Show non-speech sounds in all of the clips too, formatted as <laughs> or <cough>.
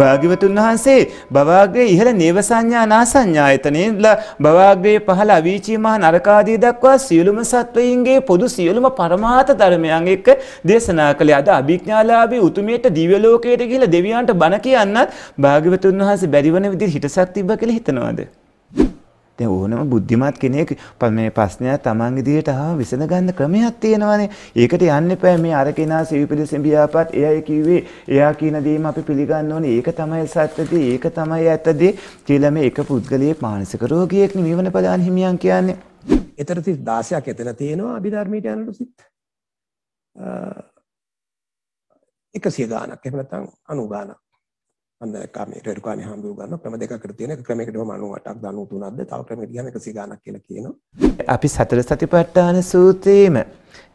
භාග්‍යවතුන් වහන්සේ භවාග්‍රයේ ඉහළ නේව සංඥා නාසඤ්ඤායතනෙන් භවාග්‍රයේ පහළ අවීචී මහ නරකාදී දක්වා සියලුම සත්වයින්ගේ පොදු සියලුම පරමාර්ථ ධර්මයන් එක්ක දේශනා කළේ අද අභිඥාලාභී උතුමේට දිව්‍ය ලෝකයට ගිහිලා දෙවියන්ට බණ කියන්නත් භාග්‍යවතුන් වහන්සේ බැරිවන විදිහට හිතසක් තිබ්බ කියලා හිතනවාද දැන් ඕනම බුද්ධිමත් කෙනෙක් මේ ප්‍රශ්නය තමන් ඉදිරියට ආව විසඳ ගන්න ක්‍රමයක් තියෙනවානේ. ඒකට යන්න එපා මේ අර කෙනා සිවිපිලි සෙඹියාපත් එයයි කිව්වේ. එයා කියන දේම අපි පිළිගන්න ඕනේ. ඒක තමයි සත්‍යදී. ඒක තමයි ඇත්තදී කියලා මේ එක පුද්ගලයේ මානසික රෝගියෙක් නිවන බලන හිමියන් කියන්නේ. ඊතර 16ක් එතන තියෙනවා අභිධර්මීට යනකොට සිත්. 100 ගාණක් එහෙම නැත්නම් 90 ගාණක්. අන්න ක්‍රමයේ ක්‍රෙඩිට් ක්‍රමයේ හඳුරු ගන්න ක්‍රම දෙකකට තියෙන එක ක්‍රමයකට වම 98ක් 93ක්ද තව ක්‍රමයකට ගියම 100 ගණක් කියලා කියනවා අපි සතර සතිපට්ඨාන සූත්‍රයේම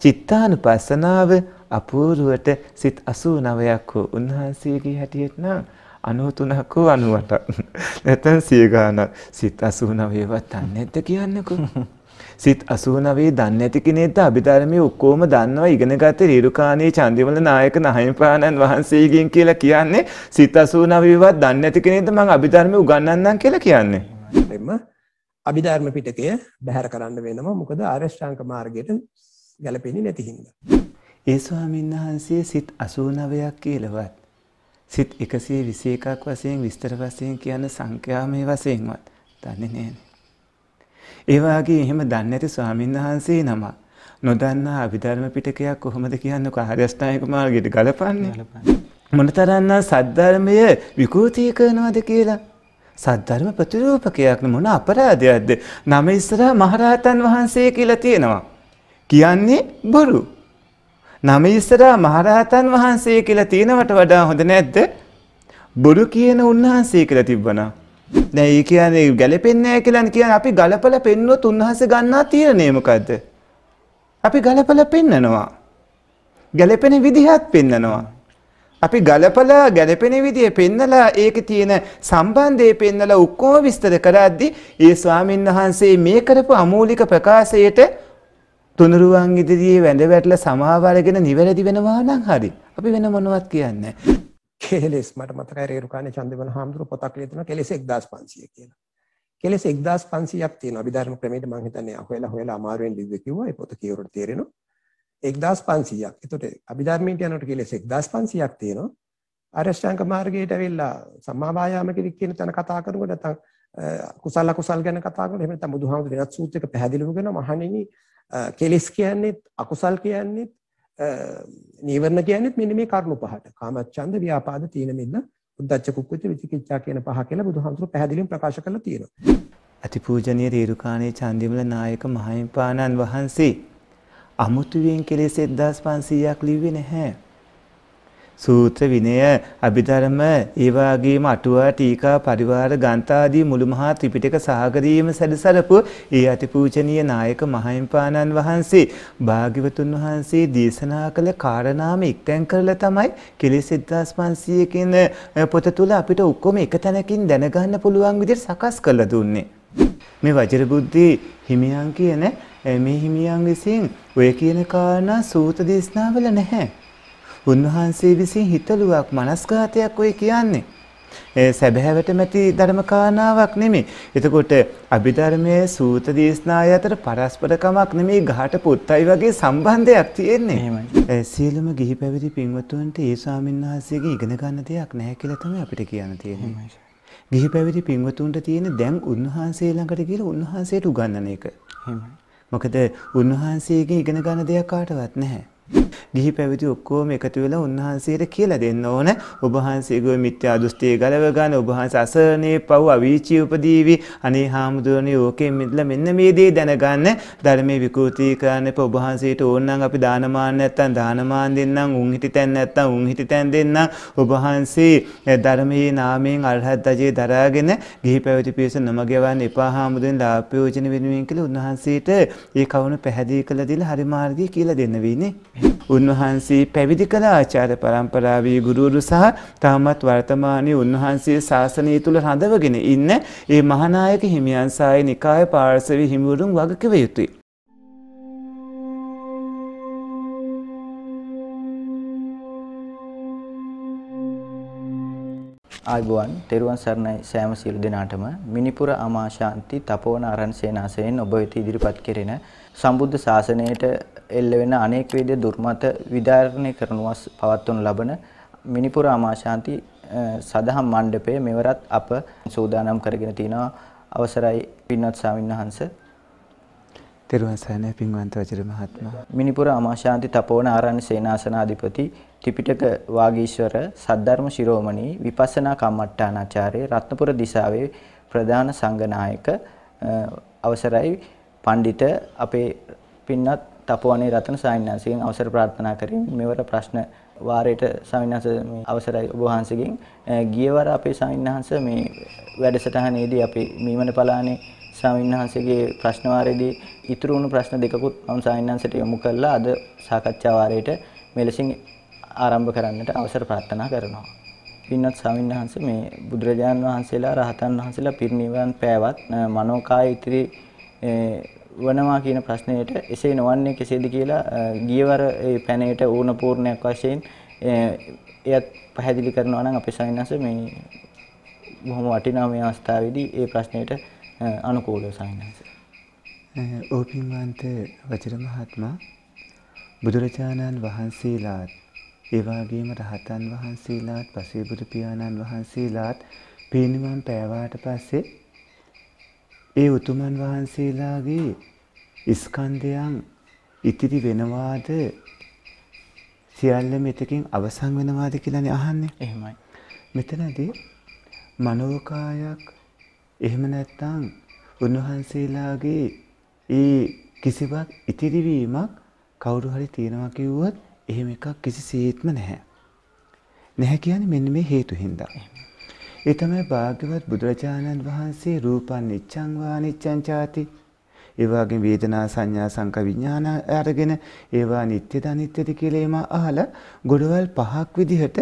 චිත්තානුපස්සනාව අපූර්වට සිත් 89ක් වූ උන්වහන්සේගේ හැටියට නම් 93ක් වූ 98ක් නැත්නම් 100 ගණක් සිත් 89වත් දන්නේ නැද්ද කියන්නකෝ සිත් 89 දන්නේ නැති කෙනෙක්ද අභිධර්මයේ ඔක්කොම දන්නවා ඉගෙන ගත්තේ රීරුකාණී චන්දිමල නායක නහයන්පාණන් වහන්සේගෙන් කියලා කියන්නේ සිත් 89වත් දන්නේ නැති කෙනෙක්ද මම අභිධර්මයේ උගන්වන්නම් කියලා කියන්නේ. එම අභිධර්ම පිටකය බැහැර කරන්න වෙනවා මොකද ආරෂ්ඨාංග මාර්ගයට ගැලපෙන්නේ නැති හින්දා. ඒ ස්වාමීන් වහන්සේ සිත් 89ක් කියලාවත් සිත් 121ක් වශයෙන් විස්තර වශයෙන් කියන සංඛ්‍යාමය වශයෙන්වත් දන්නේ නැහැ. ඒ වගේ එහෙම දන්නේ නැති ස්වාමීන් වහන්සේ නම නොදන්නා අභිධර්ම පිටකයක් කොහොමද කියන්නේ කාර්යස්ථායක මාර්ගයට ගලපන්නේ මොනතරම් සද්ධර්මය විකෘති කරනවද කියලා සද්ධර්ම ප්‍රතිරූපකයක් මොන අපරාධයක්ද නම ඉස්සරහා මහරහතන් වහන්සේ කියලා තියෙනවා කියන්නේ බොරු නම ඉස්සරහා මහරහතන් වහන්සේ කියලා තියෙනවට වඩා හොඳ නැද්ද බොරු කියන උන්වහන්සේ කියලා තිබ්බනා දැ ඒ කියන්නේ ගැලපෙන්නේ කියලන් කියන අපි ගලපල පෙන්වොත් උන්හස ගන්නා තීරණයමකක්ද. අපි ගලපල පෙන්නනවා. ගැලපෙන විදිහත් පෙන්නනවා. අපි ගලපලා ගැලපෙන විදිය පෙන්නලා ඒක තියෙන සම්බන්ධය පෙන්නලා ඔක්කොම විස්තර කරද්දි ඒ ස්වාමීන් වහන්සේ මේ කරපු අමූලික ප්‍රකාශයට තුනුරුවන් ඉදිරියේ වැඳ වැටලා සමාව අරගෙන නිවැරදි වෙනවා නම් හරි. අපි වෙන මොනවත් කියන්නේ කෙලෙස් මට මතකයි රේරුකාණේ චන්දවල හාමුදුරුවෝ පොතක් ලියනවා කෙලෙස් 1500 කියලා. කෙලෙස් 1500ක් තියෙනවා. අභිධර්ම ක්‍රමයේ මම හිතන්නේ අහුවෙලා හොයලා අමාරුවෙන් ලිව්වේ කිව්වා. ඒ පොත කියවරට තේරෙනවා. 1500ක්. එතකොට අභිධර්මයට යනකොට කෙලෙස් 1500ක් තියෙනවා. අරෂ්ඨාංග මාර්ගයට ඇවිල්ලා සම්මා වායාම කියන තැන කතා කරනකොට නැත්නම් කුසල අකුසල් ගැන කතා කරනකොට එහෙම නැත්නම් බුදුහාමුදුරුවෝ වෙනත් සූත්‍රයක පැහැදිලිව කරනවා මහණෙනි කෙලෙස් කියන්නේ අකුසල් කියන්නේ නීවරණ කියන්නේ මෙන්න මේ කරුණු පහට. කාමච්ඡන්ද, ව්‍යාපාද, තීන මිද්ද, උද්ධච්ච කුක්කුච්ච විචිකිච්ඡා කියන පහ කියලා බුදුහාමුදුරුවෝ පැහැදිලිවම ප්‍රකාශ කරලා තියෙනවා. අතිපූජනීය තේරුකාණේ චන්දිමල නායක මහින්පාණන් වහන්සේ අමුතුවෙන් කෙලෙස් 1500ක් ලිව්වේ නැහැ. සූත්‍ර විනය අභිධර්ම ඒ වගේම අටුවා ටීකා පරිවාර ගාන්ථාදී මුළු මහා ත්‍රිපිටක සහගරීම සැදසරපු ඒ අතිපූජනීය නායක මහින්පාණන් වහන්සේ භාග්‍යවතුන් වහන්සේ දේශනා කළ කාරණාම ඉක්තෙන් කරලා තමයි කෙලෙස් 1500 කියන පොත තුල අපිට ඔක්කොම එක තැනකින් දැනගන්න පුළුවන් විදිහට සකස් කරලා දුන්නේ මේ වජිරබුද්ධි හිමියන් කියන මේ හිමියන් විසින් ඔය කියන කාරණා සූත දේශනාවල නැහැ උන්වහන්සේ විසින් හිතලුවක් මනස්ගතයක් ඔය කියන්නේ. සැබෑවටම ඇති ධර්ම කාරණාවක් නෙමෙයි. එතකොට අභිධර්මයේ සූත දේශනාය අතර පරස්පරකමක් නෙමෙයි ගහට පුත්තයි වගේ සම්බන්ධයක් තියෙන්නේ. එහෙමයි. සීලම ගිහි පැවිදි පින්වතුන්ට ඒ ස්වාමීන් වහන්සේගේ ඉගෙන ගන්න දෙයක් නැහැ කියලා තමයි අපිට කියන්න තියෙන්නේ. ගිහි පැවිදි පින්වතුන්ට තියෙන දැන් උන්වහන්සේ ළඟට ගිහලා උන්වහන්සේට උගන්වන එක. එහෙමයි. මොකද උන්වහන්සේගෙන් ඉගෙන ගන්න දෙයක් කාටවත් නැහැ. ගිහි පැවිදි ඔක්කොම එකතු වෙලා උන්වහන්සේට කියලා දෙන්න ඕන. ඔබහන්සේගේ මිත්‍යා දෘෂ්ටිය ගලව ගන්න, ඔබහන්සේ අසරණේ පව් අවීචී උපදීවි. අනේ හාමුදුරනේ ඕකෙන් මිදලා මෙන්න මේ දේ දැනගන්න. ධර්මයේ විකෘති කරන්න එපා. ඔබහන්සේට ඕන නම් අපි දානමාන නැත්තම් දානමාන දෙන්නම්, උන් හිටිතැන් නැත්තම් උන් හිටිතැන් දෙන්නම්. ඔබහන්සේ ධර්මයේ නාමයෙන් අරහත් ධජේ දරාගෙන ගිහි පැවිදි පිරිස නම ගෙවන්න එපා හාමුදුරන් ලාභ යෝජන වෙනුවෙන් කියලා උන්වහන්සේට ඒ කවුණ පැහැදිලි කළ දීලා හරි මාර්ගය කියලා දෙන්න වෙන්නේ. උන්වහන්සේ පැවිදි කළ ආචාර පරම්පරාවේ ගුරුවරු සහ තාමත් වර්තමානයේ උන්වහන්සේ ශාසනය තුළ රඳවගෙන ඉන්න ඒ මහානායක හිමියන් සාය නිකාය පාර්ශවයේ හිමිවරුන් වගකිව යුතුයි. ආයුබෝවන් තෙරුවන් සරණයි සෑම සියලු දෙනාටම මිනිපුර අමාශාන්ති තපෝන අරණ සේනාසයෙන් ඔබ වෙත ඉදිරිපත් කෙරෙන සම්බුද්ධ ශාසනයට එල්ල වෙන අනේක වේද දුර්මත විදාරණය කරනවා පවත්වනු ලබන මිනිපුර ආමාශාන්ති සදහම් මණ්ඩපය මෙවරත් අප සූදානම් කරගෙන තිනවා අවසරයි පින්වත් ස්වාමීන් වහන්ස. තෙරුවන් සරණයි පින්වන්ත වජිර මහත්මයා. මිනිපුර ආමාශාන්ති තපෝවන ආරණ්‍ය සේනාසනාධිපති ත්‍රිපිටක වාගීශවර සද්ධර්ම ශිරෝමණී විපස්සනා කම්මට්ටානාචාර්ය රත්නපුර දිසාවේ ප්‍රධාන සංඝනායක අවසරයි පඬිත අපේ පින්වත් තපෝවනේ රතන සාමිනාසයෙන් අවසර ප්‍රාර්ථනා කරමින් මෙවර ප්‍රශ්න වාරයට සාමිනාස මේ අවසරයි ඔබ වහන්සේගෙන් ගියවර අපේ සාමිනාස මේ වැඩසටහනේදී අපි මීමන පලානේ සාමින්හන්සේගේ ප්‍රශ්න වාරයේදී ඉතුරු වුණු ප්‍රශ්න දෙකකුත් මම සාමින්හන්සට යොමු කළා අද සාකච්ඡා වාරයට මෙලෙසින් ආරම්භ කරන්නට අවසර ප්‍රාර්ථනා කරනවා. පින්වත් සාමින්හන්සේ මේ බුදුරජාන් වහන්සේලා රහතන් වහන්සේලා පිරිනිවන් පෑවත් මනෝකාය ඉතිරි වනවා කියන ප්‍රශ්නයට එසේ නොවන්නේ කෙසේද කියලා ගියවර ඒ පැනයට ඌන පූර්ණයක් වශයෙන් එයත් පැහැදිලි කරනවා නම් අපේ සයනස මේ බොහොම වටිනා මේ අවස්ථාවේදී ඒ ප්‍රශ්නයට අනුකූලව සයනස. ඕපින්වන්ත වජිර මහත්මයා බුදුරජාණන් වහන්සේලාත් එවාගේම රහතන් වහන්සේලාත් පසේ බුදු පියාණන් වහන්සේලාත් පිරිනිවන් පෑවාට පස්සේ ඒ උතුමන් වහන්සේලාගේ ස්කන්ධයන් ඉතිරි වෙනවාද සියල්ල මෙතකින් අවසන් වෙනවාද කියලානේ අහන්නේ. එහෙමයි. මෙතනදී මනෝකායක් එහෙම නැත්නම් උන්වහන්සේලාගේ ඒ කිසිවක් ඉතිරිවීමක් කවුරු හරි තියනවා කිව්වොත් එහෙම එකක් කිසිසේත්ම නැහැ. නැහැ කියන්නේ මෙන්න මේ හේතු හින්දා. එහෙමයි. ඒ තමයි භාග්‍යවත් බුදුරජාණන් වහන්සේ රූපං නිච්ඡං වා නිච්ඡං ചാති. ඒ වගේ වේදනා සංඥා සංක විඥාන අරගෙන ඒවා නිත්‍යද අනිත්‍යද කියලා එම අහලා ගොඩවල් පහක් විදිහට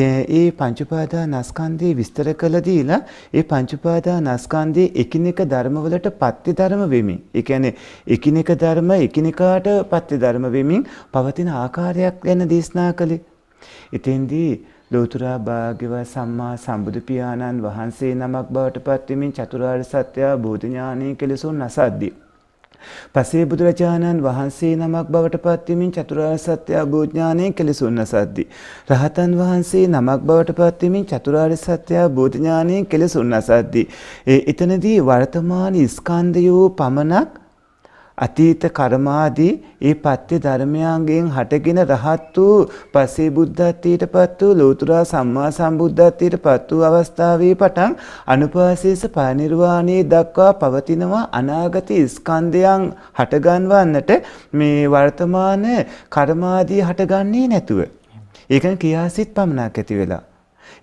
ඒ පංච උපාදානස්කන්ධේ විස්තර කළ දීලා ඒ පංච උපාදානස්කන්ධේ එකිනෙක ධර්මවලට පත්‍ය ධර්ම වෙමින් ඒ කියන්නේ එකිනෙක ධර්ම එකිනෙකාට පත්‍ය ධර්ම වෙමින් පවතින ආකාරයක් ගැන දේශනා කළේ. එතෙන්දී ලෝතුරා භාග්‍යව සම්මා සම්බුදු පියාණන් වහන්සේ නමක් බවට පත්වෙමින් චතුරාර්ය සත්‍ය බෝධි ඥානයේ කෙලෙසුන් අසද්දී. පසේ බුදුරජාණන් වහන්සේ නමක් බවට පත්වෙමින් චතුරාර්ය සත්‍ය බෝධිඥානයේ කෙලෙසුන් අසද්දී. රහතන් වහන්සේ නමක් බවට පත්වෙමින් චතුරාර්ය සත්‍ය බෝධිඥානයේ කෙලෙසුන් අසද්දී. එතනදී වර්තමාන ස්කන්ධයෝ පමණක් අතීත කර්මාදී ඒ පත්‍ය ධර්මයන්ගෙන් හටගෙන රහත් වූ පසේ බුද්ධත්වයට පත් වූ ලෝතුරා සම්මා සම්බුද්ධත්වයට පත් වූ අවස්ථාවේ පටන් අනුපාසේස පරිනිර්වාණයේ දක්වා පවතිනවා අනාගත ස්කන්ධයන් හටගන්වන්නට මේ වර්තමාන කර්මාදී හටගන්නේ නැතුව. ඒකන ක්‍රියාසිට පමණක් ඇති වෙලා.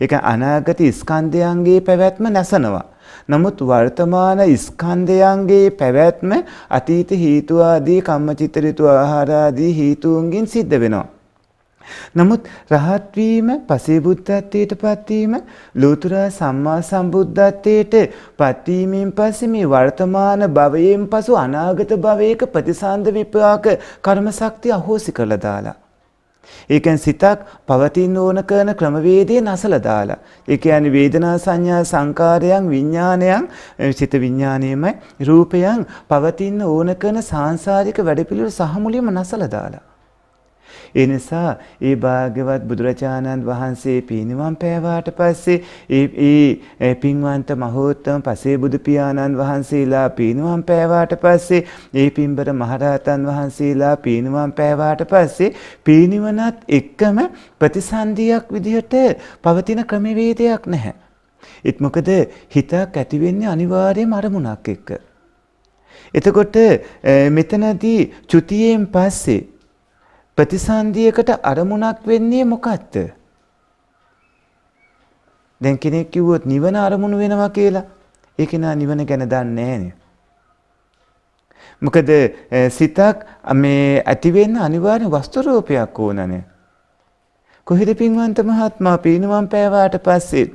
ඒක අනාගත ස්කන්ධයන්ගේ පැවැත්ම නැසනවා. නමුත් වර්තමාන ස්කන්ධයන්ගේ පැවැත්ම අතීත හේතු ආදී කම්මචිත්ත ඍතු ආහාර ආදී හේතුන්ගෙන් සිද්ධ වෙනවා. නමුත් රහත් වීම පසේ බුද්ධත්වයට පත්වීම ලෝතර සම්මා සම්බුද්ධත්වයට පත්වීමෙන් පස්සේ මේ වර්තමාන භවයෙන් පසු අනාගත භවයක ප්‍රතිසන්ද විපාක කර්ම ශක්තිය අහෝසි කළා දාලා ඒකැන් සිතක් පවතින්න ඕන කරන ක්‍රමවේදය නසල දාලා. ඒක ඇනි වේදනා සංඥා සංකාරයන් විඤ්ඥානයන් සිත විඤ්ඥානයමයි රූපයන් පවතින්න ඕන කරන සංසාරික වැඩපිළිවෙල සහමුලියම නසල දාලා. ඒ නිසා ඒ භාග්‍යවත් බුදුරජාණන් වහන්සේ පිරිනිවන් පෑවාට පස්සේ ඒ පින්වන්ත මහෝත්තම පසේ බුදු පියාණන් වහන්සේලා පිරිනිවන් පෑවාට පස්සේ ඒ පින්බර මහරහතන් වහන්සේලා පිරිනිවන් පෑවාට පස්සේ පිරිනිවනත් එක්කම ප්‍රතිසන්දියක් විදිහට පවතින ක්‍රමවේදයක් නැහැ. ඒත් මොකද හිතක් ඇති වෙන්නේ අනිවාර්යයෙන්ම අරමුණක් එක්ක. එතකොට මෙතනදී චුතියෙන් පස්සේ ප්‍රතිසන්දියකට අරමුණක් වෙන්නේ මොකක්ද? දැන් කෙනෙක් කිව්වොත් නිවන අරමුණු වෙනවා කියලා. ඒක නා නිවන ගැන දන්නේ නැහැ මොකද සිතක් මේ ඇති වෙන්න අනිවාර්ය වස්තු රූපයක් ඕනනේ. කොහෙද පින්වන්ත මහත්මයා පිනුවම් පෑවාට පස්සේ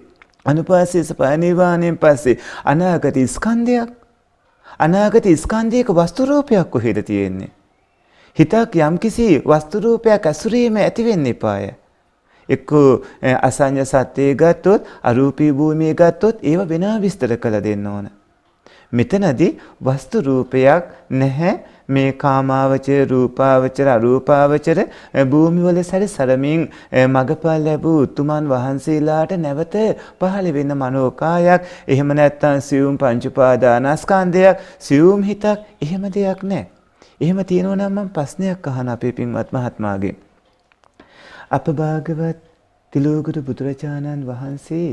අනුපාසී සපනිවාණයෙන් පස්සේ අනාගත ස්කන්ධයක් අනාගත ස්කන්ධයක වස්තු රූපයක් කොහෙද තියෙන්නේ? හිතක් යම්කිසි වස්තු රූපයක් ඇසුරීම ඇති වෙන්න එපාය. එක්ක අසඤ්ඤ සත්‍යය ගත්තොත්, අරූපී භූමිය ගත්තොත් ඒව වෙනා විස්තර කළ දෙන්න ඕන. මෙතනදී වස්තු රූපයක් නැහැ මේ කාමාවචර රූපාවචර අරූපාවචර භූමිවල සැරිසරමින් මගපල් ලැබූ උතුමන් වහන්සේලාට නැවත පහළ වෙන මනෝකායක් එහෙම නැත්නම් සියුම් පංච පාදානස්කන්ධයක් සියුම් හිතක් එහෙම දෙයක් නැහැ එහෙම තියෙනවා නම් මම ප්‍රශ්නයක් අහන අපේ පින්වත් මහත්මාගේ. අප භාගවත් තිලෝගුරු බුදුරජාණන් වහන්සේ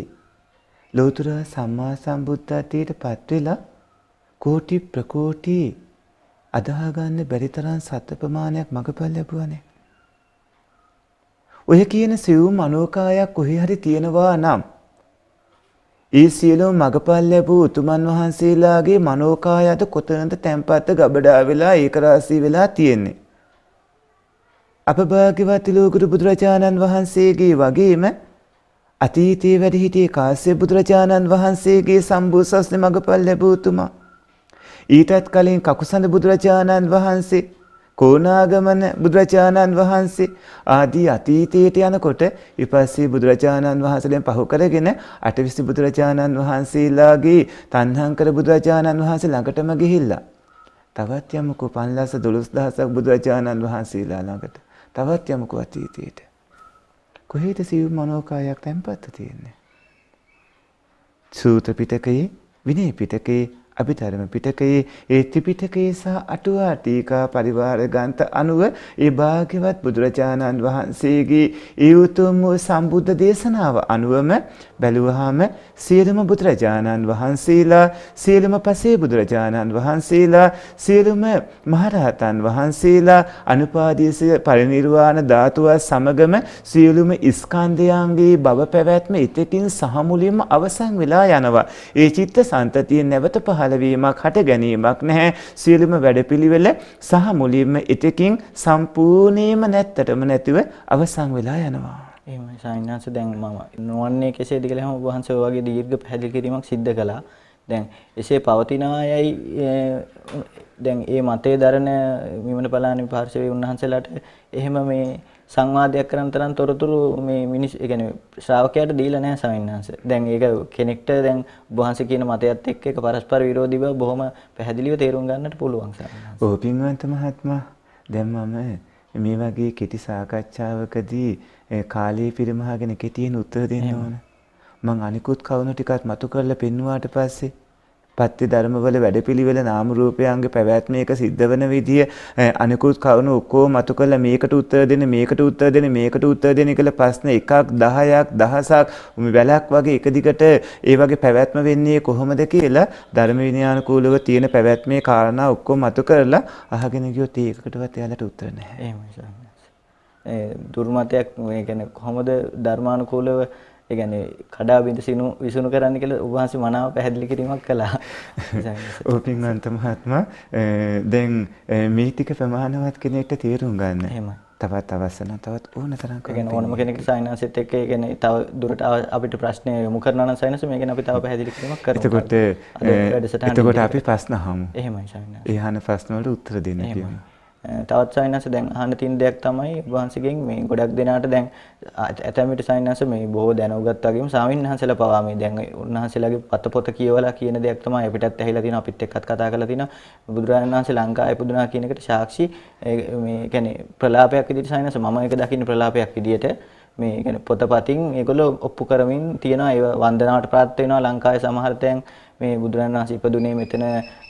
ලෝතර සම්මා සම්බුද්ධත්වයට පත්වෙලා කෝටි ප්‍රකෝටි අදාහගන්න බැරි තරම් සත්ත්ව ප්‍රමාණයක් මගපල් ලැබුවානේ. ඔය කියන සිවුම් අනෝකායක් කොහේ හරි තියෙනවා නම් ඒ සියලුම මගපල් ලැබූ උතුමන් වහන්සේලාගේ මනෝකායද කොතනද තැන්පත්ත ගබඩා වෙලා ඒකරාශී වෙලා තියෙන්නේ. අප භාග්‍යවත් ලෝකුරු බුදුරජාණන් වහන්සේගේ වගේම අතීතයේ වැඩ සිටියේ කාශ්‍යප බුදුරජාණන් වහන්සේගේ සම්බුසස්නේ මගපල් ලැබූ උතුමා. ඊටත් කලින් කකුසඳ බුදුරජාණන් වහන්සේ කෝණාගමන බුදුරජාණන් වහන්සේ ආදී අතීතයට යනකොට විපස්සී බුදුරජාණන් වහන්සේලෙන් පහු කරගෙන අටවිසි බුදුරජාණන් වහන්සේලාගේ තණ්හංකර බුදුරජාණන් වහන්සේ ළඟටම ගිහිල්ලා තවත් යමුකෝ 15000ක් බුදුරජාණන් වහන්සේලා ළඟට තවත් යමුකෝ අතීතයට කොහේද සිව් මනෝකායක් තැන්පත්ව තියෙන්නේ සූත්‍ර පිටකයේ විනය පිටකයේ අභිධර්ම පිටකයේ ඒ ත්‍රිපිටකයේ සහ අටුවා ටීකා පරිවාර ග්‍රන්ථ අනුව ඒ භාග්‍යවත් බුදුරජාණන් වහන්සේගේ ඒ උතුම් සම්බුද්ධ දේශනාව අනුවම බැලුවාම සියලුම බුදුරජාණන් වහන්සේලා සියලුම පසේ බුදුරජාණන් වහන්සේලා සියලුම මහරහතන් වහන්සේලා අනුපාදීය පරිනිර්වාණ ධාතුව සමගම සියලුම ස්කන්ධයන්ගේ බව පැවැත්ම ඉතකින් සහ මුලින්ම අවසන් වෙලා යනවා. ඒ චිත්ත සන්තතිය නැවත පහළ පහළවීමක් හට ගැනීමක් නැහැ සියලුම වැඩපිළිවෙල සහ මුලින්ම එතකින් සම්පූර්ණයෙන්ම නැත්තටම නැතිව අවසන් වෙලා යනවා. එහෙමයි සාමිනාස දැන් මම නොවන්නේ කෙසේද කියලා හැම වහන්සේ ඔයගේ දීර්ඝ පැහැදිලි කිරීමක් සිද්ධ කළා. දැන් එසේ පවතින අයයි දැන් ඒ මතේ දරන විමන පලානි පාර්ශවයේ උන්වහන්සේලාට එහෙම මේ සංවාදයක් කරන්න තරම් තොරතුරු මේ මිනිස් ඒ කියන්නේ ශ්‍රාවකයාට දීලා නැහැ සමින්හන්ස. දැන් ඒක කෙනෙක්ට දැන් වහන්සේ කියන මතයත් එක්ක ඒක පරස්පර විරෝධීව බොහොම පැහැදිලිව තේරුම් ගන්නට පුළුවන් සමින්හන්ස. ඔව් පින්වන්ත මහත්මයා දැන් මම මේ වගේ කෙටි සාකච්ඡාවකදී කාලය පිරිමහගෙන කෙටියෙන් උත්තර දෙන්න ඕන. මං අනිකුත් කවුණු ටිකත් මතු කරලා පෙන්වුවාට පස්සේ පත්ති ධර්මවල වැඩපිළිවෙල නාම රූපයන්ගේ පැවැත්ම එක සිද්ධ වෙන විදිය අනිකුත් කරුණු ඔක්කොම අතු කරලා මේකට උත්තර දෙන්න මේකට උත්තර දෙන්න මේකට උත්තර දෙන්න කියලා ප්‍රශ්න එකක් 10ක් දහසක් වැලක් වගේ එක දිගට ඒ වගේ පැවැත්ම වෙන්නේ කොහොමද කියලා ධර්ම විනයානුකූලව තියෙන පැවැත්මේ කාරණා ඔක්කොම අතු කරලා අහගෙන ගියොත් ඒකකටවත් එයාලට උත්තර නැහැ. එහෙමයි සාමි. දුර්මතයක් මේ කියන්නේ කොහොමද ධර්මානුකූලව ඒගැන කඩා බිඳ සිනු විසුණු කරන්න කළ උවහන්ස මනාව පැහැදිලි කිරීමක් කළා ඕපින්වන්තමහත්ම <laughs> දැන් මීතික ප්‍රමාණවත් කෙනෙට තේරුම් ගන්න හෙම තවත් අවසන තවත් ඕන තරක් ගැන ඕනම කෙනෙක් සයිනසෙත් එක්ක ගැන තව දුරට අපිට ප්‍රශ්නය යොමු කරන සයිනස මේ ගැන අපි තව පැහැදිලි කිරීමක් කරතකොට එතකොට අපි ප්‍රශ්න හමු එහෙමයි සයින ඒ අහන ප්‍රශ්න වලට උත්තර දෙන්න කියමු තවත් සයින්ස් දැන් අහන්න තියෙන දෙයක් තමයි වහන්සේගෙන් මේ ගොඩක් දෙනාට දැන් ඇතැම් විට සයින්ස් මේ බොහෝ දැනුගත් වගේම සාමින්හන්සලා පවා මේ දැන් උන්වහන්සේලාගේ පතපොත කියවලා කියන දෙයක් තමයි අපිටත් ඇහිලා තියෙනවා අපිත් එක්කත් කතා කරලා තියෙනවා බුදුරජාණන් වහන්සේ ලංකාවේ පුදුනා කියන එකට සාක්ෂි මේ කියන්නේ ප්‍රලාපයක් විදිහට සයින්ස් මම ඒක දකින්න ප්‍රලාපයක් විදිහට මේ කියන්නේ පොතපතින් ඒගොල්ලෝ ඔප්පු කරමින් තියෙනවා ඒ වන්දනාවට ප්‍රාර්ථනා වෙනවා ලංකාවේ සමහර තැන් මේ බුදුරන් වහන්සේ ඉපදුනේ මෙතන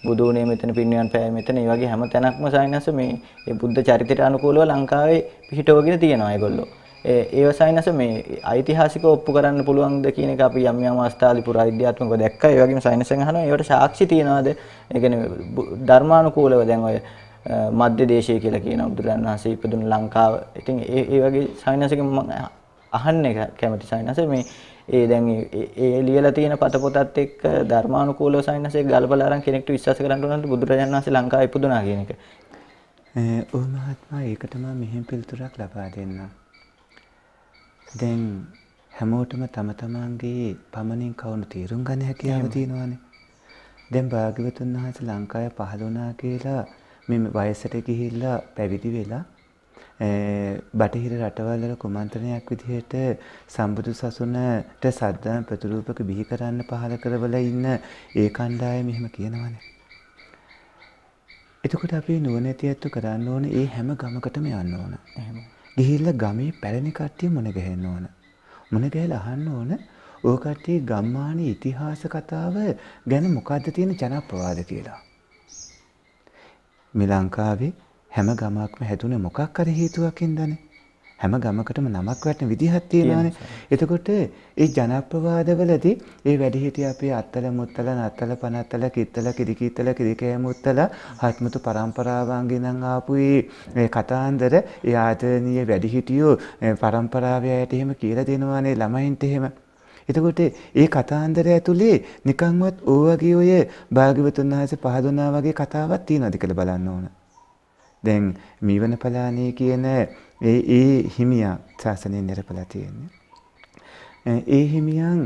බුදු වුණේ මෙතන පින්වයන් පෑවේ මෙතන ඒ වගේ හැම තැනක්ම සායනස මේ ඒ බුද්ධ චරිතයට අනුකූලව ලංකාවේ පිහිටවගෙන තියෙනවා ඒගොල්ලෝ. ඒ ඒව සායනස මේ ඓතිහාසිකව ඔප්පු කරන්න පුළුවන්ද කියන එක අපි යම් යම් අවස්ථාවලදී පුරාවිද්‍යාත්මකව දැක්කා. ඒ වගේම සායනසෙන් අහනවා ඒවට සාක්ෂි තියනවාද? ඒ කියන්නේ ධර්මානුකූලව දැන් ඔය මධ්‍ය දේශය කියලා කියන බුදුරන් වහන්සේ ඉපදුණු ලංකාව. ඉතින් ඒ ඒ වගේ සායනසකින් මම අහන්න කැමති සායනස මේ ඒ දැන් ඒ ලියලා තියෙන පත පොතත් එක්ක ධර්මානුකූලව සයන්සේ ගල්පලා අරන් කෙනෙක්ට විශ්වාස කරන්න උනත් බුදුරජාණන් වහන්සේ ලංකාවේ ඉපදුනා කියන එක. ඔව් මහත්මයා ඒකට මම මෙහෙම පිළිතුරක් ලබා දෙන්නම්. දැන් හැමෝටම තම තමාන්ගේ පමණින් කවුරු තීරුම් ගන්න හැකියාව තියෙනවානේ. දැන් භාග්‍යවතුන් වහන්සේ ලංකාවේ පහළ වුණා කියලා මේ වයසට ගිහිල්ලා පැවිදි වෙලා බටහිර රටවල්වල කුමන්ත්‍රණයක් විදිහට සම්බුදු සසුනට සද්ධාන ප්‍රතිරූපක බිහි කරන්න පහල කරවල ඉන්න ඒ කණ්ඩායම මෙහෙම කියනවානේ. එතකොට අපි නුවණැති ඇත්තු කරන්න ඕන ඒ හැම ගමකටම යන්න ඕන. එහෙම. ගිහිල්ලා ගමේ පැරණි කට්ටිය මුණ ගැහෙන්න ඕන. මුණ ගැහලා අහන්න ඕන ඕ කට්ටිය ගම්මානී ඉතිහාස කතාව ගැන මොකද්ද තියෙන ජනප්‍රවාද කියලා. මේ ලංකාවේ හැම ගමක්ම හැදුනේ මොකක් හරි හේතුවකින්දනේ. හැම ගමකටම නමක් වැටෙන විදිහක් තියෙනවානේ. එතකොට ඒ ජනප්‍රවාදවලදී ඒ වැඩිහිටිය අපේ අත්තල මුත්තල නත්තල පනත්තල කිත්තල කිරිකීත්තල කිරිකෑමුත්තල හත්මුතු පරම්පරාවන්ගෙන් නම් ආපු මේ කතාන්දර ඒ ආදරණීය වැඩිහිටියෝ පරම්පරාවේ අයට එහෙම කියලා දෙනවානේ ළමයින්ට එහෙම. එතකොට ඒ කතාන්දර ඇතුලේ නිකන්වත් ඕ වගේ ඔය භාග්‍යවතුන් වහන්සේ පහදුනා වගේ කතාවක් තියෙනවද කියලා බලන්න ඕනේ. දැන් මීවන පලානේ කියන ඒ ඒ හිමියා ශාසනයෙන් නිරපලා තියෙන්නේ. ඒ හිමියන්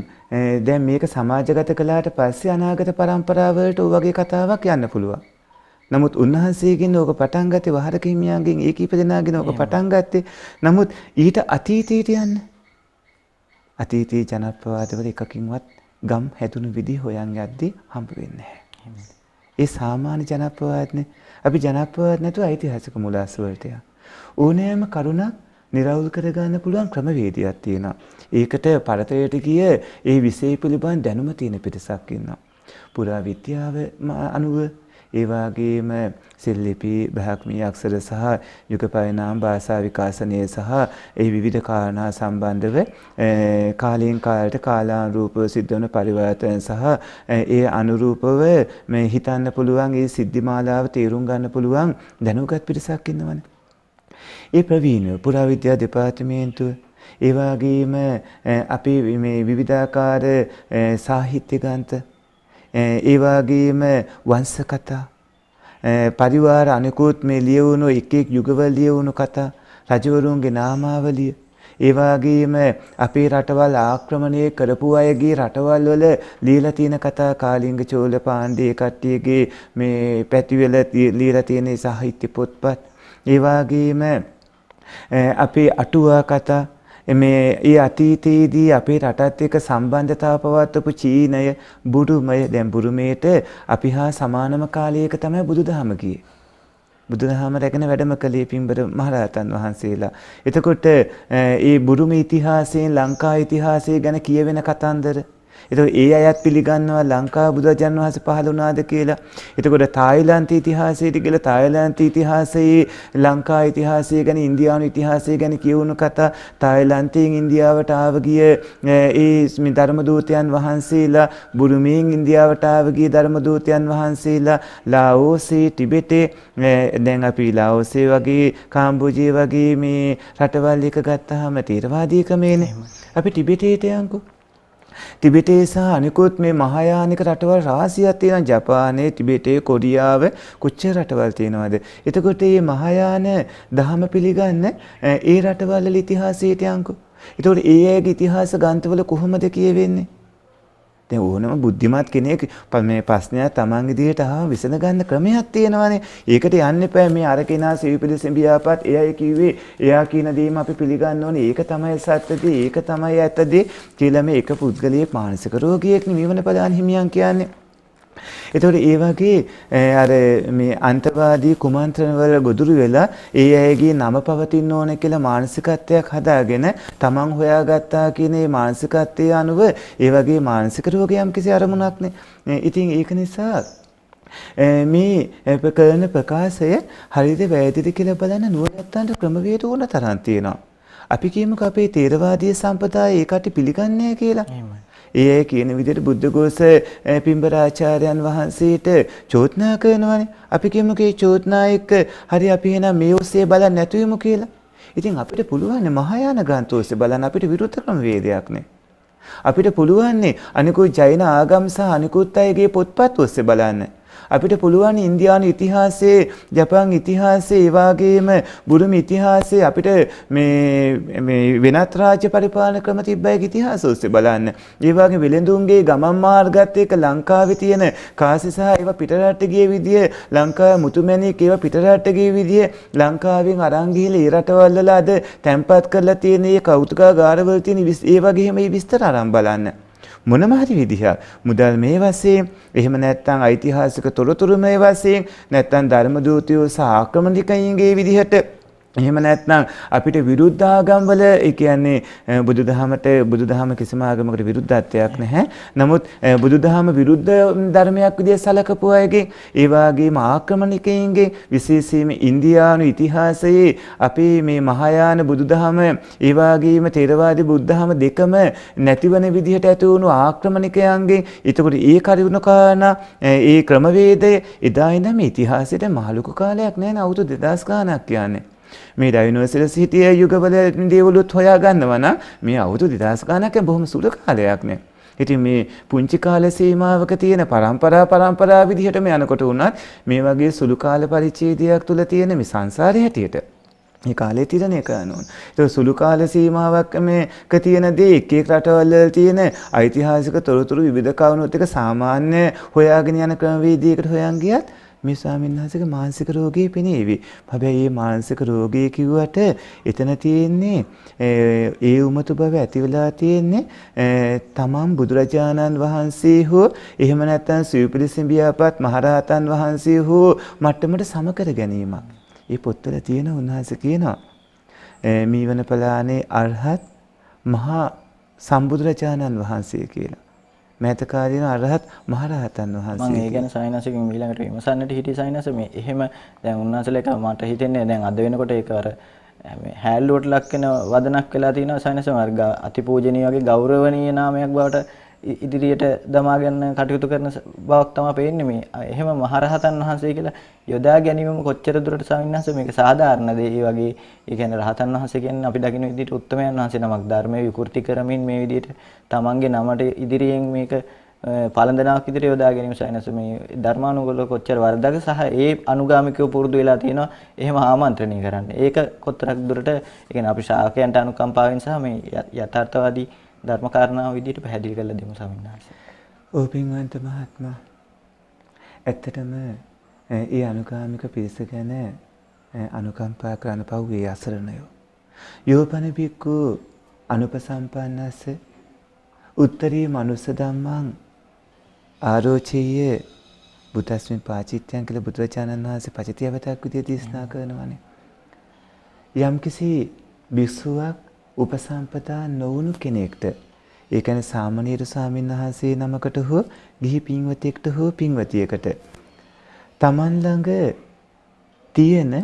දැන් මේක සමාජගත කළාට පස්සේ අනාගත પરම්පරාවලට ඔය වගේ කතාවක් යන්න පුළුවන්. නමුත් උන්වහන්සේගෙන් ඕක පටන් ගත්තේ වහරක හිමියන්ගෙන් ඒ කීප දෙනාගෙන් ඕක පටන් ගත්තේ. නමුත් ඊට අතීතයට යන්න අතීතයේ ජනප්‍රවාදවල එකකින්වත් ගම් හැදුණු විදි හොයන් යද්දී හම්බ වෙන්නේ නැහැ. ඒ සාමාන්‍ය ජනප්‍රවාදනේ අපි ජනප්‍රවාද නැතුව ඓතිහාසික මුලාස් වලට ඕනෑම කරුණක් නිරවුල් කරගන්න පුළුවන් ක්‍රමවේදයක් තියෙනවා. ඒකට පරතරයට ගිය ඒ විෂය පිළිබඳ දැනුම තියෙන පිටසක් ඉන්නවා. පුරා විද්‍යාව අනුව ඒ වගේම සිල්ලිපි බ්‍රාහ්මී අක්ෂර සහ යුගපරිණාම භාෂා විකාශනය සහ ඒ විවිධ කාරණා සම්බන්ධව කාලයෙන් කාලයට කාලානුරූපව සිද්ධ වන පරිවර්තන සහ ඒ අනුරූපව මේ හිතන්න පුළුවන් ඒ සිද්ධිමාලාව තේරුම් ගන්න පුළුවන් දැනුගත් පිරිසක් ඉන්නවනේ. ඒ ප්‍රවීණ පුරාවිද්‍යා දෙපාර්තමේන්තුව ඒ වගේම අපේ මේ විවිධාකාර සාහිත්‍ය ග්‍රන්ථ ඒ වගේම වංශ කතා පරිවාර අනිකුත් මේ ලියවුණු එක් එක් යුගවල ලියවුණු කතා රජවරුන්ගේ නාමාවලිය ඒ වගේම අපේ රටවල් ආක්‍රමණය කරපු අයගේ රටවල් වල ලියලා තියෙන කතා කාලිංග චෝල පාණ්ඩේ කට්ටියගේ මේ පැතිවල ලියලා තියෙන සාහිත්‍ය පොත්පත් ඒ වගේම අපේ අටුවා කතා මේ ඒ අතීතයේදී අපේ රටත් එක්ක සම්බන්ධතාව පවත්වපු චීනය බුරුමය දැන් බුරුමේට අපි හා සමානම කාලයක තමයි බුදුදහම ගියේ. බුදුදහම රැගෙන වැඩම කළේ පින්බර මහරහතන් වහන්සේලා. එතකොට ඒ බුරුම ඉතිහාසයෙන් ලංකා ඉතිහාසය ගැන කියවෙන කතන්දර එතකොට ඒ අයත් පිළිගන්නවා ලංකාව බුදුරජාණන් වහන්සේ පහළ වුණාද කියලා. එතකොට තායිලන්ත ඉතිහාසයට කියලා තායිලන්ත ඉතිහාසයේ ලංකා ඉතිහාසය ගැන ඉන්දියානු ඉතිහාසය ගැන කියවුණු කතා තායිලන්තයෙන් ඉන්දියාවට ආව ගිය ඒ ධර්ම දූතයන් වහන්සේලා බුරුමයෙන් ඉන්දියාවට ආව ගිය ධර්ම දූතයන් වහන්සේලා ලාඕසේ ටිබෙටේ දැන් අපි ලාඕසේ වගේ කාම්බෝජේ වගේ මේ රටවල් එක ගත්තාම තේරවාදීකමේනේ අපි ටිබෙටේට යන්කෝ ටිබෙටේ සහ අනිකුත් මේ මහායානික රටවල් රාශියක් තියෙනවා. ජපානයේ, ටිබෙටේ, කොරියාව කොච්චර රටවල් තියෙනවද? එතකොට මේ මහායාන දහම පිළිගන්න ඒ රටවල් ඉතිහාසයට යන්කෝ. එතකොට ඒ අයගේ ඉතිහාස ග්‍රන්ථවල කොහොමද කියවෙන්නේ? දැන් ඕනම බුද්ධිමත් කෙනෙක් මේ ප්‍රශ්නයක් Taman ඉදිරියට ආව විසඳ ගන්න ක්‍රමයක් තියෙනවානේ. ඒකට යන්න එපා මේ අර කෙනා සිවිපිලි සෙඹියාපත් එයයි කිව්වේ එයා කියන දේම අපි පිළිගන්න ඕනේ. ඒක තමයි සත්‍යදී. ඒක තමයි ඇත්තදී කියලා මේ එක පුද්ගලයේ මානසික රෝගියෙක් නිවන ප්‍රදාන හිමියන් කියන්නේ. එතකොට ඒ වගේ අර මේ අන්තවාදී කුමන්ත්‍රණවල ගොදුරු වෙලා ඒ අයගේ නම පවතින්න ඕන කියලා මානසිකත්වයක් හදාගෙන තමන් හොයාගත්තා කියන මේ මානසිකත්වයේ අනුව ඒ වගේ මානසික රෝගයම් කිසි අරමුණක් නේ. ඉතින් ඒක නිසා මේ කරන ප්‍රකාශය හරිද වැරදිද කියලා බලන්න නුවණැත්තන්ට ක්‍රමවේද ඕන තරම් තියෙනවා. අපි කියමුකෝ අපේ තේරවාදී සම්ප්‍රදාය ඒකට පිළිගන්නේ කියලා. එහෙමයි. ඒ කියන විදිහට බුද්ධඝෝෂ පිඹරාචාර්යයන් වහන්සේට චෝදනා කරනවානේ. අපි කියමුකේ චෝදනායක හරි අපි එහෙනම් මේ ඔස්සේ බලන්නේ නැතුවෙමු කියලා. ඉතින් අපිට පුළුවන් මහායාන ග්‍රන්ථ ඔස්සේ බලන්න අපිට විරුද්ධ ක්‍රමවේදයක් නේ. අපිට පුළුවන් අනිකුත් ජෛන ආගම් සහ අනිකුත් අයගේ පොත්පත් ඔස්සේ බලන්න. අපිට පුළුවන් ඉන්දියානු ඉතිහාසයේ ජපන් ඉතිහාසයේ ඒ වගේම බුරුම ඉතිහාසයේ අපිට මේ මේ වෙනත් රාජ්‍ය පරිපාලන ක්‍රම තිබ්බයි ඉතිහාස ඔස්සේ බලන්න. ඒ වගේ වෙළඳුන්ගේ ගමන් මාර්ගත් එක්ක ලංකාවේ තියෙන කාසි සහ ඒවා පිටරට ගිය විදිය ලංකාවේ මුතුමැණික් ඒවා පිටරට ගිය විදිය ලංකාවෙන් අරන් ගිහලා ඒ රටවල් වල අද තැම්පත් කරලා තියෙන මේ කෞතුකාගාරවල තියෙන ඒ වගේම මේ විස්තර අරන් බලන්න. මොනම හරි විදිහක් මුදල් මේ වශයෙන් එහෙම නැත්නම් ඓතිහාසික තොරතුරු මේ වශයෙන් නැත්නම් ධර්ම දූතයෝ සහ ආක්‍රමණිකයින්ගේ විදිහට එහෙම නැත්නම් අපිට විරුද්ධාගම්වල ඒ කියන්නේ බුදුදහමට බුදුදහම කිසිම ආගමකට විරුද්ධත්වයක් නැහැ. නමුත් බුදුදහම විරුද්ධ ධර්මයක් විදිහට සැලකපු අයගෙන් ඒ වගේම ආක්‍රමණිකයින්ගෙන් විශේෂයෙන්ම ඉන්දියානු ඉතිහාසයේ අපේ මේ මහායාන බුදුදහම ඒ වගේම තේරවාදී බුද්ධහම දෙකම නැතිවන විදිහට ඇති වුණු ආක්‍රමණිකයන්ගෙන් ඒතකොට ඒ කරුණ කාරණා ඒ ක්‍රමවේදය එදා ඉඳන් මේ ඉතිහාසයේ මහලුකු කාලයක් නැහැ නවුරුදු 2000 ගාණක් කියන්නේ. මේ ඩයිනෝසර් සිටිය යුගවල දේවලුත් හොයා ගන්නවන මේ අවුතු දිදස්ගානක බොහොම සුළු කාලයක් නෑ. ඉතින් මේ පුංචි කාල සීමාවක තියෙන පරම්පරා පරම්පරා විදිහට මේ යනකොට වුණත් මේ වගේ සුළු කාල පරිච්ඡේදයක් තුල තියෙන මේ සංසාරය හැටියට මේ කාලේ තිරණය කරනවා. ඒක සුළු කාල සීමාවක් මේක තියෙන දේ එක එක රටවල තියෙන ඓතිහාසික තොරතුරු විවිධ කවුණුත් එක සාමාන්‍ය හොයාගෙන යන ක්‍රමවේදයකට හොයන් ගියත් මේ ස්වාමීන් වහන්සේගේ මානසික රෝගී පෙනේවි. හැබැයි මේ මානසික රෝගී කිව්වට එතන තියෙන්නේ ඒ උමතු බව ඇති වෙලා තියෙන්නේ තමන් බුදුරජාණන් වහන්සේ හෝ එහෙම නැත්නම් සිව්පිලිසිඹියාපත් මහරහතන් වහන්සේ හෝ මට්ටමට සමකර ගැනීමක්. ඒ පොත්වල තියෙන උන්වහන්සේ කියනවා මීවන පලානේ අරහත් මහා සම්බුදුරජාණන් වහන්සේ කියලා. මෑතකාදීන අරහත් මහරහතන් වහන්සේ. මම ඒ ගැන සයනසකින් ඊළඟට විමසන්නට හිටිය සයනස මේ එහෙම දැන් උන්වහන්සේලා එක මට හිතෙන්නේ දැන් අද වෙනකොට ඒක අර හැල්ලුවට ලක් වෙන වදනක් වෙලා තියෙනවා සයනස මාර්ග අතිපූජනීය වගේ ගෞරවණීය නාමයක් බවට ඉදිරියට දමාගන්න කටයුතු කරන බවක් තම පේන්නේ මේ. එහෙම මහරහතන් වහන්සේ කියලා යොදා ගැනීමම කොච්චර දුරට සාමිනහස මේක සාධාරණ දෙයි වගේ. ඒ කියන්නේ රහතන් වහන්සේ කියන්නේ අපි දකින්න විදිහට උත්තමයන් වහන්සේ නමක් ධර්මයේ විකෘති කරමින් මේ විදිහට තමන්ගේ නමට ඉදිරියෙන් මේක පලඳනාවක් ඉදිරිය යොදා ගැනීම සයනස මේ ධර්මානුකූලව කොච්චර වරදක සහ ඒ අනුගාමිකව පුරුදු වෙලා තියෙනවා එහෙම ආමන්ත්‍රණය කරන්න. ඒක කොතරක් දුරට ඒ කියන්නේ අපි ශාකයන්ට අනුකම්පාවෙන් සහ මේ යථාර්ථවාදී ධර්ම කාරණාව විදිහට පැහැදිලි කරලා දෙමු සමින්නාස. ඔව් පින්වන්ත මහත්මයා. ඇත්තටම ඒ අනුගාමික පිරිස ගැන අනුකම්පා කරන පව් වේ අසරණයෝ. යෝපන භික්ඛු අනුපසම්පන්නස්සේ උත්තරී මනුස්ස ධම්මං ආරෝචීය බුතස්මින් පාචිත්‍යයන් කළ බුදුරජාණන් වහන්සේ පචිතියවතක් විදිය දේශනා කරනවනේ. යම්කිසි භික්ෂුවක් උපසම්පදා නොවුණු කෙනෙක්ට ඒ කියන්නේ සාමණේර ස්වාමීන් වහන්සේ නමකට හෝ ගිහි පින්වතෙක්ට හෝ පින්වතියකට තමන් ළඟ තියෙන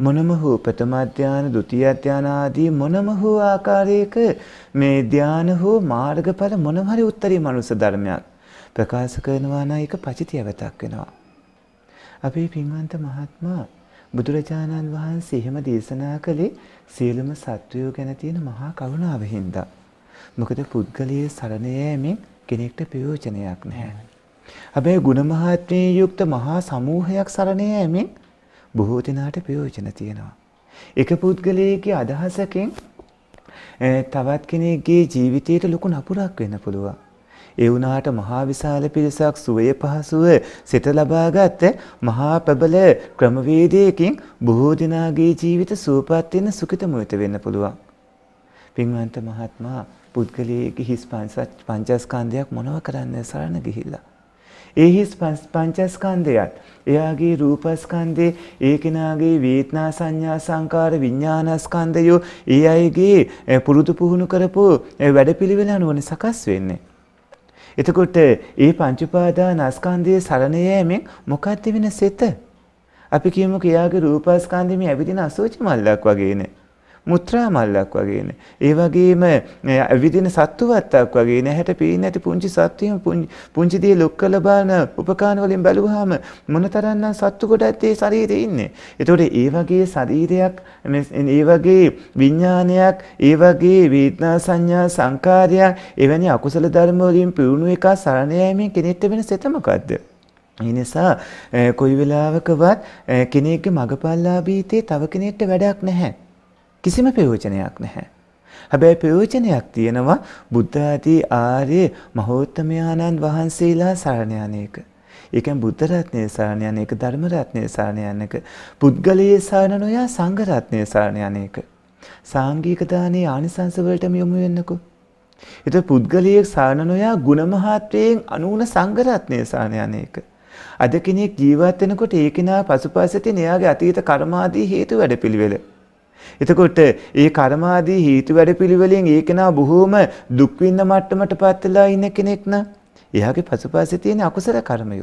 මොනම හෝ ප්‍රථම ධාන, ဒုတိ ය ධාන ආදී මොනම හෝ ආකාරයක මේ ධාන හෝ මාර්ගඵල මොනම හරි උත්තරී මනුස්ස ධර්මයක් ප්‍රකාශ කරනවා නම් ඒක පචිතියවතක් වෙනවා. අපේ පින්වන්ත මහත්මයා බුදුරජාණන් වහන්සේ එහෙම දේශනා කළේ සියලුම සත්වයෝ ගැන තියෙන මහා කරුණාව හින්දා. මොකද පුද්ගලයේ සරණ යෑමෙන් කෙනෙක්ට ප්‍රයෝජනයක් නැහැ. හැබැයි ಗುಣ මහත්මයේ යුක්ත මහා සමූහයක් සරණ යෑමෙන් බොහෝ දෙනාට ප්‍රයෝජන තියෙනවා. එක පුද්ගලයෙකුගේ අදහසකින් තවත් කෙනෙක්ගේ ජීවිතයට ලොකු නපුරක් වෙන්න පුළුවන්. ඒ වුණාට මහා විශාල පිරිසක් සුවය පහසුව සිත ලබාගත් මහා ප්‍රබල ක්‍රමවේදයකින් බොහෝ දෙනාගේ ජීවිත සුවපත් වෙන සුඛිතමිත වෙන්න පුළුවන්. පින්වන්ත මහත්මයා පුද්ගලයේ හිස් පංචස්කන්ධයක් මොනව කරන්න සරණ ගිහිල්ලා ඒ හිස් පංචස්කන්ධයත් එයාගේ රූපස්කන්ධේ ඒ කෙනාගේ වේදනා සංඥා සංකාර විඥානස්කන්ධයෝ ඒ අයගේ පුරුදු පුහුණු කරපු වැඩපිළිවෙල අනුවනේ සකස් වෙන්නේ. එතකොට ඒ පංච උපාදාන අස්කන්ධයේ සරණ යෑමෙන් මොකක්ද වෙන සිත? අපි කියමුකෝ එයාගේ රූපස්කන්ධෙ මේ ඇවිදින අසෝචි මල්ලක් වගේනේ. මුත්‍රා මල්ලක් වගේ නේ. ඒ වගේම විදින සත්තු වත්තක් වගේ නැහැට පේන්නේ නැති පුංචි සත්ත්වයන් පුංචි දේ ලොක් කළ බලන උපකාන වලින් බැලුවාම මොනතරම්නම් සත්තු කොටත් ඒ ශරීරේ ඉන්නේ. ඒතකොට ඒ වගේ ශරීරයක් ඒ වගේ විඥානයක් ඒ වගේ වේදනා සංඥා සංකාරයක් එවැනි අකුසල ධර්ම වලින් පිරුණු එක සරණ යෑමෙන් කෙනෙක්ට වෙන සෙත මොකද්ද? ඒ නිසා කොයි වෙලාවකවත් කෙනෙක්ගේ මගපල්ලාභීතේ තව කෙනෙක්ට වැඩක් නැහැ. කිසිම ප්‍රයෝජනයක් නැහැ. හැබැයි ප්‍රයෝජනයක් තියෙනවා බුද්ධ ආදී ආර්ය මහෞත්මයාණන් වහන්සේලා සරණ යන එක. ඒ කියන්නේ බුද්ධ රත්නයේ සරණ යන එක, ධර්ම රත්නයේ සරණ යන එක, පුද්ගලයේ සරණ නොයා සංඝ රත්නයේ සරණ යන එක. සාංගික දානයේ ආනිසංස වලටම යොමු වෙන්නකෝ. ඒතර පුද්ගලයේ සරණ නොයා ಗುಣමහත්වයෙන් අනුන සංඝ රත්නයේ සරණ යන එක. අද කෙනෙක් ජීවත් වෙනකොට ඒ කෙනා පසුපසට එයාගේ අතීත කර්මාදී හේතු වැඩපිළිවෙල එතකොට ඒ කර්මාදී හේතු වැඩපිළිවෙලෙන් ඒ කෙනා බොහෝම දුක් විඳ මට්ටමට පත් වෙලා ඉන්න කෙනෙක් න ะ එයාගේ පසුපසේ තියෙන අකුසල කර්මය.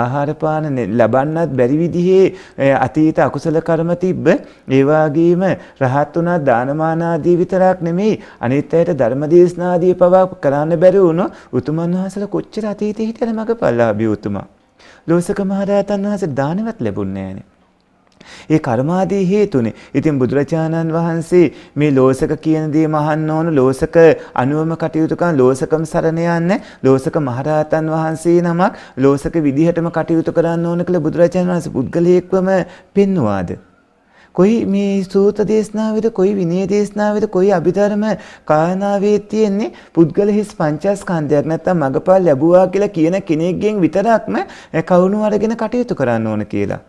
ආහාර පාන ලබන්නත් බැරි විදිහේ අතීත අකුසල කර්ම තිබ්බ ඒ වගේම රහත් උනා දානමාන ආදී විතරක් නෙමෙයි අනිත් අයට ධර්ම දේශනාදී පවා කරන්න බැරි වුණො උතුමන් වහන්සේලා කොච්චර අතීතේ හිටියද මගපල්ලාභී උතුමා. ලෝසක මහරහතන් වහන්සේ දානවත් ලැබුණේ නැහනේ. ඒ කර්මාදී හේතුනේ. ඉතින් බුදුරජාණන් වහන්සේ මේ ලෝසක කියන දේ මහන්න ඕන ලෝසක අනුවම කටයුතු කරන ලෝසකම් සරණ යන්නේ ලෝසක මහරහතන් වහන්සේ නමක් ලෝසක විදිහටම කටයුතු කරන්න ඕන කියලා බුදුරජාණන් වහන්සේ පුද්ගලයෙක්වම පෙන්වුවාද? කොයි මේ සූත දේශනාවේද කොයි විනය දේශනාවේද කොයි අභිධර්ම කාරණාවේ තියෙන්නේ පුද්ගල හිස් පංචස්කන්ධයක් නැත්තම් මගපල් ලැබුවා කියලා කියන කෙනෙක්ගෙන් විතරක්ම කවුණු අරගෙන කටයුතු කරන්න ඕන කියලා.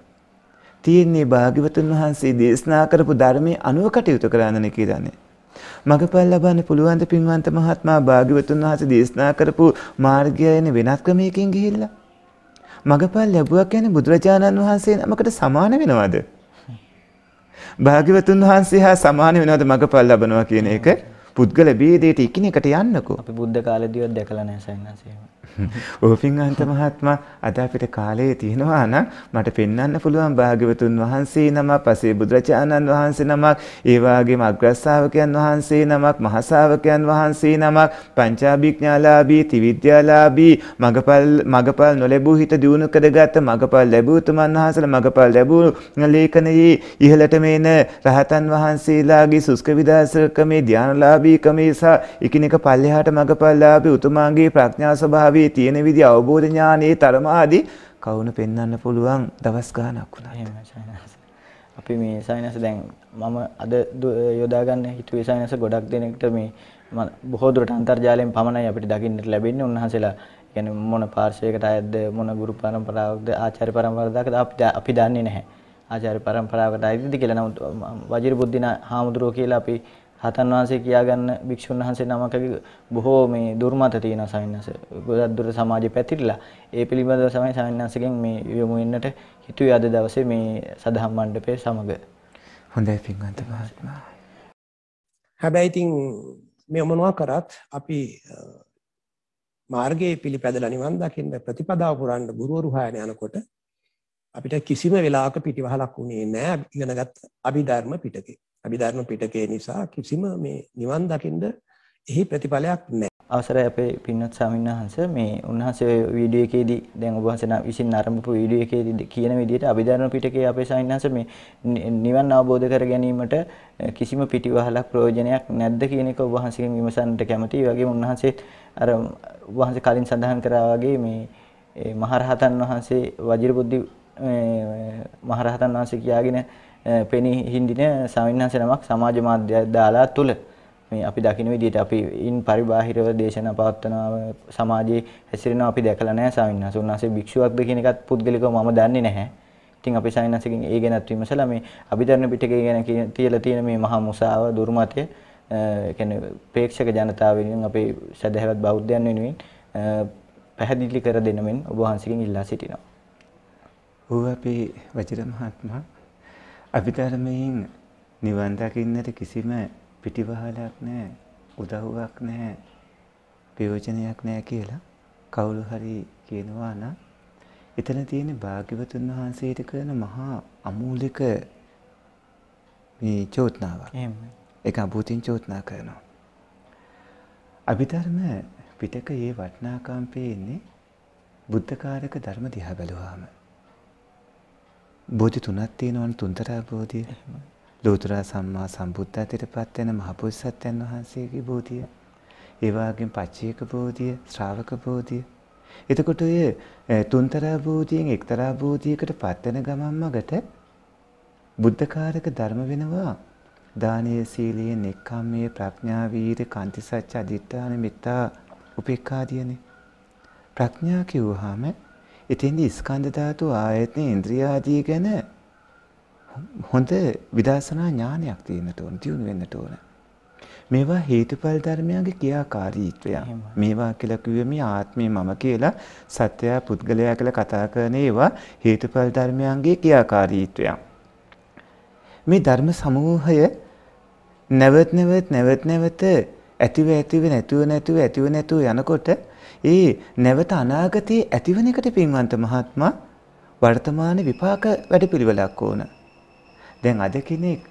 තියෙන්නේ භාග්‍යවතුන් වහන්සේ දේශනා කරපු ධර්මයේ අනුව කටයුතු කරන්නනේ කියලානේ. මගපල් ලබන්න පුළුවන් ද පින්වන්ත මහත්මයා භාග්‍යවතුන් වහන්සේ දේශනා කරපු මාර්ගයනේ වෙනත් ක්‍රමයකින් ගිහිල්ලා. මගපල් ලැබුවා කියන්නේ බුදුරජාණන් වහන්සේ නමකට සමාන වෙනවද? භාග්‍යවතුන් වහන්සේ හා සමාන වෙනවද මගපල් ලබනවා කියන එක? පුද්ගල ભેදයට එකිනෙකට යන්නකෝ. අපි බුද්ධ කාලෙදීවත් දැකලා නැහැ සයන්හන්සේ. ඕපින්වන්ත <laughs> මහත්මයා අද අපිට කාලයේ තියෙනවා නම් මට පෙන්වන්න පුළුවන් භාග්‍යවතුන් වහන්සේ නමක්, පසේ බුදුරජාණන් වහන්සේ නමක්, ඒ වගේම අග්‍රස්ථාවකයන් වහන්සේ නමක්, මහසාවකයන් වහන්සේ නමක්, පංචාභිඥාලාභී, ත්‍රිවිද්‍යාලාභී, මගපල් මගපල් නොලැබූ හිත දියුණු කරගත් මගපල් ලැබූ තුමන් වහන්සේලා මගපල් ලැබූ ලේඛනයේ ඉහළට මේන රහතන් වහන්සේලාගේ සුස්ක විදාසකමේ ධානලාභී කමේ සහ එකිනෙක පල්ලෙහාට මගපල්ලාභී උතුමාගේ ප්‍රඥා ස්වභාවී අපේ තියෙන විදි අවබෝධ ඥානයේ තරම ආදී කවුණ පෙන්වන්න පුළුවන් දවස් ගානක් වුණා. අපි මේ සයනස දැන් මම අද යොදා ගන්න හිතුවේ සයනස ගොඩක් දෙනෙක්ට මේ බොහෝ දුරට අන්තර්ජාලයෙන් පමණයි අපිට දකින්නට ලැබෙන්නේ උන්වහන්සේලා කියන්නේ මොන පාර්ශවයකට අයද්ද මොන ගුරු පරම්පරාවක්ද ආචාර්ය පරම්පරාවක්ද අපි අපි දන්නේ නැහැ. ආචාර්ය පරම්පරාවකට අයිතිද කියලා නමුත් වජිර බුද්ධින හාමුදුරුවෝ කියලා අපි රහතන් වහන්සේ කියාගන්න භික්ෂුන් වහන්සේ නමකගේ බොහෝ මේ දුර්මත තියෙනවා සාමිනස. ගොඩක් දුර සමාජෙ පැතිරිලා ඒ පිළිබඳව තමයි සාමිනසගෙන් මේ යොමු වෙන්නට හිතුවේ අද දවසේ මේ සදහම් මණ්ඩපයේ සමග. හොඳයි පින්වන්ත මහත්මයා. හැබැයි ඉතින් මේ මොනවා කරත් අපි මාර්ගයේ පිළිපැදලා නිවන් දකින්න ප්‍රතිපදාව පුරන්න ගුරුවරු හායන යනකොට අපිට කිසිම වෙලාවක පිටිවහලක් වුණේ නැහැ ඉගෙනගත් අභිධර්ම පිටකේ. අභිධර්ම පිටකේ නිසා කිසිම මේ නිවන් දකින්න එහි ප්‍රතිඵලයක් නැහැ. අවසරයි අපේ පින්වත් ස්වාමීන් වහන්සේ මේ උන්වහන්සේ වීඩියෝ එකේදී දැන් ඔබ වහන්සේ විසින් ආරම්භපු වීඩියෝ එකේදී කියන විදිහට අභිධර්ම පිටකයේ අපේ ස්වාමීන් වහන්සේ මේ නිවන් අවබෝධ කර ගැනීමට කිසිම පිටිවහලක් ප්‍රයෝජනයක් නැද්ද කියන එක ඔබ වහන්සේගෙන් විමසන්නට කැමතියි. ඒ වගේම උන්වහන්සේ අර වහන්සේ කලින් සඳහන් කරා වගේ මේ මහරහතන් වහන්සේ වජිරබුද්ධි මහරහතන් වහන්සේ කියාගෙන පෙනී හින්දින සවින්හස නමක් සමාජ මාධ්‍ය දාලා තුල මේ අපි දකින විදිහට අපි ඉන් පරිබාහිරව දේශනා පවත්වනවා සමාජයේ හැසිරෙනවා අපි දැකලා නැහැ සවින්හස. උන්වහන්සේ භික්ෂුවක්ද කියන එකත් පුද්ගලිකව මම දන්නේ නැහැ. ඉතින් අපි සවින්හසකින් ඒ ගැනත් විමසලා මේ අභිධර්ම පිටකය ගැන තියලා තියෙන මේ මහා මුසාව දුර්මතය කියන්නේ ප්‍රේක්ෂක ජනතාව වෙනුවෙන් අපේ සදහැවත් බෞද්ධයන් වෙනුවෙන් පැහැදිලි කර දෙනමින් ඔබ වහන්සේගෙන් ඉල්ලා සිටිනවා. ඌ අපේ වජිර මහත්මයා අභිධර්මයෙන් නිවන් දකින්නට කිසිම පිටිවහලක් නැහැ, උදව්වක් නැහැ, ප්‍රයෝජනයක් නැහැ කියලා කවුරු හරි කියනවා නම් එතන තියෙන භාග්‍යවතුන් වහන්සේට කරන මහා අමූලික මේ චෝදනාවක්. එහෙමයි. ඒක අභූතින් චෝදනා කරනවා. අභිධර්ම පිටකයේ වටිනාකම් පේන්නේ බුද්ධකාරක ධර්ම දිහා බැලුවාම. බෝධි තුනක් තියෙනවනේ තුන්තරා බෝධිය. ලෝතර සම්මා සම්බුද්ධත්වයට පත් වෙන මහපොසත්යන් වහන්සේගේ බෝධිය. ඒ වගේම පච්චේක බෝධිය, ශ්‍රාවක බෝධිය. එතකොට ඔය තුන්තරා බෝධියෙන් එක්තරා බෝධියකට පත් වෙන ගමන් මගට බුද්ධකාරක ධර්ම වෙනවා. දානීය සීලයේ නෙක්ඛම්මයේ ප්‍රඥා වීර කන්ති සච්ච අදිත්‍යාන මිත්තා උපේක්ඛාදීනේ. ප්‍රඥා කිව්වහම එතෙන්දී ස්කන්ධ ධාතු ආයතන ඉන්ද්‍රිය ආදී ගැන හොඳ විදර්ශනා ඥානයක් තියෙන්න ඕන, දියුණු වෙන්න ඕන. මේවා හේතුඵල ධර්මයන්ගේ ක්‍රියාකාරීත්වය. මේවා කියලා කිව්වේ මේ ආත්මය මම කියලා සත්‍යය පුද්ගලයා කියලා කතා කරන ඒවා හේතුඵල ධර්මයන්ගේ ක්‍රියාකාරීත්වය. මේ ධර්ම සමූහය නැවත් නැවත් නැවත් නැවත ඇතිව ඇතිව නැතුව නැතුව ඇතිව නැතුව යනකොට ඒ නැවත අනාගතයේ ඇතිවන එකට පින්වන්ත මහත්මා වර්තමාන විපාක වැඩපිළිවෙලක් ඕන. දැන් අද කෙනෙක්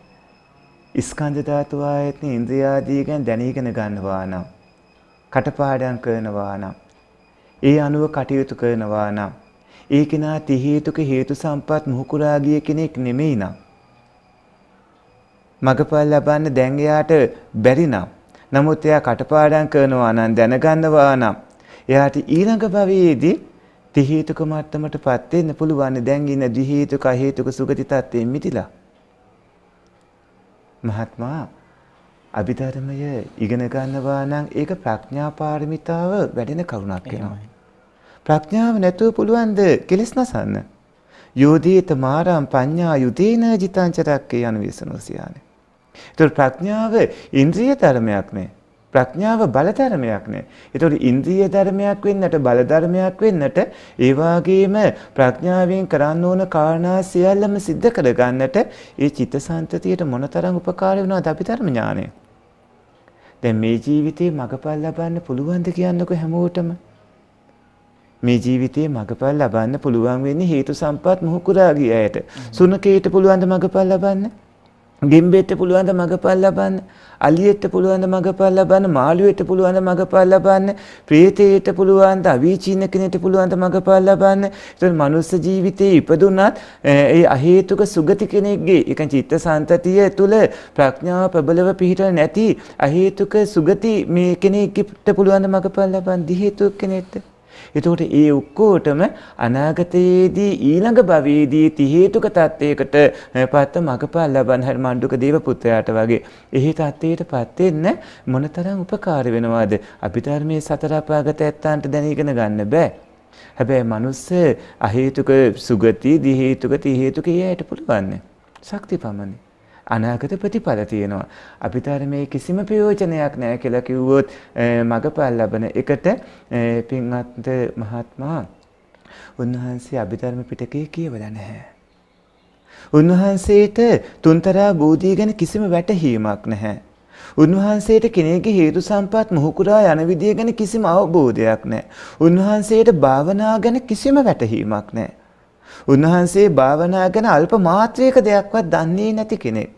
ස්කන්ධ ධාතු ආයතන ඉන්ද්‍රිය ආදී ගැන දැනීගෙන ගන්නවා නම් කටපාඩම් කරනවා නම් ඒ අනුව කටයුතු කරනවා නම් ඒ කෙනා තිහේතුක හේතු සම්පත් මුහුකුරා ගිය කෙනෙක් නෙමෙයි නම් මගපල් ලබන්න දැන් එයාට බැරි නම් නමුත් එයා කටපාඩම් කරනවා නම් දැනගන්නවා නම් එයාට ඊළඟ භවයේදී ත්‍රිහේතුක මට්ටමට පත් වෙන්න පුළුවන්. දැන් ඉන්න ත්‍රිහේතුක හේතුක සුගති තත්ත්වයෙන් මිදිලා. මහත්මයා අභිධර්මය ඉගෙන ගන්නවා නම් ඒක ප්‍රඥා පාරමිතාව වැඩෙන කරුණක් වෙනවා. ප්‍රඥාව නැතුව පුළුවන්ද කෙලස් නසන්න? යෝදීත මාරම් පඤ්ඤා යුදේන ජිතංචරක්කේ යන විසනෝසියානේ. ඒතර ප්‍රඥාව ඉන්ද්‍රිය ධර්මයක් නේ. ප්‍රඥාව බලධර්මයක් නෑ. ඒතකොට ඉන්ද්‍රිය ධර්මයක් වෙන්නට බලධර්මයක් වෙන්නට ඒ වාගේම ප්‍රඥාවෙන් කරන්න ඕන කාරණා සියල්ලම සිද්ධ කරගන්නට ඒ චිත්තසංතතියට මොනතරම් උපකාරී වුණාද අපි ධර්ම ඥානය. දැන් මේ ජීවිතේ මගපල් ලබන්න පුළුවන්ද කියන්නකෝ හැමෝටම. මේ ජීවිතේ මගපල් ලබන්න පුළුවන් වෙන්නේ හේතු සම්පත් මුහුකුරා ගිය අයට. සුනකේට පුළුවන් ද මගපල් ලබන්න? ගෙම්බෙට පුළුවන් ද මගපල් ලබන්න අලියෙට පුළුවන් ද මගපල් ලබන්න මාළුවෙට පුළුවන් ද මගපල් ලබන්න ප්‍රේතයට පුළුවන් ද අවීචින කෙනෙකුට පුළුවන් ද මගපල් ලබන්න ඒතකොට මනුස්ස ජීවිතේ ඉපදුනත් ඒ අහේතුක සුගති කෙනෙක්ගේ ඒ කියන්නේ චිත්ත සන්තතිය තුළ ප්‍රඥාව ප්‍රබලව පිහිටලා නැති අහේතුක සුගති මේ කෙනෙක්ට පුළුවන් ද මගපල් ලබන්න දි හේතුක කෙනෙක්ට එතකොට ඒ ඔක්කොටම අනාගතයේදී ඊළඟ භවයේදී තිහේතුක තත්ත්වයකට පත්ව මගපල් ලබන් හරි මණ්ඩුක දේව පුත්‍රයාට වගේ එහි තත්ත්වයට පත් වෙන්න මොනතරම් උපකාර වෙනවද අභිධර්මයේ සතර අපාගත ඇත්තන්ට දැනීගෙන ගන්න බෑ හැබැයි මනුස්ස අහේතුක සුගති දිහේතුක තිහේතුක ඒ ඇයට පුළුවන් ශක්ති පමණයි අනාගත ප්‍රතිඵල තියෙනවා. අපිට අර මේ කිසිම ප්‍රයෝජනයක් නැහැ කියලා කිව්වොත් මගපල් ලබන එකට පින්වත් මහත්මයා උන්වහන්සේ අභිධර්ම පිටකේ කියවලා නැහැ. උන්වහන්සේට තුන්තරා බෝධිය ගැන කිසිම වැටහීමක් නැහැ. උන්වහන්සේට කෙනෙකුගේ හේතු සම්පත් මොහුකුරා යන විදිය ගැන කිසිම අවබෝධයක් නැහැ. උන්වහන්සේට භාවනා ගැන කිසිම වැටහීමක් නැහැ. උන්වහන්සේ භාවනා ගැන අල්ප මාත්‍රයක දෙයක්වත් දන්නේ නැති කෙනෙක්.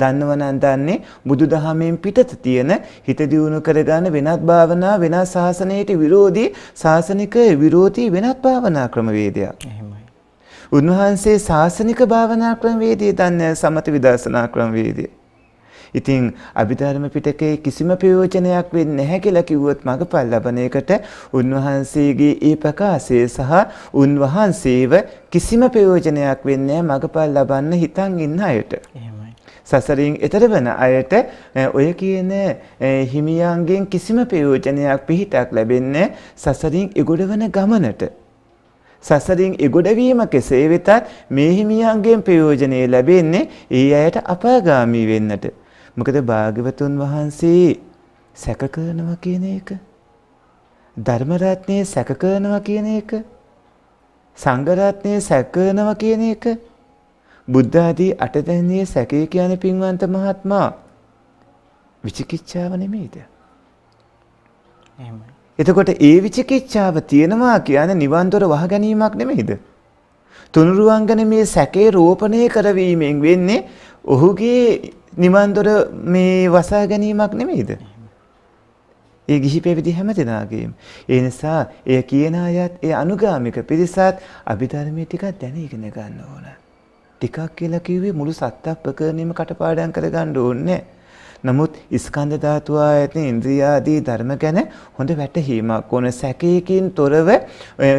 දන්නවනම් දන්නේ බුදුදහමෙන් පිටත තියෙන හිත දියුණු කරගන්න වෙනත් භාවනා වෙනත් ශාසනයට විරෝධී ශාසනික විරෝධී වෙනත් භාවනා ක්‍රමවේදයක්. එහෙමයි. උන්වහන්සේ ශාසනික භාවනා ක්‍රමවේදය දන්නේ සමත විදර්ශනා ක්‍රමවේදය. ඉතින් අභිධර්ම පිටකේ කිසිම ප්‍රයෝජනයක් වෙන්නේ නැහැ කියලා කිව්වොත් මගපල් ලබන එකට උන්වහන්සේගේ ඒ ප්‍රකාශය සහ උන්වහන්සේව කිසිම ප්‍රයෝජනයක් වෙන්නේ මගපල් ලබන්න හිතන් ඉන්න අයට. එහෙමයි. සසරින් එතර වන අයට ඔය කියන හිමියන්ගෙන් කිසිම ප්‍රයෝජනයක් පිහිටක් ලැබෙන්නේ සසරින් එගොඩවන ගමනට. සසරින් එගොඩවීම කෙසේ වෙතත් මේ හිමියන්ගෙන් ප්‍රයෝජනය ලැබෙන්නේ ඒ අයට අපාගාමී වෙන්නට. මොකද භාග්‍යවතුන් වහන්සේ සැක කරනවා කියන එක ධර්ම රත්නයේ සැක කරනවා කියන එක සංඝ රත්නයේ සැක කරනවා කියන එක බුද්ධ ආදී අටදැන්නේ සැකේ කියන්නේ පින්වන්ත මහත්මා විචිකිච්ඡාව නෙමෙයිද එහෙමයි එතකොට ඒ විචිකිච්ඡාව තියෙනවා කියන්නේ නිවන් දොර වහ ගැනීමක් නෙමෙයිද තුනුරුවංගන මේ සැකේ රෝපණය කරවීමෙන් වෙන්නේ ඔහුගේ නිවන්දොර මේ වසා ගැනීමක් නෙමෙයිද? ඒ ගිහි පැවිදි හැම දෙනාගේම. ඒ නිසා එය කියන අයත් ඒ අනුගාමික පිරිසත් අභිධර්මයේ ටිකක් දැන ඉගෙන ගන්න ඕන. ටිකක් කියලා කිව්වේ මුළු සත්‍ය ප්‍රකරණයම කටපාඩම් කරගන්න ඕනේ නැහැ. නමුත් ස්කන්ධ ධාතුව ආයතන ඉන්ද්‍රිය ආදී ධර්ම ගැන හොඳ වැටහීමක් ඕන සැකයකින් තොරව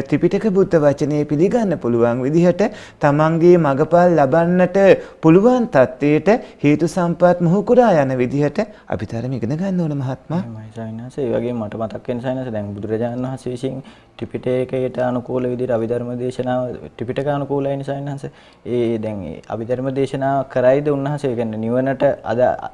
ත්‍රිපිටක බුද්ධ වචනේ පිළිගන්න පුළුවන් විදිහට තමන්ගේ මගපල් ලබන්නට පුළුවන් තත්ත්වයට හේතු සම්පත් මොහුකුරා යන විදිහට අපි තරම ඉගෙන ගන්න ඕන මහත්මයා. සයින්හස ඒ වගේ මට මතක් වෙන සයින්හස දැන් බුදුරජාණන් වහන්සේ විසින් ත්‍රිපිටකයට අනුකූල විදිහට අභිධර්ම දේශනාව ත්‍රිපිටක අනුකූලයි සයින්හස. ඒ දැන් අභිධර්ම දේශනාව කරයිද උන්වහන්සේ කියන්නේ නිවනට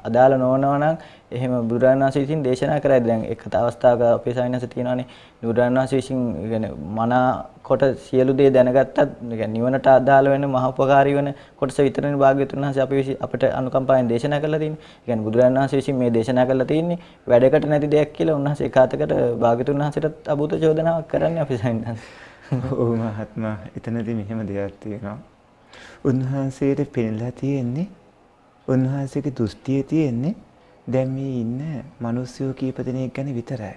අදාළ නොවන ඕනවනම් එහෙම බුදුරජාණන් වහන්සේ විසින් දේශනා කරයි දැන් එක අවස්ථාවක අපේ සාමිනස තියෙනවානේ බුදුරජාණන් වහන්සේ විසින් يعني මනා කොට සියලු දේ දැනගත්තත් يعني නිවනට අදාළ වෙන මහෝපකාරී වෙන කොටස විතරනේ භාග්‍යවතුන් වහන්සේ අපි අපිට අනුකම්පාවෙන් දේශනා කරලා තින්නේ. يعني බුදුරජාණන් වහන්සේ විසින් මේ දේශනා කරලා තින්නේ වැඩකට නැති දෙයක් කියලා උන්වහන්සේ එකාතකට භාග්‍යවතුන් වහන්සේටත් අභූත චෝදනාවක් කරන්නේ අපි සාමිනස. ඔව් මහත්මයා එතනදී මෙහෙම දෙයක් තියෙනවා. උන්වහන්සේට පෙන්ලා තියෙන්නේ උන්වහන්සේගේ දෘෂ්ටියේ තියෙන්නේ දැන් මේ ඉන්න මිනිස්සු කීප දෙනෙක් ගැන විතරයි.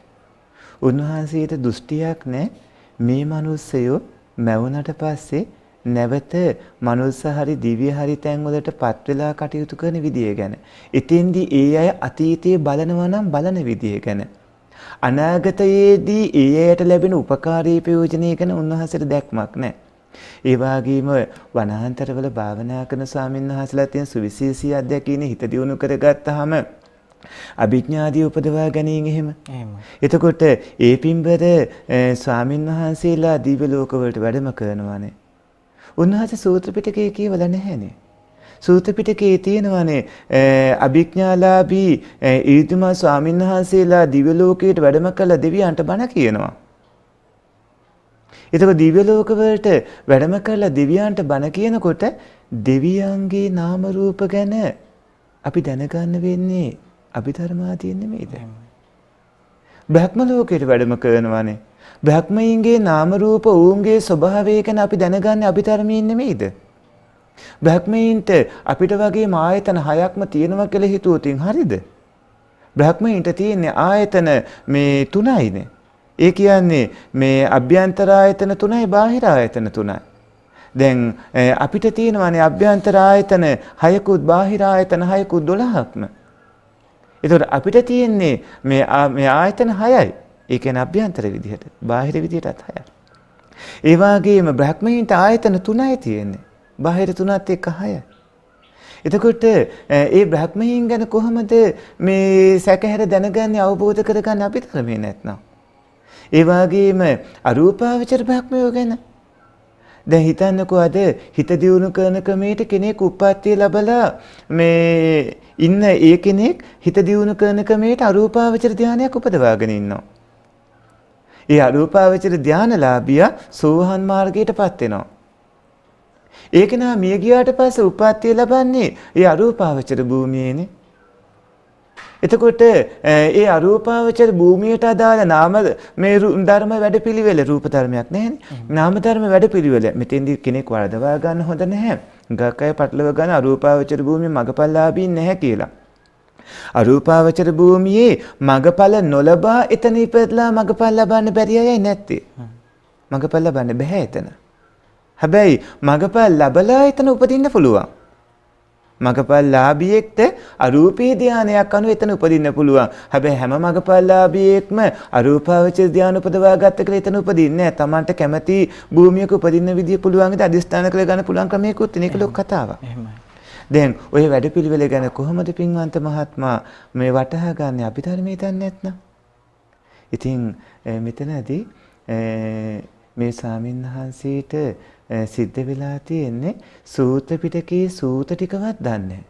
උන්වහන්සේට දෘෂ්ටියක් නැහැ මේ මිනිස්සයෝ මැවුනට පස්සේ නැවත මනුස්ස හරි දිව්‍ය හරි තැන්වලට පත් වෙලා කටයුතු කරන විදිය ගැන. එතෙන්දී ඒ අය අතීතයේ බලනවා නම් බලන විදිය ගැන. අනාගතයේදී ඒ අයට ලැබෙන උපකාරී ප්‍රයෝජනය ගැන උන්වහන්සේට දැක්මක් නැහැ. ඒ වගේම වනාන්තරවල භාවනා කරන ස්වාමීන් වහන්සේලා තියෙන සුවිශේෂී අධ්‍යක්ීනේ හිත දියුණු කරගත්තාම අභිඥාදී උපදවා ගැනීම එහෙම. එතකොට ඒ පින්බර ස්වාමින් වහන්සේලා දිව්‍ය ලෝකවලට වැඩම කරනවානේ. උන්වහන්සේ සූත්‍ර පිටකයේ කියවලා නැහැනේ. සූත්‍ර පිටකයේ තියෙනවානේ අභිඥාලාභී ඊතුමා ස්වාමින් වහන්සේලා දිව්‍ය ලෝකයට වැඩම කළ දෙවියන්ට බණ කියනවා. එතකොට දිව්‍ය ලෝකවලට වැඩම කළ දෙවියන්ට බණ කියනකොට දෙවියන්ගේ නාම රූප ගැන අපි දැනගන්න වෙන්නේ අභිධර්මාදීන් නෙමෙයිද? බ්‍රහ්ම ලෝකයට වැඩම කරනවානේ. බ්‍රහ්මයින්ගේ නාම රූප ඌන්ගේ ස්වභාවය ගැන අපි දැනගන්නේ අභිධර්මයෙන් නෙමෙයිද? බ්‍රහ්මයින්ට අපිට වගේ ආයතන හයක්ම තියෙනවා කියලා හිතුවොත් හරිද? බ්‍රහ්මයින්ට තියෙන ආයතන මේ තුනයිනේ. ඒ කියන්නේ මේ අභ්‍යන්තර ආයතන තුනයි බාහිර ආයතන තුනයි. දැන් අපිට තියෙනවානේ අභ්‍යන්තර ආයතන 6කුත් බාහිර ආයතන 6කුත් 12ක්ම. එතකොට අපිට තියෙන්නේ මේ මේ ආයතන 6යි. ඒ කියන්නේ අභ්‍යන්තර විදිහට, බාහිර විදිහටත් 6යි. ඒ වගේම බ්‍රහ්මීන්ට ආයතන 3යි තියෙන්නේ. බාහිර 3ත් එක්ක 6යි. එතකොට ඒ බ්‍රහ්මීන් ගැන කොහොමද මේ සැකහැර දැනගන්නේ අවබෝධ කරගන්නේ අපි තරමේ නැත්නම්. ඒ වගේම අරූපාවචර බ්‍රහ්මයෝ ගැන දැන් හිතන්නකෝ අද හිත දියුණු කරන ක්‍රමයට කෙනෙක් උප්පත්තිය ලැබලා මේ ඉන්න ඒ කෙනෙක් හිත දියුණු කරන ක්‍රමයට අරූපාවචර ධානයක් උපදවාගෙන ඉන්නවා. ඒ අරූපාවචර ධානලාභියා සෝහන් මාර්ගයටපත් වෙනවා. ඒ කෙනා මිය ගියාට පස්සේ උපාත්තිය ලබන්නේ ඒ අරූපාවචර භූමියේනේ. එතකොට ඒ අරූපාවචර භූමියට අදාළ නාම මේ ධර්ම වැඩපිළිවෙල රූප ධර්මයක් නැහැනේ. නාම ධර්ම වැඩපිළිවෙල මෙතෙන්දී කෙනෙක් වරදවා ගන්න හොඳ නැහැ. ගක් අය පටලව ගන්න අරූපාවචර භූමිය මගපල්ලාබී නැහැ කියලා. අරූපාවචර භූමියේ මගපල නොලබා එතන ඉපදලා මගපල් ලබන්න බැරි අයයි නැත්තේ. මගපල් ලබන්න බෑ එතන. හැබැයි මගපල් ලබලා එතන උපදින්න පුළුවන්. මගපල්ලාභියෙක්ට අරූපී ධානයක් අනුව එතන උපදින්න පුළුවන්. හැබැයි හැම මගපල්ලාභියෙක්ම අරූපාවචර ධාන උපදවා ගත්ත කියලා එතන උපදින්නේ නැහැ. Tamanට කැමති භූමියක උපදින්න විදිය පුළුවන් ඉද අදිස්ථාන කරගන්න පුළුවන් ක්‍රමයකුත් තියෙන එක ලොකු කතාවක්. දැන් ওই වැඩපිළිවෙල ගැන කොහොමද පින්වන්ත මහත්මයා මේ වටහා ගන්න අපි ධර්මයේ දන්නේ නැත්නම්? ඉතින් මෙතනදී මේ සාමින්හන්සීට සිද්ධ වෙලා තියෙන්නේ සූත පිටකේ සූත ටිකවත් දන්නේ නැහැ.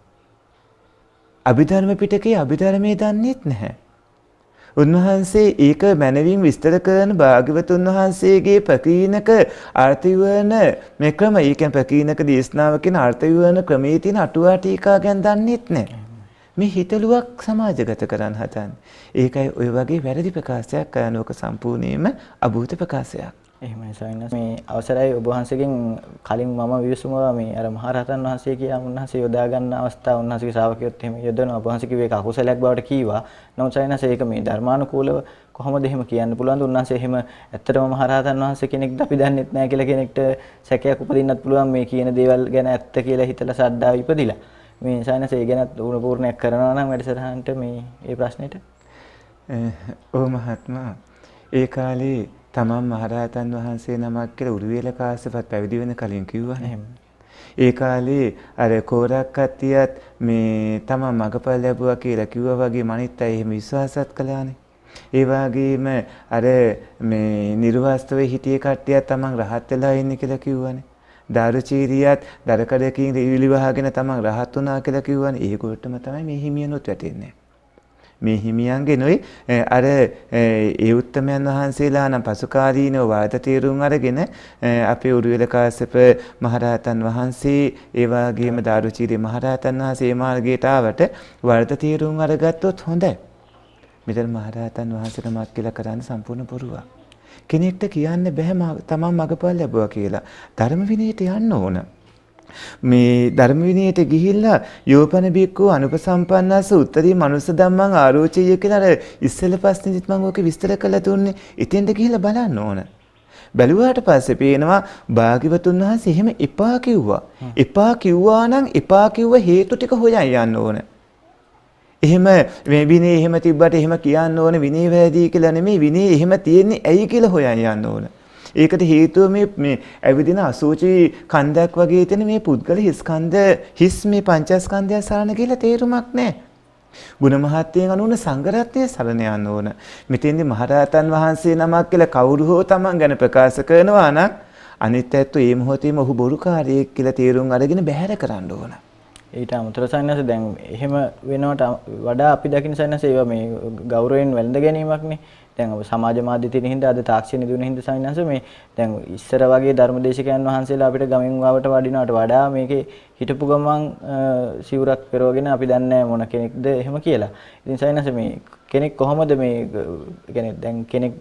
අභිධර්ම පිටකේ අභිධර්මයේ දන්නේත් නැහැ. උන්වහන්සේ ඒක මැනවින් විස්තර කරන භාග්‍යවතුන් වහන්සේගේ ප්‍රකීණක අර්ථය වන මේ ක්‍රම, ඒ කියන්නේ ප්‍රකීණක දේශනාව කියන අර්ථය වන ක්‍රමයේ තියෙන අටුවා ටීකා ගැන දන්නේත් නැහැ. මේ හිතලුවක් සමාජගත කරන්න හදන්නේ. ඒකයි ওই වගේ වැරදි ප්‍රකාශයක් කරන ඕක සම්පූර්ණයෙන්ම අභූත ප්‍රකාශයක්. එහෙමයි සවින්නස් මේ අවසරයි ඔබ වහන්සේගෙන් කලින් මම විවිසුමවා මේ අර මහරහතන් වහන්සේ කියා උන්වහන්සේ යොදා ගන්න අවස්ථාව උන්වහන්සේගේ ශ්‍රාවකයොත් එහෙම යොදවන ඔබ වහන්සේ කිව්වේ ඒක අකුසලයක් බවට කීවා. නමුත් සවින්නස් ඒක මේ ධර්මානුකූලව කොහොමද එහෙම කියන්න පුළුවන්ද උන්වහන්සේ එහෙම ඇත්තටම මහරහතන් වහන්සේ කෙනෙක්ද අපි දන්නෙත් නැහැ කියලා කෙනෙක්ට සැකයක් උපදින්නත් පුළුවන් මේ කියන දේවල් ගැන ඇත්ත කියලා හිතලා සද්දාව ඉපදිලා. මේ සවින්නස් ඒ ගැනත් උණු පූර්ණයක් කරනවා නම් වැඩසටහනට මේ ඒ ප්‍රශ්නෙට ඔව් මහත්මයා ඒ කාලේ තමන් මහරහතන් වහන්සේ නමක් කියලා උරුවේල කාශ්‍යපත් පැවිදි වෙන කලින් කිව්වනේ. ඒ කාලේ අර කෝරක් කත්තියත් මේ තමන් මගපල් ලැබුවා කියලා කිව්වා වගේ මනිත් අය එහෙම විශ්වාසත් කළානේ. ඒ වගේම අර මේ නිර්වාස්තවේ හිටිය කට්ටියත් තමන් රහත් වෙලා ඉන්නේ කියලා කිව්වනේ. දාරුචීරියත් දරකඩකින් රිවිලි වහගෙන තමන් රහත් වුණා කියලා කිව්වනේ. ඒගොල්ලන්ටම තමයි මේ හිමියනොත් වැටෙන්නේ. මේ හිමියන්ගේ නොයි අර ඒ උත්තමයන් වහන්සේලා නම් පසුකාලීනව වාද තීරුම් අරගෙන අපේ උරුවෙල කාශ්‍යප මහරහතන් වහන්සේ ඒ වගේම දාරුචීරේ මහරහතන් වහන්සේ මාර්ගයට ආවට වර්ධ තීරුම් අරගත්තොත් හොඳයි. මෙතන මහරහතන් වහන්සේට මක් කියලා කරන්න සම්පූර්ණ බොරුවක්. කෙනෙක්ට කියන්න බෑ තමන් මගපල් ලැබුවා කියලා. ධර්ම විනයට යන්න ඕන. මේ ධර්ම විනයට ගිහිල්ලා යෝපන බික්කෝ අනුපසම්පන්නස උත්තරී මනුස්ස ධම්මං ආරෝචය කියලා අර ඉස්සෙල්ලා පස්සෙදිත් මම ඕකේ විස්තර කරලා දුන්නේ. එතෙන්ද ගිහිල්ලා බලන්න ඕන. බැලුවාට පස්සේ පේනවා භාග්‍යවතුන් වහන්සේ එහෙම එපා කිව්වා. එපා කිව්වා නම් එපා කිව්ව හේතු ටික හොයන් යන්න ඕනේ. එහෙම මේ විනේ එහෙම තිබ්බට එහෙම කියන්න ඕන විනේ වැරදි කියලා නෙමෙයි විනේ එහෙම තියෙන්නේ ඇයි කියලා හොයන් යන්න ඕන. ඒකට හේතුව මේ මේ ඇවිදින අසූචි කන්දක් වගේ තියෙන මේ පුද්ගල හිස්කන්ධ හිස් මේ පංචස්කන්ධය සරණ කියලා තේරුමක් නැහැ. ගුණ මහත්යෙන් අනුන සංගරත්නය සරණ යන්න ඕන. මෙතෙන්දී මහරහතන් වහන්සේ නමක් කියලා කවුරු හෝ තමන් ගැන ප්‍රකාශ කරනවා නම් අනිත් ඇත්තු ඒ මොහොතේම ඔහු බොරුකාරයෙක් කියලා තේරුම් අරගෙන බැහැර කරන්න ඕන. ඊට අමතර සන්නස දැන් එහෙම වෙනවට වඩා අපි දකින සන්නස ඒවා මේ ගෞරවයෙන් වැළඳ ගැනීමක්නේ. දැන් ඔබ සමාජ මාධ්‍ය තියෙන හින්දා අද තාක්ෂණය දිනුන හින්දා සමිනහස මේ දැන් ඉස්සර වගේ ධර්මදේශකයන් වහන්සේලා අපිට ගමෙන් වාවට වඩිනවට වඩා මේකේ හිටපු ගමන් සිවුරක් පෙරවගෙන අපි දන්නේ මොන කෙනෙක්ද එහෙම කියලා. ඉතින් සමිනහස මේ කෙනෙක් කොහොමද මේ කියන්නේ දැන් කෙනෙක්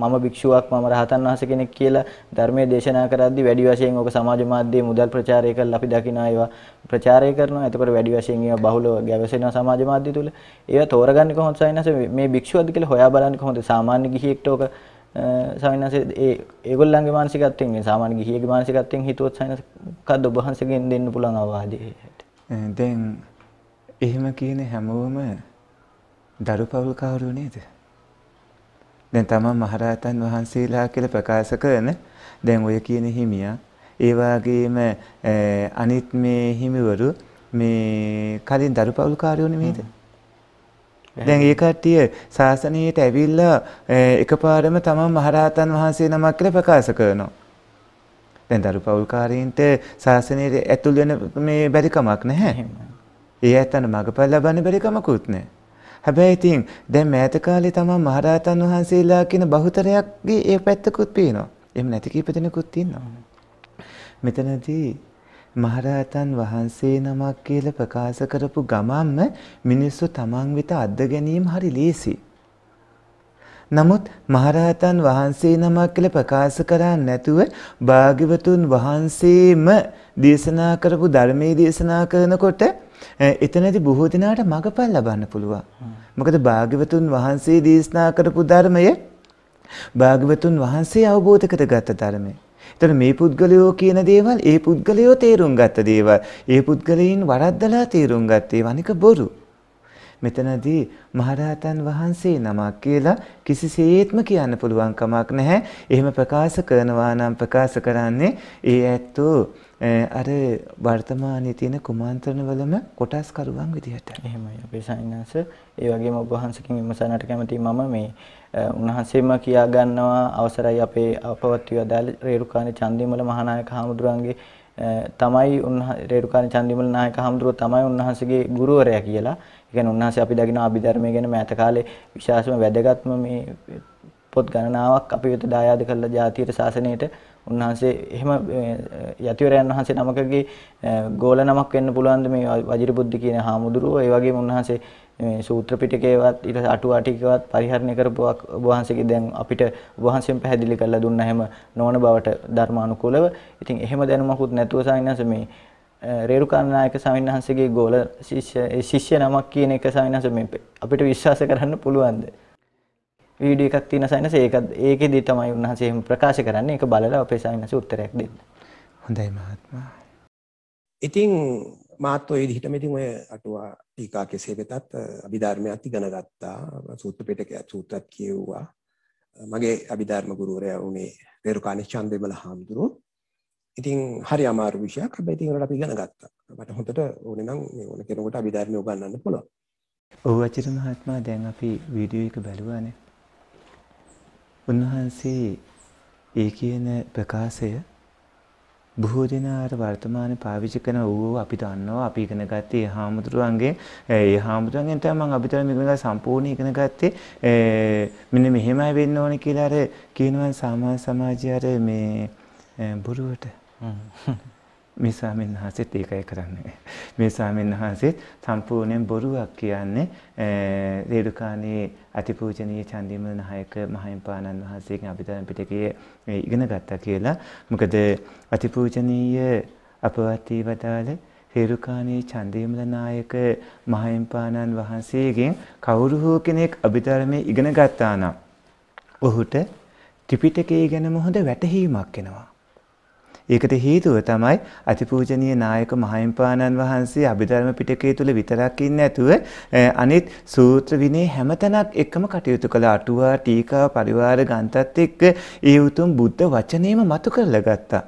මම භික්ෂුවක් මම රහතන් වහන්සේ කෙනෙක් කියලා ධර්මයේ දේශනා කරද්දී වැඩි වශයෙන් ඕක සමාජ මාධ්‍යයේ මුදල් ප්‍රචාරය කරලා අපි දකිනවා ඒවා ප්‍රචාරය කරනවා. එතකොට වැඩි වශයෙන් ඒවා බහුලව ගැවසෙනවා සමාජ මාධ්‍ය තුල. ඒවා තෝරගන්නේ කොහොමද සයින්ස මේ භික්ෂුවද කියලා හොයා බලන්නේ කොහොමද? සාමාන්‍ය ගිහියෙක්ට ඕක සයින්ස ඒ ඒගොල්ලන්ගේ මානසිකත්වයෙන් මේ සාමාන්‍ය ගිහියගේ මානසිකත්වයෙන් හිතුවොත් සයින්ස මොකද්ද ඔබ වහන්සේගෙන් දෙන්න පුළුවන් අවවාදය? දැන් එහෙම කියන හැමෝම දරු පවුල් කවුරු නේද? දැන් තමන් මහරහතන් වහන්සේලා කියලා ප්‍රකාශ කරන දැන් ඔය කියන හිමියා ඒ වගේම අනිත් මේ හිමිවරු මේ කලින් දරු පවුල් කාර්යෝ නෙමෙයිද? දැන් ඒ කට්ටිය ශාසනයට ඇවිල්ලා එකපාරම තමන් මහරහතන් වහන්සේ නමක් කියලා ප්‍රකාශ කරනවා. දැන් දරු පවුල්කාරීන්ට ශාසනයට ඇතුල් වෙන මේ බැරි කමක් නැහැ. ඒ ඇත්තන මගපල් ලබන්න බැරි කමකුත් නැහැ. හැබැයි ඉතින් දැන් මෑත කාලේ තමයි මහරහතන් වහන්සේලා කියන බහුතරයක්ගේ ඒ පැත්තකුත් පේනවා. එහෙම නැති කීප දෙනෙකුත් ඉන්නවා. මෙතනදී මහරහතන් වහන්සේ නමක් කියලා ප්‍රකාශ කරපු ගමන්ම මිනිස්සු තමන් වෙත අද්ද ගැනීම හරි ලේසියි. නමුත් මහරහතන් වහන්සේ නමක් කියලා ප්‍රකාශ කරන්නේ නැතුව භාග්‍යවතුන් වහන්සේම දේශනා කරපු ධර්මයේ දේශනා කරනකොට එතනදී බොහෝ දිනාට මගපල් ලබන්න පුළුවන්. මොකද භාග්‍යවතුන් වහන්සේ දේශනා කරපු ධර්මය භාග්‍යවතුන් වහන්සේ අවබෝධ කරගත් ධර්මය. එතන මේ පුද්ගලයෝ කියන දේවල් ඒ පුද්ගලයෝ තේරුම් ගත්ත දේවල්. ඒ පුද්ගලයින් වරද්දලා තේරුම් ගත්තේ වනික බොරු. මෙතනදී මහරහතන් වහන්සේ නමක් කියලා කිසිසේත්ම කියන්න පුළුවන් කමක් නැහැ. එහෙම ප්‍රකාශ කරනවා නම් ප්‍රකාශ කරන්නේ ඒ ඇත්තෝ අර වර්තමානයේ තියෙන කුමාන්ත්‍රණවලම කොටස්කරුවන් විදිහට. එහෙමයි අපේ සායනස ඒ වගේම ඔබ වහන්සේකින් විමසන්නට කැමතියි මම මේ උන්වහන්සේම කියා ගන්නවා අවසරයි අපේ අපවත් විවදාල රේරුකාණ චන්දිමල මහානායක හාමුදුරන්ගේ තමයි රේරුකාණ චන්දිමල නායක හාමුදුරුව තමයි උන්වහන්සේගේ ගුරුවරයා කියලා. ඒ කියන්නේ උන්වහන්සේ අපි දකිනවා අභිධර්මය ගැන මෑත කාලේ විශාසම වැදගත්ම මේ පොත් ගණනාවක් අපි වෙත දායාද කළ ජාතියට ශාසනයට උන්වහන්සේ එහෙම යතිවරයන් වහන්සේ නමකගේ ගෝල නමක් වෙන්න පුළුවන් මේ වජිරබුද්ධ කියන හාමුදුරුවෝ ඒ වගේම උන්වහන්සේ මේ සූත්‍ර පිටකේවත් ඊට අටුවා ටිකවත් පරිහරණය කරපු ඔබ වහන්සේගේ දැන් අපිට ඔබ වහන්සේම පැහැදිලි කරලා දුන්න හැම නොවන බවට ධර්මානුකූලව ඉතින් එහෙම දැනුමකුත් නැතුව සාමිනහස මේ රේරුකාණායක සාමිනහන්සේගේ ගෝල ශිෂ්‍ය නමක් කියන එක සාමිනහස මේ අපිට විශ්වාස කරන්න පුළුවන්ද වීඩියෝ එකක් තියෙන සයින්ස් ඒක ඒකෙදි තමයි උන්වහන්සේ එහෙම ප්‍රකාශ කරන්නේ. ඒක බලලා අපේ සයින්ස් උත්තරයක් දෙන්න. හොඳයි මහත්මයා. ඉතින් මාත් ඔය විදිහටම ඉතින් ඔය අටුවා ටීකා කෙසේ වෙතත් අභිධර්මයත් ඉගෙන ගත්තා. සූත්‍ර පිටකයක් සූත්‍රත් කියවුවා. මගේ අභිධර්ම ගුරුවරයා වුණේ රේරුකාණි චන්දවිමල හාමුදුරුවෝ. ඉතින් හරි අමාරු විෂයක්. හැබැයි ඉතින් ඒකට අපි ඉගෙන ගත්තා. මට හොඳට ඕනේ නම් මේ ඕන කෙනෙකුට අභිධර්මය උගන්වන්න පුළුවන්. ඔව් අචිත මහත්මයා දැන් අපි වීඩියෝ එක බලුවානේ. උන්වහන්සේ ඒ කියන ප්‍රකාශය බොහෝ දෙනා අර වර්තමාන පාවිච්චි කරන ඌව අපි දන්නවා අපි ඉගෙන ගත්තේ ඒ හාමුදුරුවන්ගෙන් ඒ හාමුදුරුවන්ගෙන් තමයි මම අපිට මේක සම්පූර්ණ ඉගෙන ගත්තේ මෙන්න මෙහෙමයි වෙන්න ඕනේ කියලා අර කියනවා සමාජ සමාජය අර මේ බොරුවට මේ ස්වාමීන් වහන්සේත් ඒකයි කරන්නේ. මේ ස්වාමීන් වහන්සේත් සම්පූර්ණයෙන් බොරුවක් කියන්නේ රේරුකාණේ අතිපූජනීය චන්දිමල් නායක මහින්පාණන් වහන්සේගෙන් අභිධර්ම පිටකයේ ඉගෙන ගත්තා කියලා. මොකද අතිපූජනීය අපවත්ී වදාළ රේරුකාණේ චන්දිමල් නායක මහින්පාණන් වහන්සේගෙන් කවුරු හෝ කෙනෙක් අභිධර්මයේ ඉගෙන ගත්තා නම් ඔහුට ත්‍රිපිටකය ගැන හොඳ වැටහීමක් එනවා. ඒකට හේතුව තමයි අතිපූජනීය නායක මහින්පාණන් වහන්සේ අභිධර්ම පිටකය තුල විතරක් ඉන්නේ නැතුව අනිත් සූත්‍ර විනේ හැමතැනක් එකම කටයුතු කළ අටුවා ටීකා පරිවාර ගන්තත් එක්ක ඒ උතුම් බුද්ධ වචනේම මතු කරලා ගත්තා.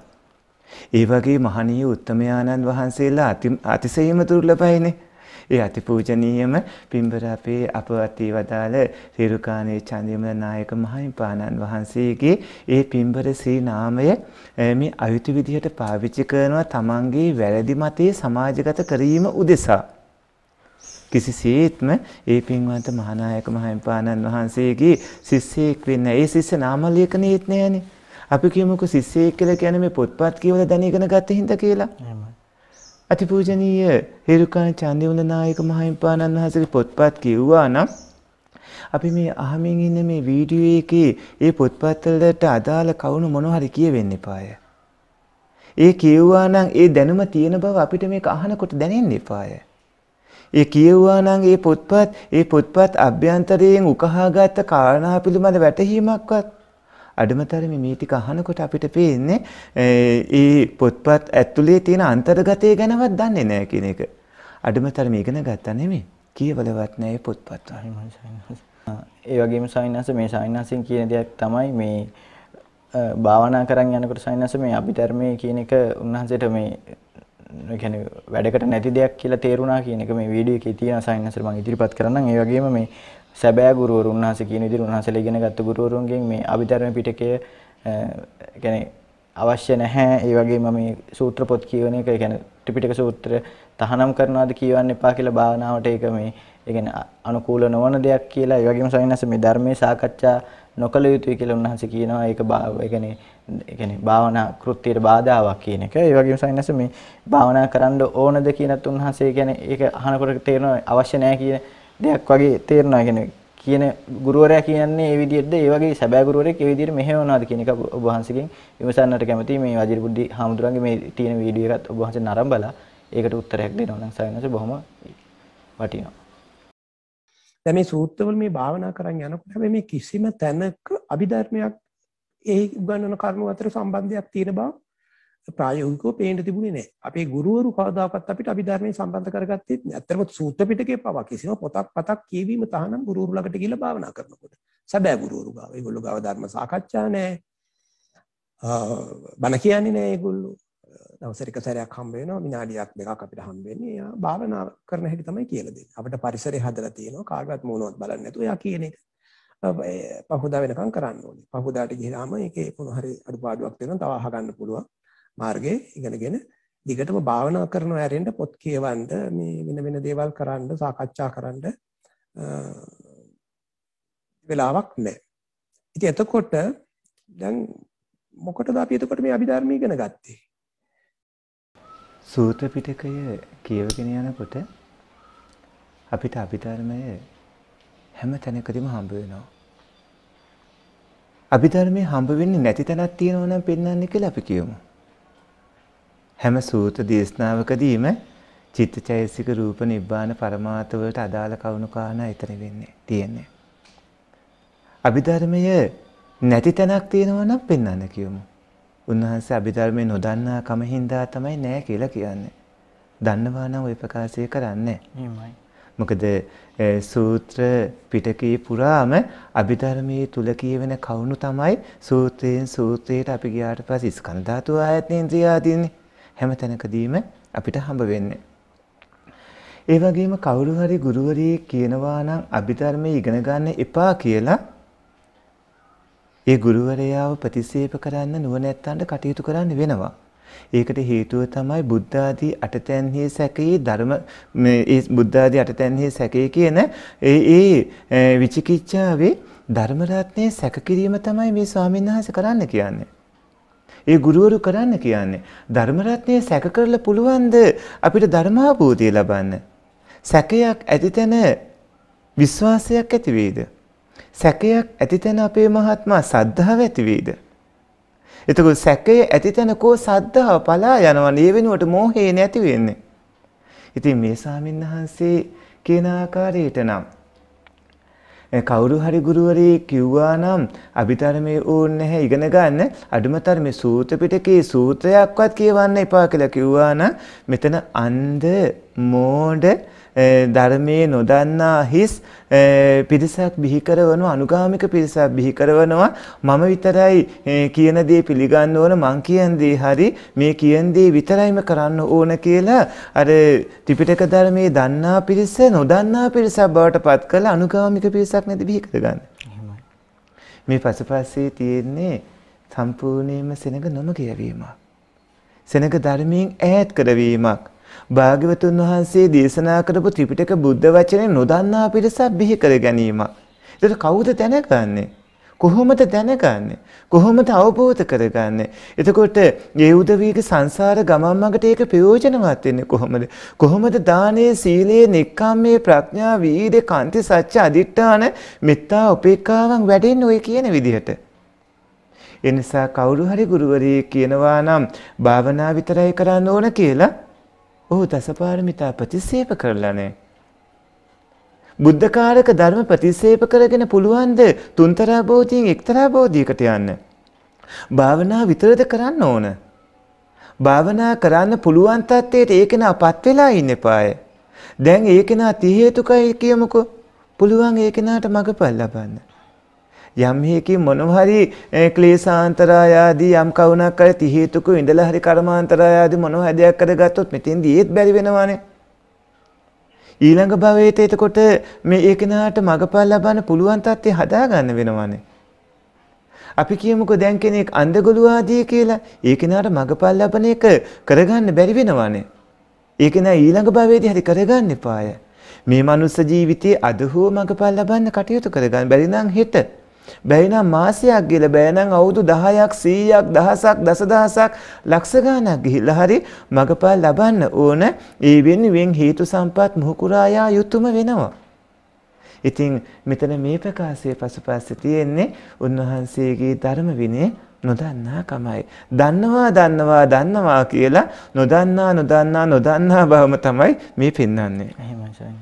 ඒ වගේ මහණීය උත්තමයාණන් වහන්සේලා අතිශයින්ම දුර්ලභයිනේ. ඒ අතිපූජනීයම පින්බර අපේ අපවත්ී වදාළ සිරුකානේ චන්දිමල නායක මහින්පාණන් වහන්සේගේ ඒ පින්බර ශ්‍රී නාමය මේ අයුතු විදිහට පාවිච්චි කරනවා තමන්ගේ වැරදි මතේ සමාජගත කිරීම උදෙසා කිසිසේත්ම ඒ පින්වන්ත මහානායක මහින්පාණන් වහන්සේගේ ශිෂ්‍යෙක් වෙන්න ඒ ශිෂ්‍ය නාමලේඛනයේත් නෑනේ අපි කියමුකෝ ශිෂ්‍යෙක් කියලා කියන්නේ මේ පොත්පත් කියවලා දැන ඉගෙන ගත්ත හින්දා කියලා. එහෙමයි. අතිපූජනීය හේරුකාණ චන්දිවුණ නායක මහින්පාණන් වහන්සේගේ පොත්පත් කියුවා නම් අපි මේ අහමින් ඉන්න මේ වීඩියෝ එකේ ඒ පොත්පත්වලට අදාළ කවුණු මොනවා හරි කියවෙන්න එපාය. ඒ කියුවා නම් ඒ දැනුම තියෙන බව අපිට මේක අහනකොට දැනෙන්න එපාය. ඒ කියවුවා නම් ඒ පොත්පත් ඒ පොත්පත් අභ්‍යන්තරයෙන් උකහාගත් කාරණා පිළිබඳ වැටහීමක්වත් අඩුමතරම මේ ටික අහනකොට අපිට පේන්නේ ඒ පොත්පත් ඇතුලේ තියෙන අන්තර්ගතය ගැනවත් දන්නේ නැහැ කියන එක. අඩුමතරම ඉගෙන ගත්තා නෙමෙයි. කියවලවත් නැහැ පොත්පත් ඒ වගේම සායනස මේ සායනසෙන් කියන දෙයක් තමයි මේ භාවනා කරන් යනකොට සායනස මේ අභිධර්මයේ කියන එක උන්වහන්සේට මේ කියන්නේ වැඩකට නැති දෙයක් කියලා තේරුණා කියන එක මේ වීඩියෝ එකේ තියෙන සායනසට මම ඉදිරිපත් කරන්නම් ඒ වගේම මේ සැබෑ ගුරුවරුන් වහන්සේ කියන විදිහට උන්වහන්සේලා ඉගෙන ගත්ත ගුරුවරුන්ගෙන් මේ අභිධර්ම පිටකය يعني අවශ්‍ය නැහැ. ඒ වගේම මේ සූත්‍ර පොත් කියවන එක يعني ත්‍රිපිටක සූත්‍ර තහනම් කරනවාද කියවන්න එපා කියලා භාවනාවට ඒක මේ يعني අනුකූල නොවන දෙයක් කියලා. ඒ වගේම සවින්නස මේ ධර්මයේ සාකච්ඡා නොකළ යුතුයි කියලා උන්වහන්සේ කියනවා. ඒක ඒ කියන්නේ ඒ කියන්නේ භාවනා කෘත්‍යයට බාධාවක් කියන එක. ඒ වගේම සවින්නස මේ භාවනා කරන්න ඕනද කියනත් උන්වහන්සේ කියන්නේ ඒක අහනකොට තේරෙනවා අවශ්‍ය නැහැ කියන දෙයක් වගේ තේරෙනවා කියන කියන ගුරුවරයා කියන්නේ මේ විදිහටද ඒ වගේ සැබෑ ගුරුවරයෙක් ඒ විදිහට මෙහෙවනවාද කියන එක ඔබ වහන්සේගෙන් විමසන්නට කැමතියි මේ වජිරබුද්ධි හාමුදුරන්ගේ මේ තියෙන වීඩියෝ එකත් ඔබ වහන්සේ නරඹ බලා ඒකට උත්තරයක් දෙනවා නම් සයන්ස බොහොම වටිනවා දැන් මේ සූත්‍රවල මේ භාවනා කරන් යනකොට හැබැයි මේ කිසිම තැනක අභිධර්මයක් ඒ උගන්වන කරුණු අතර සම්බන්ධයක් තියෙන බව ප්‍රායෝගිකව පේන්න තිබුණේ නැහැ. අපේ ගුරුවරු කවදාකවත් අපිට අභිධර්මයෙන් සම්බන්ධ කරගත්තේ නැහැ. ඇත්තටම සූත්‍ර පිටකේ පවා කිසිම පොතක් පතක් කියවීම තහනම් ගුරුවරු ළඟට ගිහිල්ලා භාවනා කරනකොට. සැබෑ ගුරුවරු ගාව. ඒගොල්ලෝ ගාව ධර්ම සාකච්ඡා නැහැ. බණ කියන්නේ නැහැ ඒගොල්ලෝ. දවසරක සැරයක් හම්බ වෙනවා විනාඩියක් දෙකක් අපිට හම්බ වෙන්නේ. එයා භාවනා කරන හැටි තමයි කියලා දෙන්නේ. අපිට පරිසරය හදලා තියෙනවා කාටවත් මොනවත් බලන්නේ නැතුව එයා කියන එක. පහුදා වෙනකම් කරන්න ඕනේ. පහුදාට ගිහලාම ඒකේ මොන හරි අඩුපාඩුවක් තියෙනවා තව අහගන්න පුළුවන්. මාර්ගය ඉගෙනගෙන දිගටම භාවනා කරනවා ඇරෙන්න පොත් කියවන්න මේ වෙන වෙන දේවල් කරන්න සාකච්ඡා කරන්න වෙලාවක් නැහැ. ඉතින් එතකොට දැන් මොකටද අපි එතකොට මේ අභිධර්මය ඉගෙන ගත්තේ? සූත්‍ර පිටකය කියවගෙන යනකොට අපිට අභිධර්මය හැම තැනකදීම හම්බ වෙනවා. අභිධර්මයේ හම්බ වෙන්නේ නැති තැනක් තියෙනවා නම් පෙන්වන්න කියලා අපි කියමු. හැම සූත්‍ර දේශනාවකදීම චිත්තචෛසික රූප නිබ්බාන පරමාර්ථ වලට අදාළ කවුණු කාරණා එතන වෙන්නේ තියෙන්නේ. අභිධර්මය නැති තැනක් තියෙනවා නම් පෙන්වන්න කියමු. උන්වහන්සේ අභිධර්මය නොදන්නා කම හින්දා තමයි නැහැ කියලා කියන්නේ. දන්නවා නම් ওই ප්‍රකාශය කරන්නේ. එහෙමයි. මොකද සූත්‍ර පිටකේ පුරාම අභිධර්මයේ තුල කියවෙන කවුණු තමයි සූත්‍රයෙන් සූත්‍රයට අපි ගියාට පස්සේ ස්කන්ධ ධාතු ආයතනෙන් තියා තින්නේ. හැම තැනකදීම අපිට හම්බ වෙන්නේ. ඒ වගේම කවුරු හරි ගුරුවරයෙක් කියනවා නම් අභිධර්මයේ ඉගෙන ගන්න එපා කියලා ඒ ගුරුවරයාව ප්‍රතිසේප කරන්න නුවණැත්තන්ට කටයුතු කරන්න වෙනවා. ඒකට හේතුව තමයි බුද්ධ ආදී අටතැන්හි සැකේ ධර්ම මේ බුද්ධ ආදී අටතැන්හි සැකේ කියන ඒ ඒ විචිකිච්ඡාවේ ධර්ම රත්නයේ සැක කිරීම තමයි මේ ස්වාමීන් වහන්සේ කරන්න කියන්නේ. ඒ ගුරුවරු කරන්න කියන්නේ ධර්මරත්නය සැක කරලා පුළුවන්ද අපිට ධර්මාභූතිය ලබන්න. සැකයක් ඇතිතැන විශ්වාසයක් ඇතිවේද. සැකයක් ඇතිතැන අපේ මහත්මා සද්ධාව ඇතිවේද. එතකොට සැකය ඇතිතැන කෝ සද්ධාව පලා යනවා ඒ වෙනුවට මෝහේ නැති වෙන්නේ. ඉතින් මේ සාමින්හන්සේ කියන ආකාරයට නම් කවුරු හරි ගුරුවරේ කිව්වා නම් අභිධර්මයේ ඕන් නැහැ ඉගෙන ගන්න අඩුමතර මේ සූත්‍ර පිටකේ සූත්‍රයක්වත් කියවන්න එපා කියලා කිව්වා නම් මෙතන අන්ධ මෝඩ ධර්මයේ නොදන්නා හිස් පිරිසක් බිහි කරවනවා අනුගාමික පිරිසක් බිහි කරවනවා මම විතරයි කියන දේ පිළිගන්න ඕන මං කියන දේ හරි මේ කියන දේ විතරයිම කරන්න ඕන කියලා අර ත්‍රිපිටක ධර්මයේ දන්නා පිරිස නොදන්නා පිරිසක් බවට පත් කරලා අනුගාමික පිරිසක් නැති බිහි කරගන්න මේ පසුපස්සේ තියෙන්නේ සම්පූර්ණයෙන්ම සෙනඟ නොම කියවීමක් සෙනඟ ධර්මයෙන් ඈත් කරවීමක් භාග්‍යවතුන් වහන්සේ දේශනා කරපු ත්‍රිපිටක බුද්ධ වචනේ නොදන්නා පිරිසක් බිහි කර ගැනීම. ඒක කවුද දැනගන්නේ? කොහොමද දැනගන්නේ? කොහොමද අවබෝධ කරගන්නේ? එතකොට මේ උදවියක සංසාර ගමන් මගට ඒක ප්‍රයෝජනවත් වෙන්නේ කොහොමද? කොහොමද දානයේ, සීලයේ, නික්කම්මේ, ප්‍රඥා, වීර්ය, කාන්ති, සත්‍ය, අදිඨාන, මෙත්තා, උපේක්ඛාවන් වැඩෙන්නේ ওই කියන විදිහට. එනිසා කවුරු හරි ගුරුවරයෙක් කියනවා නම් භාවනා විතරයි කරන්න ඕන කියලා ඔහු දසපාරමිතා ප්‍රතිසේප කරලා නැහැ. බුද්ධකාරක ධර්ම ප්‍රතිසේප කරගෙන පුළුවන්ද තුන්තරා බෝධියෙන් එක්තරා බෝධියකට යන්න? භාවනා විතරද කරන්න ඕන? භාවනා කරන්න පුළුවන් තත්ත්වයට ඒකන අපත් වෙලා ඉන්න එපාය. දැන් ඒකන ති හේතුකයි කියමුකෝ. පුළුවන් ඒකනට මගපල් ලබන්න. යම් හේකින් මොනවා හරි ක්ලේශාන්තරාය ආදී යම් කවුණක් කරති හේතුක ඉඳලා හරි කර්මාන්තරාය ආදී මොනවා හරි දෙයක් කරගත්තොත් මෙතෙන්දී ඒත් බැරි වෙනවානේ. ඊළඟ භවයට එතකොට මේ ඒ කෙනාට මගපල් ලබන්න පුළුවන් තත්ත්වේ හදාගන්න වෙනවානේ. අපි කියමුකෝ දැන් කෙනෙක් අන්දගොළු ආදී කියලා ඒ කෙනාට මගපල් ලබන එක කරගන්න බැරි වෙනවානේ. ඒක නෑ ඊළඟ භවයේදී හරි කරගන්න එපාය. මේ මනුස්ස ජීවිතයේ අද හෝ මගපල් ලබන්න කටයුතු කරගන්න බැරි නම් හෙට බැයිනම් මාසයක් ගිල බෑනම් අවුරුදු 10ක් 100ක් දහසක් දසදහසක් ලක්ෂ ගාණක් ගිහිල්ලා හරි මගපල් ලබන්න ඕන ඒ වෙනුවෙන් හේතු සම්පත් මුහුකුරායා යුතුයම වෙනවා ඉතින් මෙතන මේ ප්‍රකාශයේ පසුපස්සේ තියෙන්නේ උන්වහන්සේගේ ධර්ම විනය නොදන්නා කමයි. දන්නවා දන්නවා දන්නවා කියලා නොදන්නා නොදන්නා නොදන්නා බවම තමයි මේ පෙන්වන්නේ. එහෙමයි සයන්.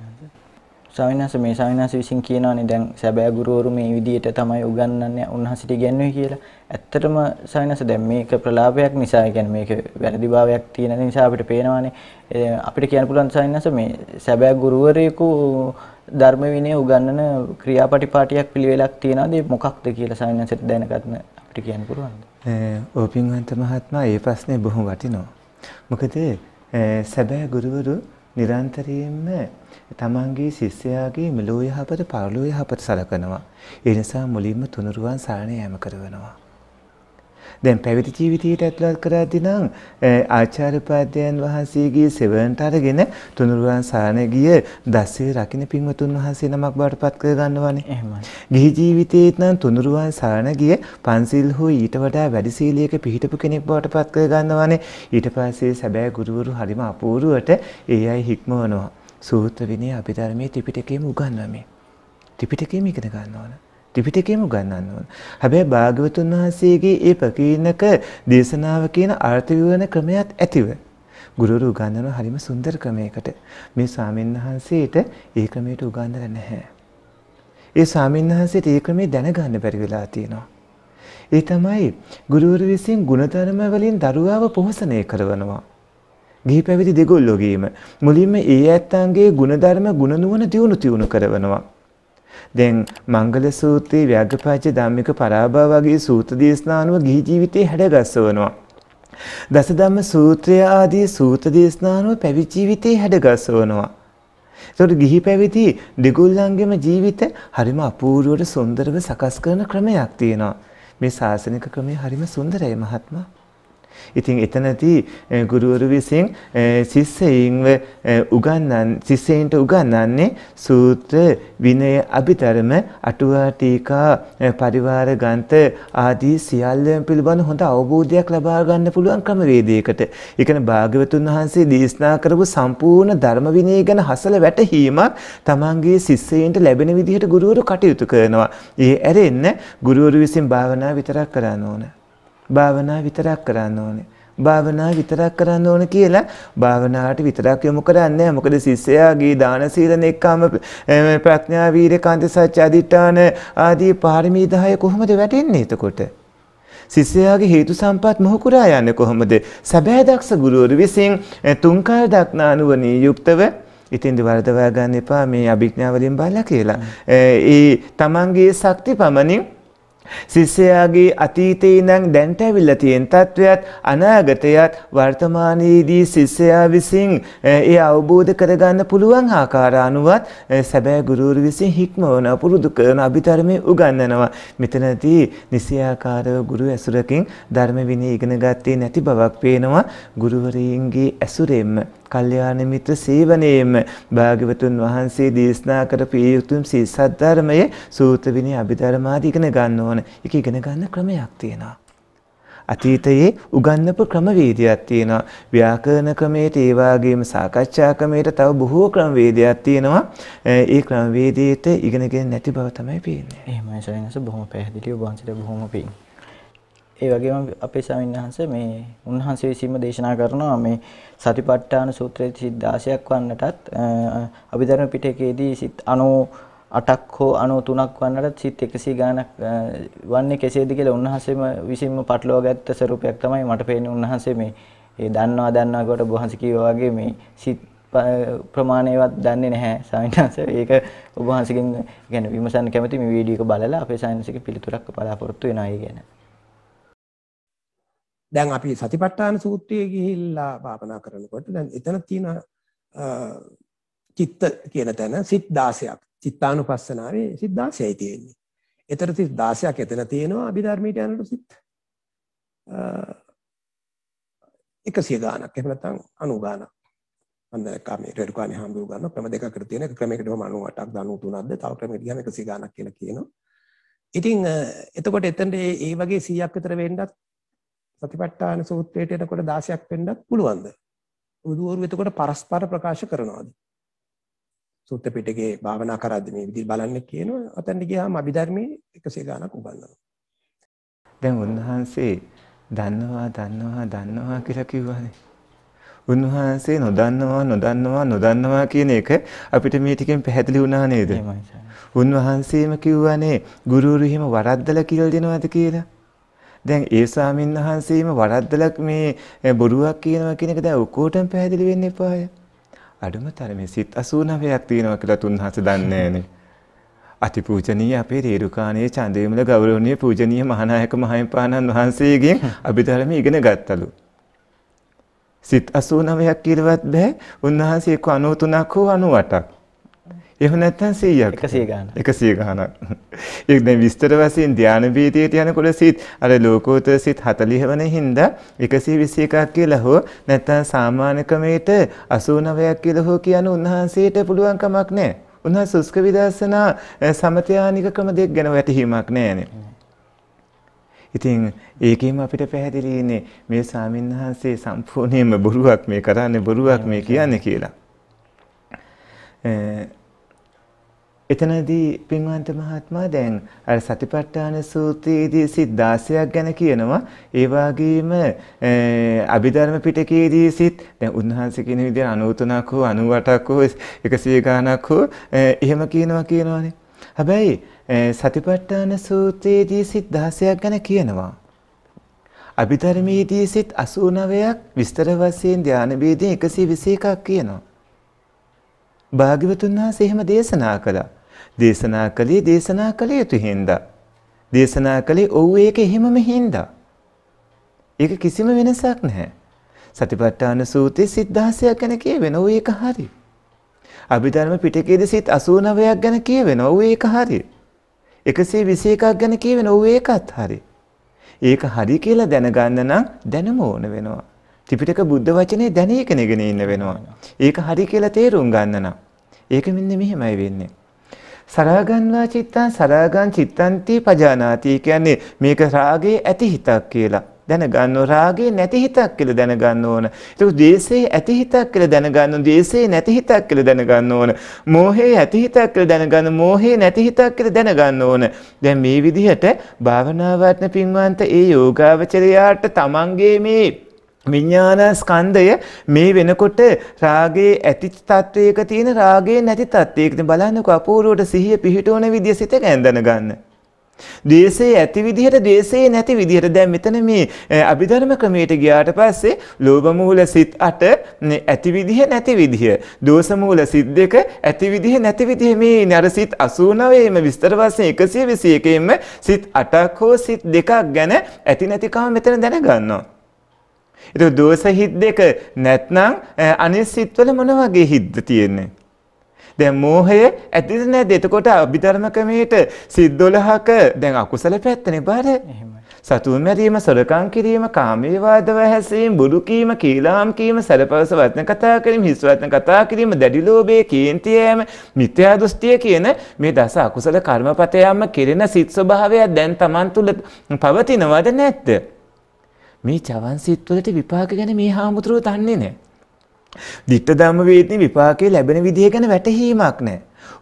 සවිනාස මේ සවිනාස විසින් කියනවානේ දැන් සැබෑ ගුරුවරු මේ විදියට තමයි උගන්වන්නේ උන්වහන්සේට ඉගැන්වෙන්නේ කියලා. ඇත්තටම සවිනාස දැන් මේක ප්‍රලාපයක් නිසා කියන්නේ මේක වැරදිභාවයක් තියෙන නිසා අපිට පේනවානේ අපිට කියන්න පුළුවන් සවිනාස මේ සැබෑ ගුරුවරයෙකු ධර්ම විනය උගන්වන ක්‍රියාපටිපාටියක් පිළිවෙලක් තියෙනවාද ඒ මොකක්ද කියලා සවිනාසට දැනගන්න අපිට කියන්න පුළුවන්ද? ඔව් පින්වන්ත මහත්මයා මේ ප්‍රශ්නේ බොහොම වටිනවා. මොකද සැබෑ ගුරුවරු නිරන්තරයෙන්ම තමන්ගේ ශිෂ්‍යයාගේ මෙලෝ යහපත පරලෝ යහපත සලකනවා. ඒ නිසා මුලින්ම තුනුරුවන් සරණ යාම කරනවා. දැන් පැවිදි ජීවිතයට ඇතුළත් කරද්දී නම් ආචාර්යපාදයන් වහන්සේගේ සෙවණට අරගෙන තුනුරුවන් සරණ ගිය දසේ රකින්න පින්වතුන් වහන්සේ නමක් බවට පත් කරගන්නවානේ. එහෙමයි. ගිහි ජීවිතේත් නම් තුනුරුවන් සරණ ගිය පන්සිල් හෝ ඊට වඩා වැඩි සීලයක පිහිටපු කෙනෙක් බවට පත් කරගන්නවානේ. ඊට පස්සේ සැබෑ ගුරුවරු හරිම අපූර්වට ඒ අය හික්මවනවා. සූත්‍ර විනය අභිධර්මයේ ත්‍රිපිටකයේම උගන්වනවා මේ. ත්‍රිපිටකයේම ඉගෙන ගන්න ඕන. ත්‍රිපිටකයේම උගන්වන්න ඕන. හැබැයි භාග්‍යවතුන් වහන්සේගේ ඒ ප්‍රකීණක දේශනාව කියන අර්ථ විවරණ ක්‍රමයක් ඇතිව ගුරුවරු උගන්වන හරිම සුන්දර ක්‍රමයකට මේ ස්වාමීන් වහන්සේට ඒ ක්‍රමයට උගන්වලා නැහැ. ඒ ස්වාමීන් වහන්සේට ඒ ක්‍රමේ දැනගන්න බැරි වෙලා තියෙනවා. ඒ තමයි ගුරුවරු විසින් ගුණධර්ම වලින් දරුවාව පෝෂණය කරනවා. ගිහි පැවිදි දෙගොල්ලොගේම මුලින්ම ඒ ඇත්තන්ගේ ಗುಣධර්ම ගුණනුවණ දියුණු තියුණු කරවනවා. දැන් මංගල සූත්‍රයේ ව්‍යාඝපාච්‍ය ධම්මික පරාභව වගේ සූත්‍ර දේශනානුව ගිහි ජීවිතේ හැඩගස්සවනවා. දසධම්ම සූත්‍රය ආදී සූත්‍ර දේශනානුව පැවිදි ජීවිතේ හැඩගස්සවනවා. එතකොට ගිහි පැවිදි දෙගොල්ලන්ගේම ජීවිත හරිම අපූර්වට සුන්දරව සකස් කරන ක්‍රමයක් තියෙනවා. මේ ශාසනික ක්‍රමය හරිම සුන්දරයි මහත්මයා. ඉතින් එතනදී ගුරුවරු විසින් ශිෂ්‍යයින්ව උගන්වන ශිෂ්‍යයින්ට උගන්වන්නේ සූත්‍ර විනය අභිධර්ම අටුවා ටීකා පරිවාර ගන්ත ආදී සියල්ලම පිළිබඳ හොඳ අවබෝධයක් ලබා ගන්න පුළුවන් ක්‍රමවේදයකට. ඒ කියන්නේ භාග්‍යවතුන් වහන්සේ දේශනා කරපු සම්පූර්ණ ධර්ම විනය ගැන හසල වැටහීමක් තමන්ගේ ශිෂ්‍යයින්ට ලැබෙන විදිහට ගුරුවරු කටයුතු කරනවා. ඒ ඇරෙන්න ගුරුවරු විසින් භාවනා විතරක් කරන්න ඕනේ. භාවනා විතරක් කරන්න ඕනේ. භාවනා විතරක් කරන්න ඕන කියලා භාවනාවට විතරක් යොමු කරන්නේ මොකද ශිෂ්‍යයාගේ දාන සීලන එක්කම ප්‍රඥා වීර්ය කාන්ති සත්‍ය අධිඨාන ආදී පාරමී 10 කොහොමද වැටෙන්නේ එතකොට ශිෂ්‍යයාගේ හේතු සම්පත් මොහුකුරා යන්නේ කොහොමද සැබෑ දක්ෂ ගුරුවරු විසින් තුන්කාර දක්නානුවණී යුක්තව ඉතින්ද වරදවා ගන්න එපා මේ අභිඥාවලින් බලලා කියලා ඒ තමන්ගේ ශක්ති පමණින් ශිෂ්‍යයාගේ අතීතේ ඉඳන් දැන්ට ඇවිල්ලා තියෙන තත්වයක් අනාගතයත් වර්තමානයේදී ශිෂ්‍යයා විසින් ඒ අවබෝධ කරගන්න පුළුවන් ආකාර අනුවත් සැබෑ ගුරුවරු විසින් හික්මවන පුරුදු කරන අභිධර්මයේ උගන්වනවා. මෙතනදී නිසියාකාරව ගුරු ඇසුරකින් ධර්ම විනය ඉගෙන ගත්තේ නැති බවක් පේනවා ගුරුවරීන්ගේ ඇසුරෙන්ම. කල්යාණ මිත්‍ර සේවනයේම භාග්‍යවතුන් වහන්සේ දේශනා කරපු ඒ උතුම් සීසත් ධර්මයේ සූත්‍ර විනය අභිධර්ම ආදී ඉගෙන ගන්න ඕන. ඒක ඉගෙන ගන්න ක්‍රමයක් තියෙනවා. අතීතයේ උගන්වපු ක්‍රමවේදයක් තියෙනවා. ව්‍යාකරණ ක්‍රමයට ඒ වගේම සාකච්ඡා ක්‍රමයට තව බොහෝ ක්‍රමවේදයක් තියෙනවා. ඒ ක්‍රමවේදයට ඉගෙනගෙන නැති බව තමයි පේන්නේ. එහෙමයි සවිනස බොහොම පැහැදිලිව වංශයට බොහොම පිං. ඒ වගේම අපේ ස්වාමීන් වහන්සේ මේ උන්වහන්සේ විසින්ම දේශනා කරනවා මේ සතිපට්ඨාන සූත්‍රයේ සිත් 16ක් වන්නටත් අභිධර්ම පිටකයේදී සිත් 98ක් හෝ 93ක් වන්නටත් සිත් 100 ගණනක් වන්නේ කෙසේද කියලා උන්වහන්සේම විසින්ම පටලවාගත්ත ස්වරූපයක් තමයි මට පේන්නේ උන්වහන්සේ මේ ඒ දන්නවා දන්නවා කොට බොහන්ස කිව්වා වගේ මේ සිත් ප්‍රමාණයවත් දන්නේ නැහැ ස්වාමීන් වහන්සේ. ඒක ඔබ වහන්සේගෙන් يعني විමසන්න කැමති මේ වීඩියෝ එක බලලා අපේ සයන්ස් එක පිළිතුරක් බලාපොරොත්තු වෙනවා ඒ ගැන. දැන් අපි සතිපට්ඨාන සූත්‍රයේ ගිහිල්ලා භාවනා කරනකොට දැන් එතන තියෙන චිත්ත කියන තැන සිත් 16ක් චිත්තානුපස්සනාවේ සිත් 16යි තියෙන්නේ. එතන සිත් 16ක් එතන තියෙනවා අභිධර්මයට යනකොට සිත් 100 ගාණක් එහෙම නැත්නම් 90 ගාණක්. අන්දරකාමී රේරුකාණි හම්බු ගන්න ක්‍රම දෙකකට තියෙන එක ක්‍රමයකට 98ක් 93ක්ද තව ක්‍රමයකට ගියාම 100 ගාණක් කියලා කියනවා. ඉතින් එතකොට එතන ඒ වගේ 100ක් විතර වෙන්නත් සතිපට්ඨාන සූත්‍රයට එනකොට 16ක් වෙන්නත් පුළුවන්ද? බුදුවරු එතකොට පරස්පර ප්‍රකාශ කරනවාද? සූත්‍ර පිටකේ භාවනා කරද්දී මේ විදිහට බලන්න කියනවා. අතෙන් ගියාම අභිධර්මයේ 100 ගණක් උගන්වනවා. දැන් උන්වහන්සේ දන්නවා දන්නවා දන්නවා කියලා කිව්වනේ. උන්වහන්සේ නොදන්නවා නොදන්නවා නොදන්නවා කියන එක අපිට මේ ටිකෙන් පැහැදිලි වුණා නේද? උන්වහන්සේම කිව්වනේ ගුරුවරු හිම වරද්දලා කියලා දෙනවද කියලා? දැන් ඒ ස්වාමීන් වහන්සේම වරද්දලක් මේ බොරුවක් කියනවා කියන එක දැන් ඔකෝටම පැහැදිලි වෙන්න එපාය. අඩුම තරමේ සිත් 89ක් තියෙනවා කියලා තුන්හස දන්නේ නෑනේ. අතිපූජනීය අපේ රේරුකාණේ චන්දවිමල ගෞරවනීය පූජනීය මහානායක මහින්පාණන් වහන්සේගෙන් අභිධර්ම ඉගෙන ගත්තලු. සිත් 89ක් කියලාවත් බෑ. උන්වහන්සේ 93ක් හෝ 98ක්. එහෙම නැත්නම් 100ක් 100 ගාන 100 ගානක් ඒක දැන් විස්තර වශයෙන් ධාන වීදියට යනකොට සිත් අර ලෝකෝත්තර සිත් 40 වෙන හින්දා 121ක් කියලා හෝ නැත්නම් සාමාන්‍ය ක්‍රමයට 89ක් කියලා හෝ කියන උන්වහන්සේට පුළුවන් කමක් නැහැ උන්වහන්සේ සුස්ක විදර්ශනා සමතයානික ක්‍රම දෙක ගැන වැටහීමක් නැහැනේ ඉතින් ඒකෙම අපිට පැහැදිලිනේ මේ සාමින්හන්සේ සම්පූර්ණයෙන්ම බොරුවක් මේ කරන්නේ බොරුවක් මේ කියන්නේ කියලා. එතනදී පින්වන්ත මහත්මයා දැන් අර සතිපට්ඨාන සූත්‍රයේදී සිත් 16ක් ගැන කියනවා ඒ වගේම අභිධර්ම පිටකයේදී සිත් දැන් උන්වහන්සේ කියන විදිහට 93ක් හෝ 98ක් හෝ 100 ගණනක් හෝ එහෙම කියනවා කියනවානේ හැබැයි සතිපට්ඨාන සූත්‍රයේදී සිත් 16ක් ගැන කියනවා අභිධර්මයේදී සිත් 89ක් විස්තර වශයෙන් ධානය බෙදීන් 121ක් කියනවා භාග්‍යවතුන් වහන්සේ එහෙම දේශනා කළා දේශනා කළේ දේශනා කළ යුතු හින්දා. දේශනා කළේ ඔව් ඒක එහෙමම හින්දා. ඒක කිසිම වෙනසක් නැහැ. සතිපට්ඨාන සූත්‍රයේ සිද්ධාසයක් ගැන කියවෙන ඔව් ඒක හරි. අභිධර්ම පිටකයේද සිත් 89ක් ගැන කියවෙන ඔව් ඒක හරි. 121ක් ගැන කියවෙන ඔව් ඒකත් හරි. ඒක හරි කියලා දැනගන්න නම් දැනම ඕන වෙනවා. ත්‍රිපිටක බුද්ධ වචනේ දැනීකනගෙන ඉන්න වෙනවා. ඒක හරි කියලා තේරුම් ගන්න නම් ඒක මෙන්න මෙහෙමයි වෙන්නේ. සරාගන්වා චිත්තං සරාගන් චිත්තන්ති පජානාති කියන්නේ මේක රාගේ ඇති හිතක් කියලා. දැනගන්න රාගේ නැති හිතක් කියලා දැනගන්න ඕන. එතකොට ද්වේෂේ ඇති හිතක් කියලා දැනගන්න ඕන. ද්වේෂේ නැති හිතක් කියලා දැනගන්න ඕන. මෝහේ ඇති හිතක් කියලා දැනගන්න. මෝහේ නැති හිතක් කියලා දැනගන්න ඕන. දැන් මේ විදිහට භාවනාවත්න පින්වන්ත ඒ යෝගාවචරයාට තමන්ගේ මේ විඤ්ඥාන ස්කන්දය මේ වෙනකොට රාගේ ඇති තත්ත්වයක තියෙන රාගේ නැති තත්වයකති බලන්නක අපූරුවට සිහිය පිහිටෝන විදිිය සිත ඇඳන ගන්න. දේශයේ ඇති විදිහට දේශයේ නැති විදිහට දැන් මෙතන මේ අභිධර්ම ක්‍රමයට ගියාට පස්සේ ලෝභමූල සිත් අට ඇති විදිහ නැති විදිහ දෝෂමූල සිත් දෙක ඇති විදිහ නැති විදිහ මේ නර සිත් 89ෙම විස්තර වශයෙන් 121 ෙම සිත් 8ක් හෝ සිත් දෙකක් ගැන ඇති නැතිකම මෙතන දැනගන්නවා ඒක දෝෂ හිත් දෙක නැත්නම් අනිත් සිත්වල මොන වගේ හිද්ද තියෙන්නේ? දැන් මෝහය ඇතිද නැද්ද? එතකොට අභිධර්ම ක්‍රමයේට සිත් 12ක දැන් අකුසල පැත්තනේ බාර. සතුන් මැරීම, සොරකම් කිරීම, කාමයේ වාදව හැසීම, බුරු කීම, කීලාම් කීම, සැරපවස වචන කතා කිරීම, හිස් වචන කතා කිරීම, දැඩි ලෝභයේ කේන්ති යෑම, මිත්‍යා දෘෂ්ටිය කියන මේ දස අකුසල කර්මපතයම්ම කෙරෙන සිත් ස්වභාවය දැන් Taman තුල පවතිනවද නැද්ද? මේ චවන් සිත්වලට විපාක ගැන මේ හාමුදුරුවෝ තන්නේ නෑ. දිට්ඨ ධම්ම වේදනේ විපාකේ ලැබෙන විදිහ ගැන වැටහීමක් නෑ.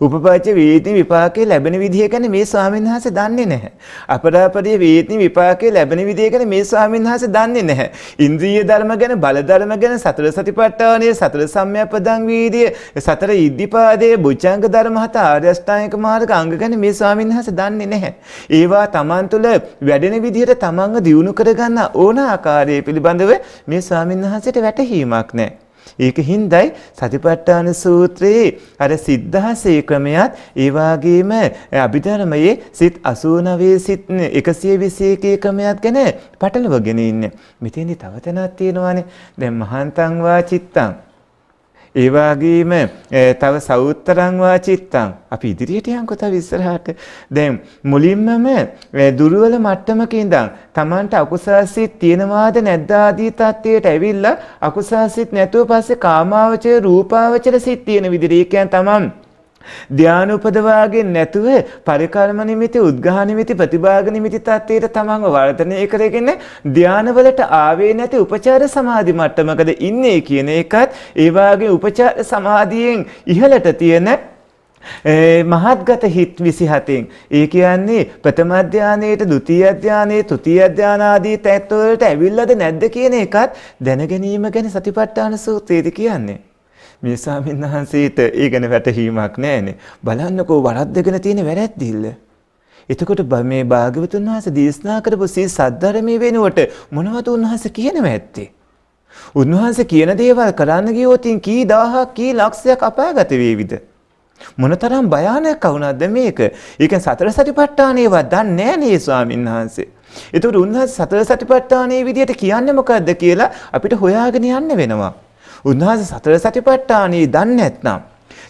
උපපච්ච වේති විපාකේ ලැබෙන විදිය ගැන මේ ස්වාමීන් වහන්සේ දන්නේ නැහැ. අපරාපරිය වේති විපාකේ ලැබෙන විදිය ගැන මේ ස්වාමීන් වහන්සේ දන්නේ නැහැ. ඉන්ද්‍රිය ධර්ම ගැන බල ධර්ම ගැන සතර සතිපට්ඨානය සතර සම්‍යප්පදං වීර්ය සතර ඉද්ධිපාදයේ බුද්ධංග ධර්ම හත ආර්ය අෂ්ටාංගික මාර්ග අංග ගැන මේ ස්වාමීන් වහන්සේ දන්නේ නැහැ. ඒවා Taman තුල වැඩෙන විදියට Tamanව දියුණු කරගන්න ඕන ආකාරය පිළිබඳව මේ ස්වාමීන් වහන්සේට වැටහීමක් නැහැ. ඒක හින්දායි සතිපට්ඨාන සූත්‍රයේ අර සිද්ධාසේ ක්‍රමයත් ඒ වගේම අභිධර්මයේ සිත් 89 සිත් 121 ක්‍රමයක් ගැන පටලවගෙන ඉන්නේ. මෙතෙන්දි තව තැනක් තියෙනවානේ. දැන් මහාන්තං වා චිත්තං ඒ වගේම තව සවුත්තරං වාචිත්තං අපි ඉදිරියට යන්කො තව ඉස්සරහට. දැන් මුලින්මම දුර්වල මට්ටමක ඉඳන් Tamanට අකුසාසිත තියෙනවාද නැද්ද ආදී තත්ත්වයට ඇවිල්ලා අකුසාසිත නැතුව පස්සේ කාමාවචර රූපාවචර සිත් තියෙන විදිහට. ඒ කියන්නේ Taman ධානය උපදවාගෙන නැතුව පරිකර්ම නිමිති, උද්ඝා නිමිති, ප්‍රතිභාග නිමිති තත්ත්වයට තමන්ව වර්ධනය කරගෙන ධානවලට ආවේ නැති උපචාර සමාධි මට්ටමකද ඉන්නේ කියන එකත් ඒ වාගේ උපචාර සමාධියෙන් ඉහළට තියෙන මහත්ගත හිත් 27න් ඒ කියන්නේ ප්‍රථම අධ්‍යානයේට ද්විතීයි අධ්‍යානයේ තෘතීයි අධ්‍යාන ආදී තත්ත්වවලට ඇවිල්ලාද නැද්ද කියන එකත් දැන ගැනීම ගැන සතිපට්ඨාන සූත්‍රයේදී කියන්නේ මේ ස්වාමීන් වහන්සේට ඒ ගැන වැටහීමක් නැහැනේ. බලන්නකෝ වරද්දගෙන තියෙන වැරැද්දිල්ල. එතකොට මේ භාග්‍යවතුන් වහන්සේ දේශනා කරපු සී සද්ධර්මයේ වෙනුවට මොනවද උන්වහන්සේ කියනව ඇත්තේ? උන්වහන්සේ කියන දේවල් කරන්න ගියොත් කී දහහක් කී ලක්ෂයක් අපාගත වේවිද? මොනතරම් භයානක වුණාද මේක? ඒ කියන්නේ සතර සතිපට්ඨානේවත් දන්නේ නැහැ නේ ස්වාමීන් වහන්සේ. එතකොට උන්වහන්සේ සතර සතිපට්ඨානේ විදියට කියන්නේ මොකද්ද කියලා අපිට හොයාගෙන යන්න වෙනවා. උන්වහන්සේ සතර සතිපට්ඨානයේ දන්නේ නැත්නම්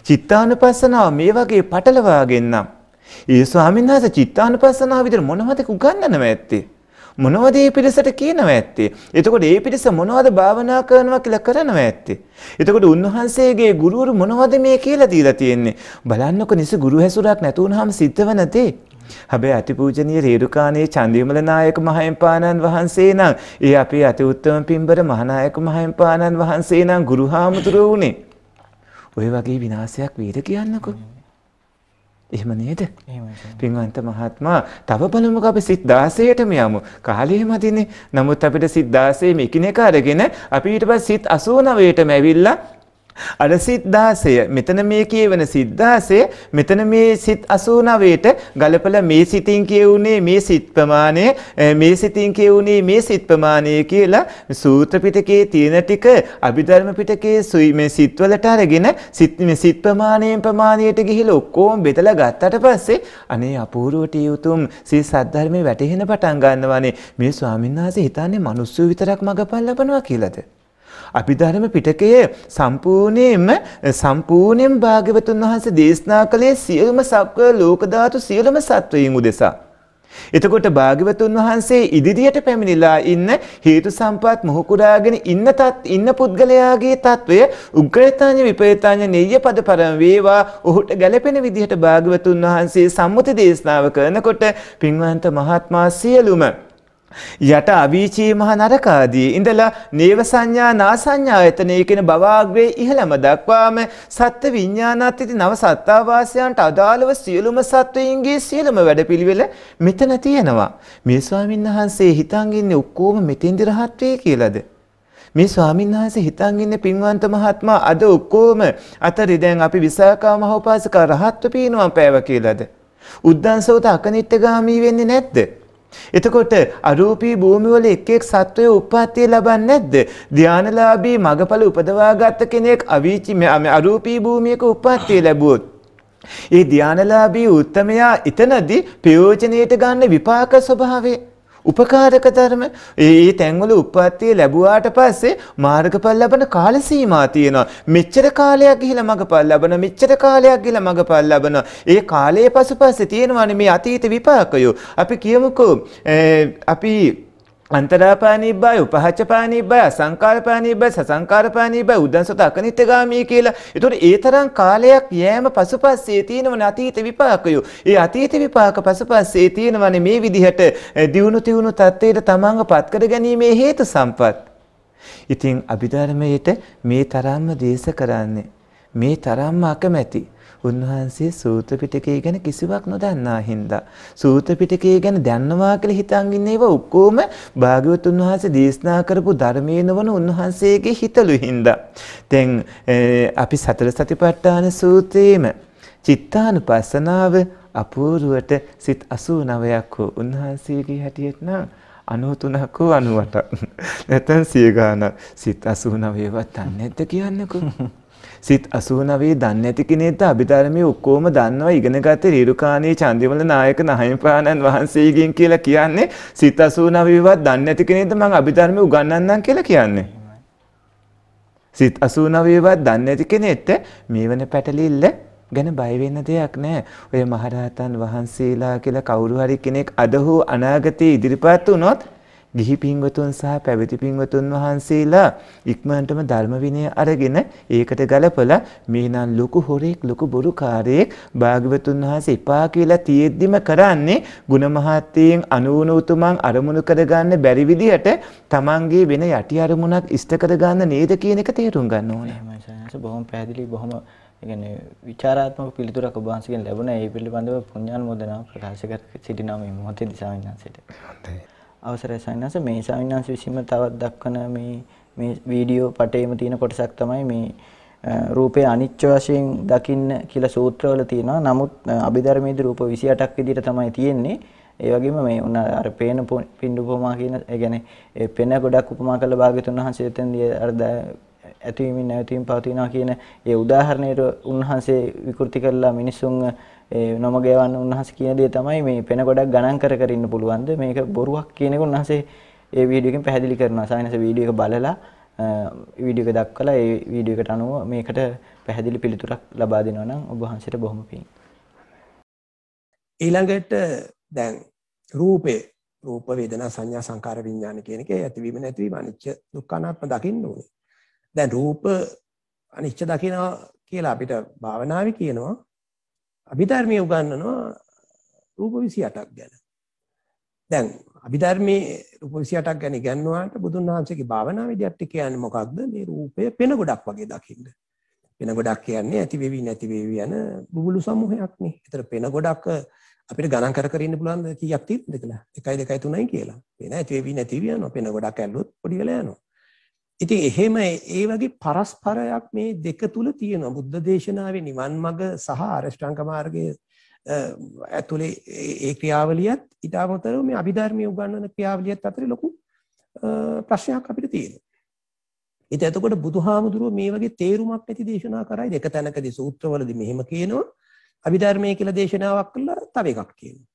චිත්තානුපස්සනාව මේ වගේ පටලවාගෙන නම් ඒ ස්වාමීන් වහන්සේ චිත්තානුපස්සනාව විතර මොනවද උගන්වන්නව ඇත්තේ? මොනවද මේ පිටසට කියනව ඇත්තේ? එතකොට මේ පිටස මොනවද භාවනා කරනවා කියලා කරනව ඇත්තේ? එතකොට උන්වහන්සේගේ ගුරුවරු මොනවද මේ කියලා දීලා තියෙන්නේ? බලන්නකො නිසි ගුරු හැසුරක් නැතුණාම සිද්ධ වෙන දේ. හැබැයි අතිපූජනීය රේරුකාණේ චන්දිමල නායක මහයම්පාණන් වහන්සේ නම් ඒ අපේ අති උත්තම පින්බර මහානායක මහයම්පාණන් වහන්සේ නම් ගුරු හාමුදුරුවෝ උනේ. ඔය වගේ විනාශයක් වේද කියන්නකෝ. එහෙම නේද? පින්වන්ත මහත්මයා තව බලමුක අපි සිත් 16ටම යමු. කාලේ මදිනේ. නමුත් අපිට සිත් 16 මේකිනේක අරගෙන අපි ඊට පස්සේ සිත් 89ටම ඇවිල්ලා අර සිද්ධාසය මෙතන මේ කියවන සිද්ධාසය මෙතන මේ සිත් 89ට ගලපලා මේ සිතින් කියුනේ මේ සිත් ප්‍රමාණය මේ සිතින් කියුනේ මේ සිත් ප්‍රමාණය කියලා සූත්‍ර පිටකයේ තියෙන ටික අභිධර්ම පිටකයේ සුයි මේ සිත්වලට අරගෙන සිත් මේ සිත් ප්‍රමාණයෙන් ප්‍රමාණයට ගිහිලා ඔක්කොම බෙදලා ගත්තට පස්සේ අනේ අපූර්වට යුතුම් සී සද්ධර්මයේ වැටහෙන පටන් ගන්නවානේ මේ ස්වාමීන් වහන්සේ හිතන්නේ මිනිස්සු විතරක් මගපල් ලබනවා කියලාද අභිධර්ම පිටකය සම්පූර්ණයෙන්ම සම්පූර්ණයෙන් භාග්‍යවතුන් වහන්සේ දේශනා කළේ සියලුම සක්ව ලෝකධාතු සියලුම සත්වයින් උදෙසා. එතකොට භාග්‍යවතුන් වහන්සේ ඉදිරියට පැමිණිලා ඉන්න හේතු සම්පත් මොහුකුරාගෙන ඉන්න තත් ඉන්න පුද්ගලයාගේ తත්වය උග්‍රේතාඤ්ඤ විපේතාඤ්ඤ නෙය්‍ය පද පරම වේවා ඔහුට ගැළපෙන විදිහට භාග්‍යවතුන් වහන්සේ සම්මුති දේශනාව කරනකොට පින්වන්ත මහත්මා සියලුම යට අවීචී මහ නරකාදී ඉඳලා නේව සංඥා නාසඤ්ඤා යතනේ කියන බවාග්‍රේ ඉහළම දක්වාම සත්ත්ව විඥානත් ඉති නව සත්තාවාසයන්ට අදාළව සියලුම සත්වයින්ගේ සියලුම වැඩපිළිවෙල මෙතන තියෙනවා. මේ ස්වාමීන් වහන්සේ හිතන් ඉන්නේ ඔක්කොම මෙතෙන්දි රහත් වේ කියලාද? මේ ස්වාමීන් වහන්සේ හිතන් ඉන්නේ පින්වන්ත මහත්මයා අද ඔක්කොම අතරි දැන් අපි විසාකා මහෝපාසිකා රහත්ව පිනවම් පෑව කියලාද? උද්දන්සෝත අකනිට්ඨගාමී වෙන්නේ නැද්ද? එතකොට අරූපී භූමිවල එක් එක් සත්වයේ උප්පත්තිය ලබන්නේ නැද්ද? ධානලාභී මගපල උපදවාගත් කෙනෙක් අවීචි අරූපී භූමියක උප්පත්තිය ලැබුවොත් ඒ ධානලාභී උත්තමයා එතනදී ප්‍රයෝජනෙට ගන්න විපාක ස්වභාවය උපකාරක ධර්ම ඒ තැන්වල උප්පත්තිය ලැබුවාට පස්සේ මාර්ගඵල ලබන කාල සීමා තියෙනවා. මෙච්චර කාලයක් ගිහිලා මගපල් ලබන මෙච්චර කාලයක් ගිහිලා මගපල් ලබන ඒ කාලයේ පසුපස්සේ තියෙනවානේ මේ අතීත විපාකය. අපි කියමුකෝ අපි අන්තරාපානීබ්බාය උපහච්චපානීබ්බාය සංකාරපානීබ්බාය සසංකාරපානීබ්බාය උද්දන්සත අකනිටගාමී කියලා. ඒතකොට ඒ තරම් කාලයක් යෑම පසුපස්සේ තියෙනවනේ අතීත විපාකයෝ. ඒ අතීත විපාක පසුපස්සේ තියෙනවනේ මේ විදිහට දියුණු තියුණු තත්ත්වයට තමන්ව පත්කර ගැනීමේ හේතු සම්පත්. ඉතින් අභිධර්මයේට මේ තරම්ම දේශ කරන්නේ මේ තරම්ම අකමැති. උන්වහන්සේ සූත්‍ර පිටකය ගැන කිසිවක් නොදන්නා හින්දා සූත්‍ර පිටකය ගැන දන්නවා කියලා හිතන් ඉන්න ඒවා ඔක්කොම භාග්‍යවතුන් වහන්සේ දේශනා කරපු ධර්මයේ නවන උන්වහන්සේගේ හිතලු හින්දා දැන් අපි සතර සතිපට්ඨාන සූත්‍රයේම චිත්තානුපස්සනාව අපූර්වට සිත් 89ක් වූ උන්වහන්සේගේ හැටියට නම් 93ක් වූ 98ක් නැත්නම් සිය ගාණක් සිත් 89වත් දන්නේ නැද්ද කියන්නකෝ සිත් අසූනවේ දන්න ඇති කෙනෙත් අභිධර්මය ඔක්කෝම දන්නවා ඉගෙනගත්තේ රීරුකාණී චන්දිමල නායක නහිම්පාණන් වහන්සේගෙන් කියලා කියන්නේ සිත් අසූනවේවත් දන්න ඇති කෙනෙක්ද මම අභිධර්මය උගන්වන්නම් කියලා කියන්නේ. සිත් අසූනවේවත් දන්න ඇති කෙනෙක්ට මේවන පැටලිල්ල ගැන බයවෙන්න දෙයක් නෑ. ඔය මහරහතන් වහන්සේලා කියලා කවුරු හරි කෙනෙක් අද හෝ අනාගතයේ ඉදිරිපත් වුණොත් ගිහි පින්වතුන් සහ පැවිදි පින්වතුන් වහන්සේලා ඉක්මනටම ධර්ම විනය අරගෙන ඒකට ගලපලා මේනම් ලොකු හොරෙක් ලොකු බොරුකාරයෙක් භාග්‍යවතුන් වහන්සේ එපා කියලා තියෙද්දිම කරන්නේ ಗುಣ මහත්යෙන් අනුවුණ උතුමන් අරමුණු කරගන්න බැරි විදියට තමන්ගේ වෙන යටි අරමුණක් ඉෂ්ට කරගන්න නේද කියන එක තේරුම් ගන්න ඕනේ. බොහොම පැහැදිලි බොහොම කියන්නේ විචාරාත්මක පිළිතුරක් ඔබ වහන්සේගෙන් ලැබුණා. ඒ පිළිබඳව පුණ්‍යානුමෝදනා ප්‍රකාශ කර සිටිනවා මේ මොහොතේ දිසාවින් වහන්සේට. හොඳයි. අවසරයි සවිනාස මේ සවිනාස විසින්ම තවත් දක්වන මේ මේ වීඩියෝ පටේම තියෙන කොටසක් තමයි මේ රූපේ අනිච්ච වශයෙන් දකින්න කියලා සූත්‍රවල තියෙනවා. නමුත් අභිධර්මයේදී රූප 28ක් විදිහට තමයි තියෙන්නේ. ඒ වගේම මේ උන අර පේන පින්දු උපමා කියන ඒ කියන්නේ ඒ පෙන ගොඩක් උපමා කරලා භාග්‍යතුන් වහන්සේ එතෙන්දී අර ඇතිවීමෙන් නැවතීම පවතිනවා කියන ඒ උදාහරණයට උන්වහන්සේ විකෘති කරලා මිනිසුන් නොම ගේවන්න උන්හස කියන දේ තමයි මේ පෙන ගොඩක් ගණන් කර කර ඉන්න පුළුවන්ද මේක බොරුවක් කියන එක උන්හසේ ඒ වීඩියෝ එකෙන් පැහැදිලි කරනවා සායනස වීඩියෝ එක බලලා වීඩියෝ එක දක්වලා ඒ වීඩියෝ එකට අනුව මේකට පැහැදිලි පිළිතුරක් ලබා දෙනවා නම් ඔබ වහන්සේට බොහොම පිං. ඊළඟට දැන් රූපේ රූප වේදනා සංඥා සංකාර විඥාන කියන එකේ ඇතිවීම නැතිවීම අනිච්ච දුක්ඛනාත්ම දකින්න ඕනේ. දැන් රූප අනිච්ච දකිනවා කියලා අපිට භාවනාවේ කියනවා. අභිධර්මයේ උගන්වනවා රූප 28ක් ගැන. දැන් අභිධර්මයේ රූප 28ක් ගැන ඉගන්වනාට බුදුන් වහන්සේගේ භාවනා විදියට කියන්නේ මොකක්ද? මේ රූපය පෙන ගොඩක් වගේ දකින්න. පෙන ගොඩක් කියන්නේ ඇති වෙවි නැති වෙවි යන බුබුලු සමූහයක් නේ. ඒතර පෙන ගොඩක් අපිට ගණන් කර කර ඉන්න පුළුවන් කීයක් තියෙද කියලා. 1 2 3 කියලා. පෙන ඇති වෙවි නැති වෙවි යනවා. පෙන ගොඩක් ඇල්ලුවොත් පොඩි වෙලා යනවා. ඉතින් එහෙම ඒ වගේ පරස්පරයක් මේ දෙක තුල තියෙනවා. බුද්ධ දේශනාවේ නිවන් මඟ සහ අරෂ්ඨාංග මාර්ගයේ ඇතුලේ ඒ ක්‍රියාවලියත් ඊට අමතරව මේ අභිධර්මයේ උගන්වන ක්‍රියාවලියත් අතර ලොකු ප්‍රශ්නයක් අපිට තියෙනවා. ඉතින් එතකොට බුදුහාමුදුරුවෝ මේ වගේ තේරුමක් ඇති දේශනා කරයි දෙක තැනකදී සූත්‍රවලදී මෙහෙම කියනවා අභිධර්මයේ කියලා දේශනාවක් කළා තව එකක් කියනවා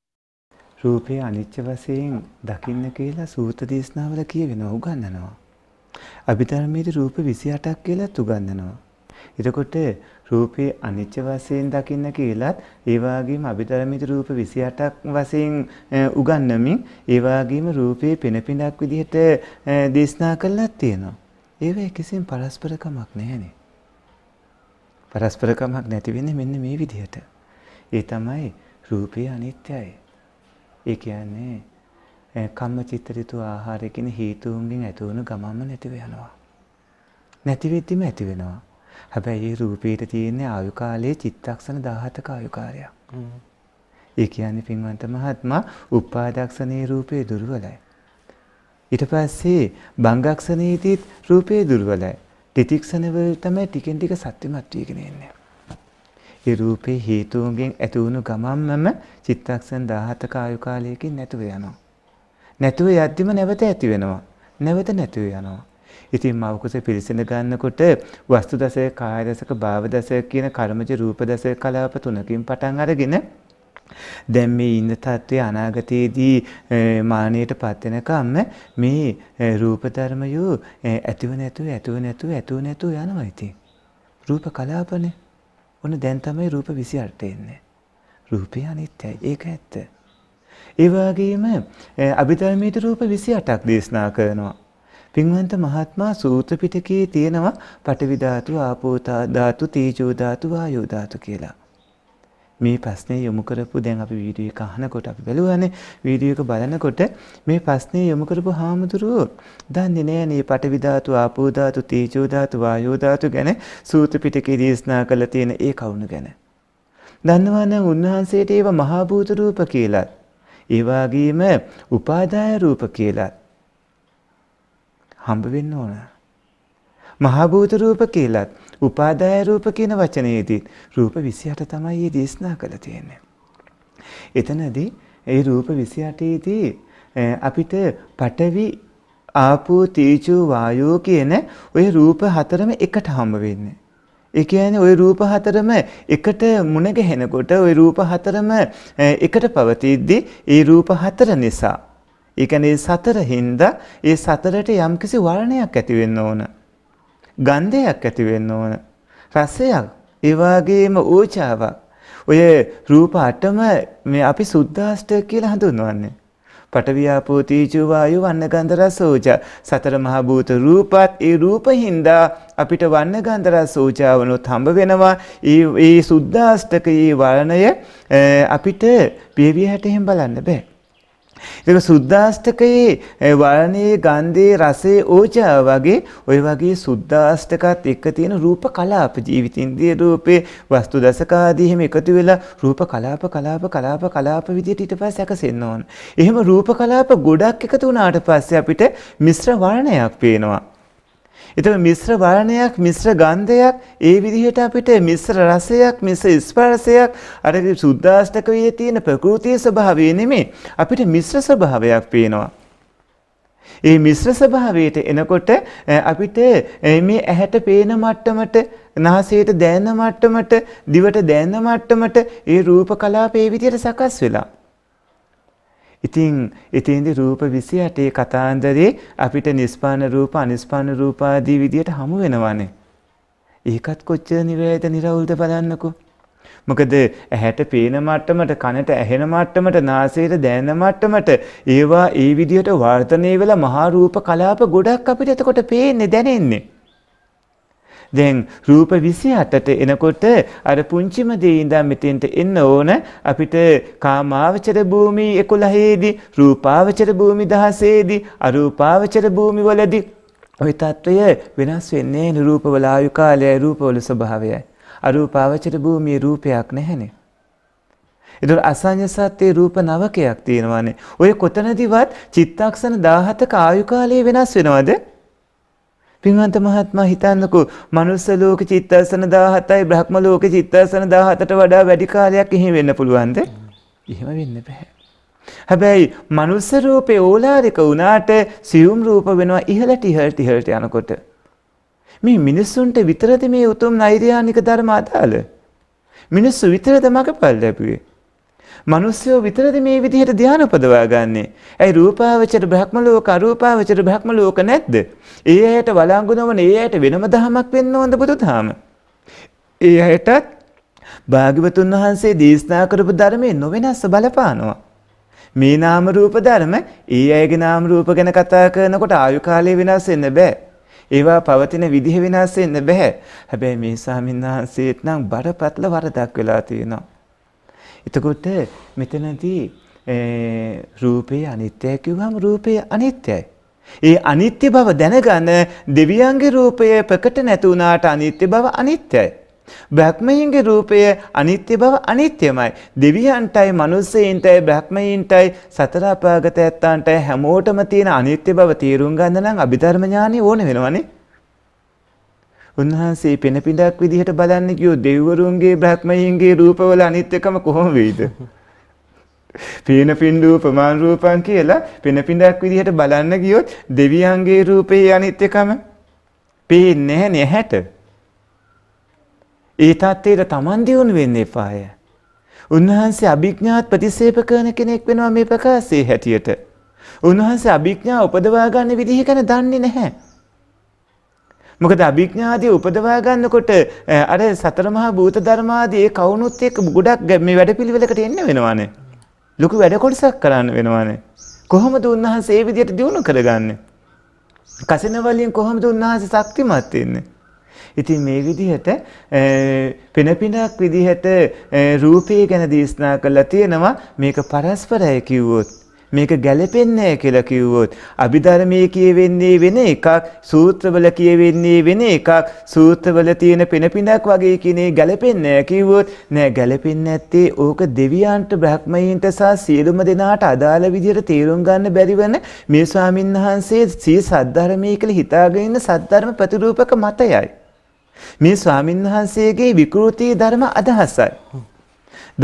රූපය අනිත්‍ය වශයෙන් දකින්න කියලා සූත්‍ර දේශනාවල කියවෙනවා උගන්වනවා අභිධර්මයේ රූප 28ක් කියලා උගන්වනවා. එතකොට රූපේ අනිත්‍ය වශයෙන් දකින්න කියලත් ඒ වගේම අභිධර්මිත රූප 28ක් වශයෙන් උගන්වමින් ඒ වගේම රූපේ පෙනපිනක් විදිහට දේශනා කළාත් තියෙනවා. ඒවයි කිසිම පරස්පරකමක් නැහැනේ. පරස්පරකමක් නැති වෙන්නේ මෙන්න මේ විදිහට. ඒ තමයි රූපය අනිත්‍යයි. ඒ කියන්නේ කම්ම චිත්ත ඍතු ආහාරය කියන හේතුන්ගෙන් ඇති වුණු ගමම නැතිව යනවා. නැති වෙද්දිම ඇති වෙනවා. හැබැයි මේ රූපේට තියෙන ආයු කාලයේ චිත්තක්ෂණ 17ක ආයු කාලයක්. ඒ කියන්නේ පින්වන්ත මහත්මයා උපාදක්ෂණේ රූපේ දුර්වලයි. ඊට පස්සේ බංගක්ෂණේදීත් රූපේ දුර්වලයි. තිතික්ෂණවල තමයි ටිකෙන් ටික සත්‍යමත් වීගෙන එන්නේ. ඒ රූපේ හේතුන්ගෙන් ඇති වුණු ගමම්මම චිත්තක්ෂණ 17ක ආයු කාලයකින් නැතුව යනවා. නැතුව යද්දිම නැවත ඇති වෙනවා. නැවත නැතිව යනවා. ඉතින් මව කුස පිළිසඳ ගන්නකොට වස්තු දසය, කාය දසක, භාව දසය කියන කර්මජ රූප දසය කලාප තුනකින් පටන් අරගෙන දැන් මේ ඉන්න තත්ත්වය අනාගතයේදී මානයට පත් වෙනකම් මේ රූප ධර්මයෝ ඇතිව නැතුව ඇතිව නැතුව ඇතිව නැතුව යනවා ඉතින්. රූප කලාපනේ. ඔන්න දැන් තමයි රූප 28 එන්නේ. රූපය අනිත්‍යයි. ඒක ඇත්ත. ඒවාගේම අභිධර්මීට රූප විසි අටක් දේශනා කරනවා. පින්වන්ත මහත්මා සූත්‍රපිටකයේ තියෙනවා පටවිධාතු ආපෝතාධාතු තීජෝධාතු වායෝධාතු කියලා. මේ ප්‍රශ්නය යොමු කරපු දැන් අපි වීඩියෝ එක අහනකොට අපි බලුවානේ වීඩියෝ එක බලනකොට මේ ප්‍රශ්නේ යොමු කරපු හාමුදුරුවෝ දන්නේ නැහැ මේ පටවි ධාතු ආපෝ ධාතු තේජෝ ධාතු වායෝ ධාතු ගැන සූත්‍ර පිටකේ දේශනා කරලා තියෙන ඒ කවුණු ගැන. දන්නවා නම් උන්වහන්සේට ඒව මහා භූත රූප කියලාත් ඒ වගේම උපාදාය රූප කියලා හම්බ වෙන්න ඕන. මහා භූත රූප කියලා උපාදාය රූප කියන වචනේදී රූප 28 තමයි මේ දේශනා කළ තියෙන්නේ. එතනදී ඒ රූප 28 දී අපිට පඨවි ආපෝ තීජෝ වායෝ කියන ওই රූප හතරම එකට හම්බ වෙන්නේ. එකයන ඔය රූප හතරම එකට මුණගැහෙනකොට ඔය රූප හතරම එකට පවතිද්දි ඒ රූප හතර නිසා. ඒකන ඒ සතර හින්ද ඒ සතරට යම්කිසි වර්ණයක් ඇතිවෙන්න ඕන. ගන්ධයක් ඇතිවෙන්න ඕන. රස්සයක් ඒවාගේම ඕචාවක්. ඔය රූප අටම මේ අපි සුද්දාෂ්ට කියලා හඳුන්වන්නේ. පටවියාපෝ තීජෝ වායු වන්න ගන්ධ රස ඕජා සතර මහා භූත රූපත් ඒ රූප හින්දා අපිට වන්න ගන්ධ රස ඕජාවනොත් හම්බ වෙනවා ඒ සුද්ධාෂ්ටකයේ වර්ණය අපිට පියවිය හැටෙන් බලන්න බෑ ඒක සුද්දාස්තකයේ වර්ණයේ ගන්ධයේ රසයේ ඕජාව වගේ ওই වගේ සුද්දාස්තකත් එක්ක තියෙන රූප කලාප ජීවිතින්දී රූපේ වස්තු දශක ආදී එහෙම එකතු වෙලා රූප කලාප කලාප කලාප කලාප විදියට ඊට පස්සේ සැකසෙන්න ඕන. එහෙම රූප කලාප ගොඩක් එකතු වුණාට පස්සේ අපිට මිශ්‍ර වර්ණයක් පේනවා. එතකොට මිශ්‍ර වර්ණයක්, මිශ්‍ර ගන්ධයක්, ඒ විදිහට අපිට මිශ්‍ර රසයක්, මිශ්‍ර ස්පර්ශයක් අර සුද්දාෂ්ටක වියේ තියෙන ප්‍රകൃතියේ ස්වභාවය නෙමෙයි. අපිට මිශ්‍ර ස්වභාවයක් පේනවා. ඒ මිශ්‍ර ස්වභාවයට එනකොට අපිට මේ ඇහැට පේන මට්ටමට නාසයට දැනෙන මට්ටමට දිවට දැනෙන මට්ටමට ඒ රූප කලාපේ විදියට සකස් වෙලා ඉතින් ඉතින්දි රූප 28 කතාන්දරේ අපිට නිස්පාන රූප අනිස්පාන රූප ආදී විදියට හමු වෙනවානේ. ඒකත් කොච්චර නිවැරදිද නිර්වෘත බලන්නකෝ. මොකද ඇහැට පේන මට්ටමට කනට ඇහෙන මට්ටමට නාසයට දැනෙන මට්ටමට ඒවා ඒ විදියට වර්ධනය වෙලා මහා රූප කලාප ගොඩක් අපිට එතකොට පේන්නේ දැනෙන්නේ. දැන් රූප 28ට එනකොට අර පුංචිම දේ ඉඳන් මෙතෙන්ට එන්න ඕන අපිට කාමාවචර භූමි 11ේදී රූපාවචර භූමි 16ේදී අරූපාවචර භූමි වලදී ওই తত্ত্বය වෙනස් වෙන්නේ නිරූපවල ආයු කාලය රූපවල ස්වභාවයයි අරූපාවචර භූමියේ රූපයක් නැහැනේ එතකොට අසඤ්ඤ සත්‍යේ රූප නවකයක් තියෙනවානේ. ඔය කොතනදිවත් චිත්තක්ෂණ 17ක ආයු කාලයේ වෙනස් වෙනවද? පින්වන්ත මහත්මයා හිතන්නකෝ මනුස්ස ලෝක චිත්තසන 17යි බ්‍රහ්ම ලෝක චිත්තසන 17ට වඩා වැඩි කාලයක් එහෙම වෙන්න පුළුවන්ද? එහෙම වෙන්න බෑ. හැබැයි මනුස්ස රූපේ ඕලාරික වුණාට සියුම් රූප වෙනවා ඉහළට ඉහළට ඉහළට යනකොට. මේ මිනිස්සුන්ට විතරද මේ උතුම් නෛර්යානික ධර්ම අදාළ? මිනිස්සු විතරද මගපල් ලැබුවේ? මිනිස්සු විතරද මේ විදිහට ධානය උපදවා ගන්නෙ? ඇයි රූපාවචර බ්‍රහ්ම ලෝක අරූපාවචර බ්‍රහ්ම ලෝක නැද්ද? ඒ ඇයට වළංගු නොවන ඒ ඇයට වෙනම දහමක් වෙන්න ඕනද බුදුදහම? ඒ ඇයටත් භාග්‍යවතුන් වහන්සේ දේශනා කරපු ධර්මයේ නොවෙනස්ව බලපානවා. මේ නාම රූප ධර්ම ඒ අයගේ නාම රූප ගැන කතා කරනකොට ආයු කාලය වෙනස් වෙන්න බෑ. ඒවා පවතින විදිහ වෙනස් වෙන්න බෑ. හැබැයි මේ ස්වාමීන් වහන්සේට නම් බරපතල වරදක් වෙලා තියෙනවා. එතකොට මෙතනදී රූපය අනිත්‍යයි කිව්වම රූපය අනිත්‍යයි. ඒ අනිත්‍ය බව දැනගන දෙවියන්ගේ රූපය ප්‍රකට නැතුණාට අනිත්‍ය බව අනිත්‍යයි. බ්‍රහ්මයින්ගේ රූපය අනිත්‍ය බව අනිත්‍යමයි. දෙවියන්ටයි මනුස්සයින්ටයි බ්‍රහ්මයින්ටයි සතර අපාගත ඇත්තන්ටයි හැමෝටම තියෙන අනිත්‍ය බව තේරුම් ගන්න නම් අභිධර්ම ඥානෙ ඕන වෙනවනේ. උන්වහන්සේ පෙනපිඩක් විදිහට බලන්න කියෝ දෙව්වරුන්ගේ බ්‍රහ්මයන්ගේ රූපවල අනිත්‍යකම කොහොම වෙයිද? පේන පින් රූප මාන රූපං කියලා පෙනපිඩක් විදිහට බලන්න ගියොත් දෙවියන්ගේ රූපේ අනිත්‍යකම පේන්නේ නැහැ නැහැට. ඒ தත්ත්වයට Taman දියුණු වෙන්න එපාය. උන්වහන්සේ අභිඥාත් ප්‍රතිසේප කරන කෙනෙක් වෙනවා මේ ප්‍රකාශයේ හැටියට. උන්වහන්සේ අභිඥා උපදවා ගන්න විදිහ ගැන දන්නේ නැහැ. මොකද අභිඥාදී උපදවා ගන්නකොට අර සතර මහා භූත ධර්මාදී ඒ කවුණුත් එක්ක ගොඩක් මේ වැඩපිළිවෙලකට එන්න වෙනවානේ. ලොකු වැඩ කොටසක් කරන්න වෙනවානේ. කොහොමද උන්වහන්සේ ඒ විදිහට දියුණු කරගන්නේ? කසින වලින් කොහොමද උන්වහන්සේ ශක්තිමත් වෙන්නේ? ඉතින් මේ විදිහට පෙනපිනක් විදිහට රූපය ගැන දේශනා කරලා තියෙනවා මේක පරස්පරය කිව්වොත් මේක ගැලපෙන්නේ කියලා කිව්වොත් අභිධර්මයේ කියවෙන්නේ වෙන එකක් සූත්‍රවල කියවෙන්නේ වෙන එකක් සූත්‍රවල තියෙන පෙනපිනක් වගේ කිනේ ගැලපෙන්නේ කිව්වොත් නෑ ගැලපෙන්නේ නැත්තේ ඕක දෙවියන්ට බ්‍රහ්මයින්ට සහ සියලුම දෙනාට අදාළ විදිහට තේරුම් ගන්න බැරි වෙන මේ ස්වාමින් වහන්සේ සී සද්ධර්මයේ කියලා හිතාගෙන ඉන්න සද්ධර්ම ප්‍රතිරූපක මතයයි මේ ස්වාමින් වහන්සේගේ විකෘති ධර්ම අදහසයි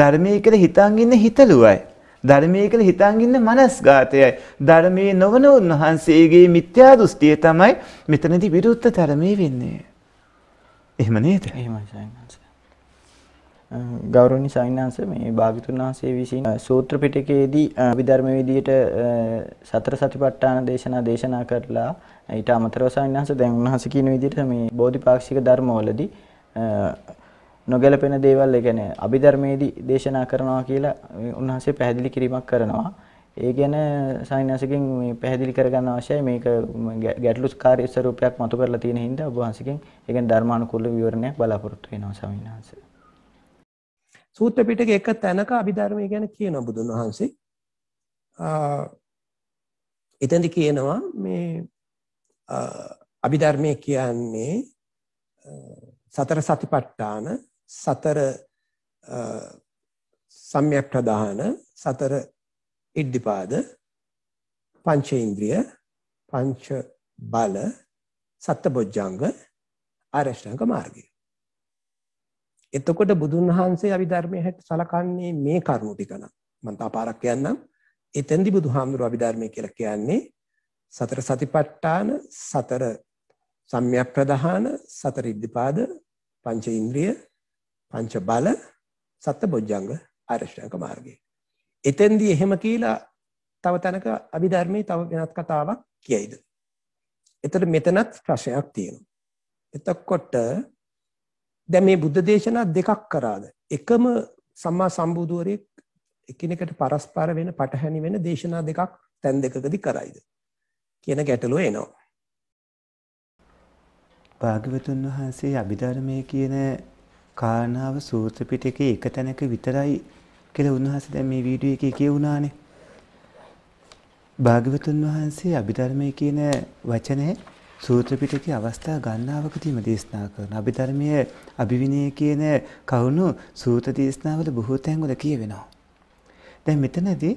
ධර්මයේ කියලා හිතන් ඉන්න හිතලුවයි ධර්මයේ කියලා හිතන් ඉන්න මනස්ගතයයි. ධර්මයේ නොවන උන්වහන්සේගේ මිත්‍යා දෘෂ්ටිය තමයි මෙතනදී විරුද්ධ ධර්මයේ වෙන්නේ. එහෙම නේද? එහෙමයි සයන්හන්ස. ගෞරවනීය සයන්හන්ස මේ භාග්‍යතුන් වහන්සේ විසින් සූත්‍ර පිටකයේදී විධර්ම විදියට සතර සතිපට්ඨාන දේශනා දේශනා කරලා ඊට අමතරව සයන්හන්ස දැන් උන්වහන්සේ කියන විදියට මේ බෝධිපාක්ෂික ධර්මවලදී නොගැලපෙන දේවල් ඒ කියන්නේ අභිධර්මයේදී දේශනා කරනවා කියලා උන්වහන්සේ පැහැදිලි කිරීමක් කරනවා. ඒ ගැන සායනසිකෙන් මේ පැහැදිලි කරගන්න අවශ්‍යයි මේක ගැටලු කාර්ය ස්වරූපයක් මතු කරලා තියෙන හින්දා ඔබ වහන්සේගෙන් ඒ කියන්නේ ධර්මානුකූල විවරණයක් බලාපොරොත්තු වෙනවා ස්වාමීන් වහන්සේ. සූත්‍ර පිටකේ එක තැනක අභිධර්මය ගැන කියනවා බුදුන් වහන්සේ. එතෙන්දි කියනවා මේ අභිධර්මය කියන්නේ සතර සතිපට්ඨාන සතර සම්‍යක් ප්‍රදාන සතර ඉද්ධිපාද පංචේන්ද්‍රිය පංච බල සත්බොජ්ජංග ආරෂ්ඨාංග මාර්ගය. එතකොට බුදුන් වහන්සේ අභිධර්මයේ හැට සලකන්නේ මේ කරුණු ටික නම් මම තා පාරක් කියන්නම්. එතෙන්දී බුදුහාමුදුරුවෝ අභිධර්මයේ කියලා කියන්නේ සතර සතිපට්ඨාන සතර සම්‍යක් ප්‍රධාන සතර ඉද්ධිපාද පංචේන්ද්‍රිය පංච බල සත්ත බොජ්ජංග ආරෂ්ඨාංග මාර්ගය. එතෙන්දී එහෙම කියලා තව තැනක අභිධර්මයේ තව වෙනත් කතාවක් කියයිද. එතකොට මෙතනත් ප්‍රශ්නයක් තියෙනවා. එතකොට දැන් මේ බුද්ධ දේශනා දෙකක් කරාද? එකම සම්මා සම්බුදුවරයෙක් එකිනෙකට පරස්පර වෙන පටහැනි වෙන දේශනා දෙකක් තැන් දෙකකදී කරයිද කියන ගැටලුව එනවා. භාග්‍යවතුන් වහන්සේ අභිධර්මයේ කියන කාරණාව සූත්‍ර පිටකේ එක තැනක විතරයි කියලා උන්වහන්සේ දැන් මේ වීඩියෝ එකේ කියුණානේ. භාග්‍යවතුන් වහන්සේ අභිධර්මයේ කියන වචනේ සූත්‍ර පිටකේ අවස්ථා ගණනාවකදීම දේශනා කරන අභිධර්මයේ අභිවිනය කියන කවුණු සූත්‍ර දේශනාවල බොහෝ තැන්වල කියවෙනවා. දැන් මෙතනදී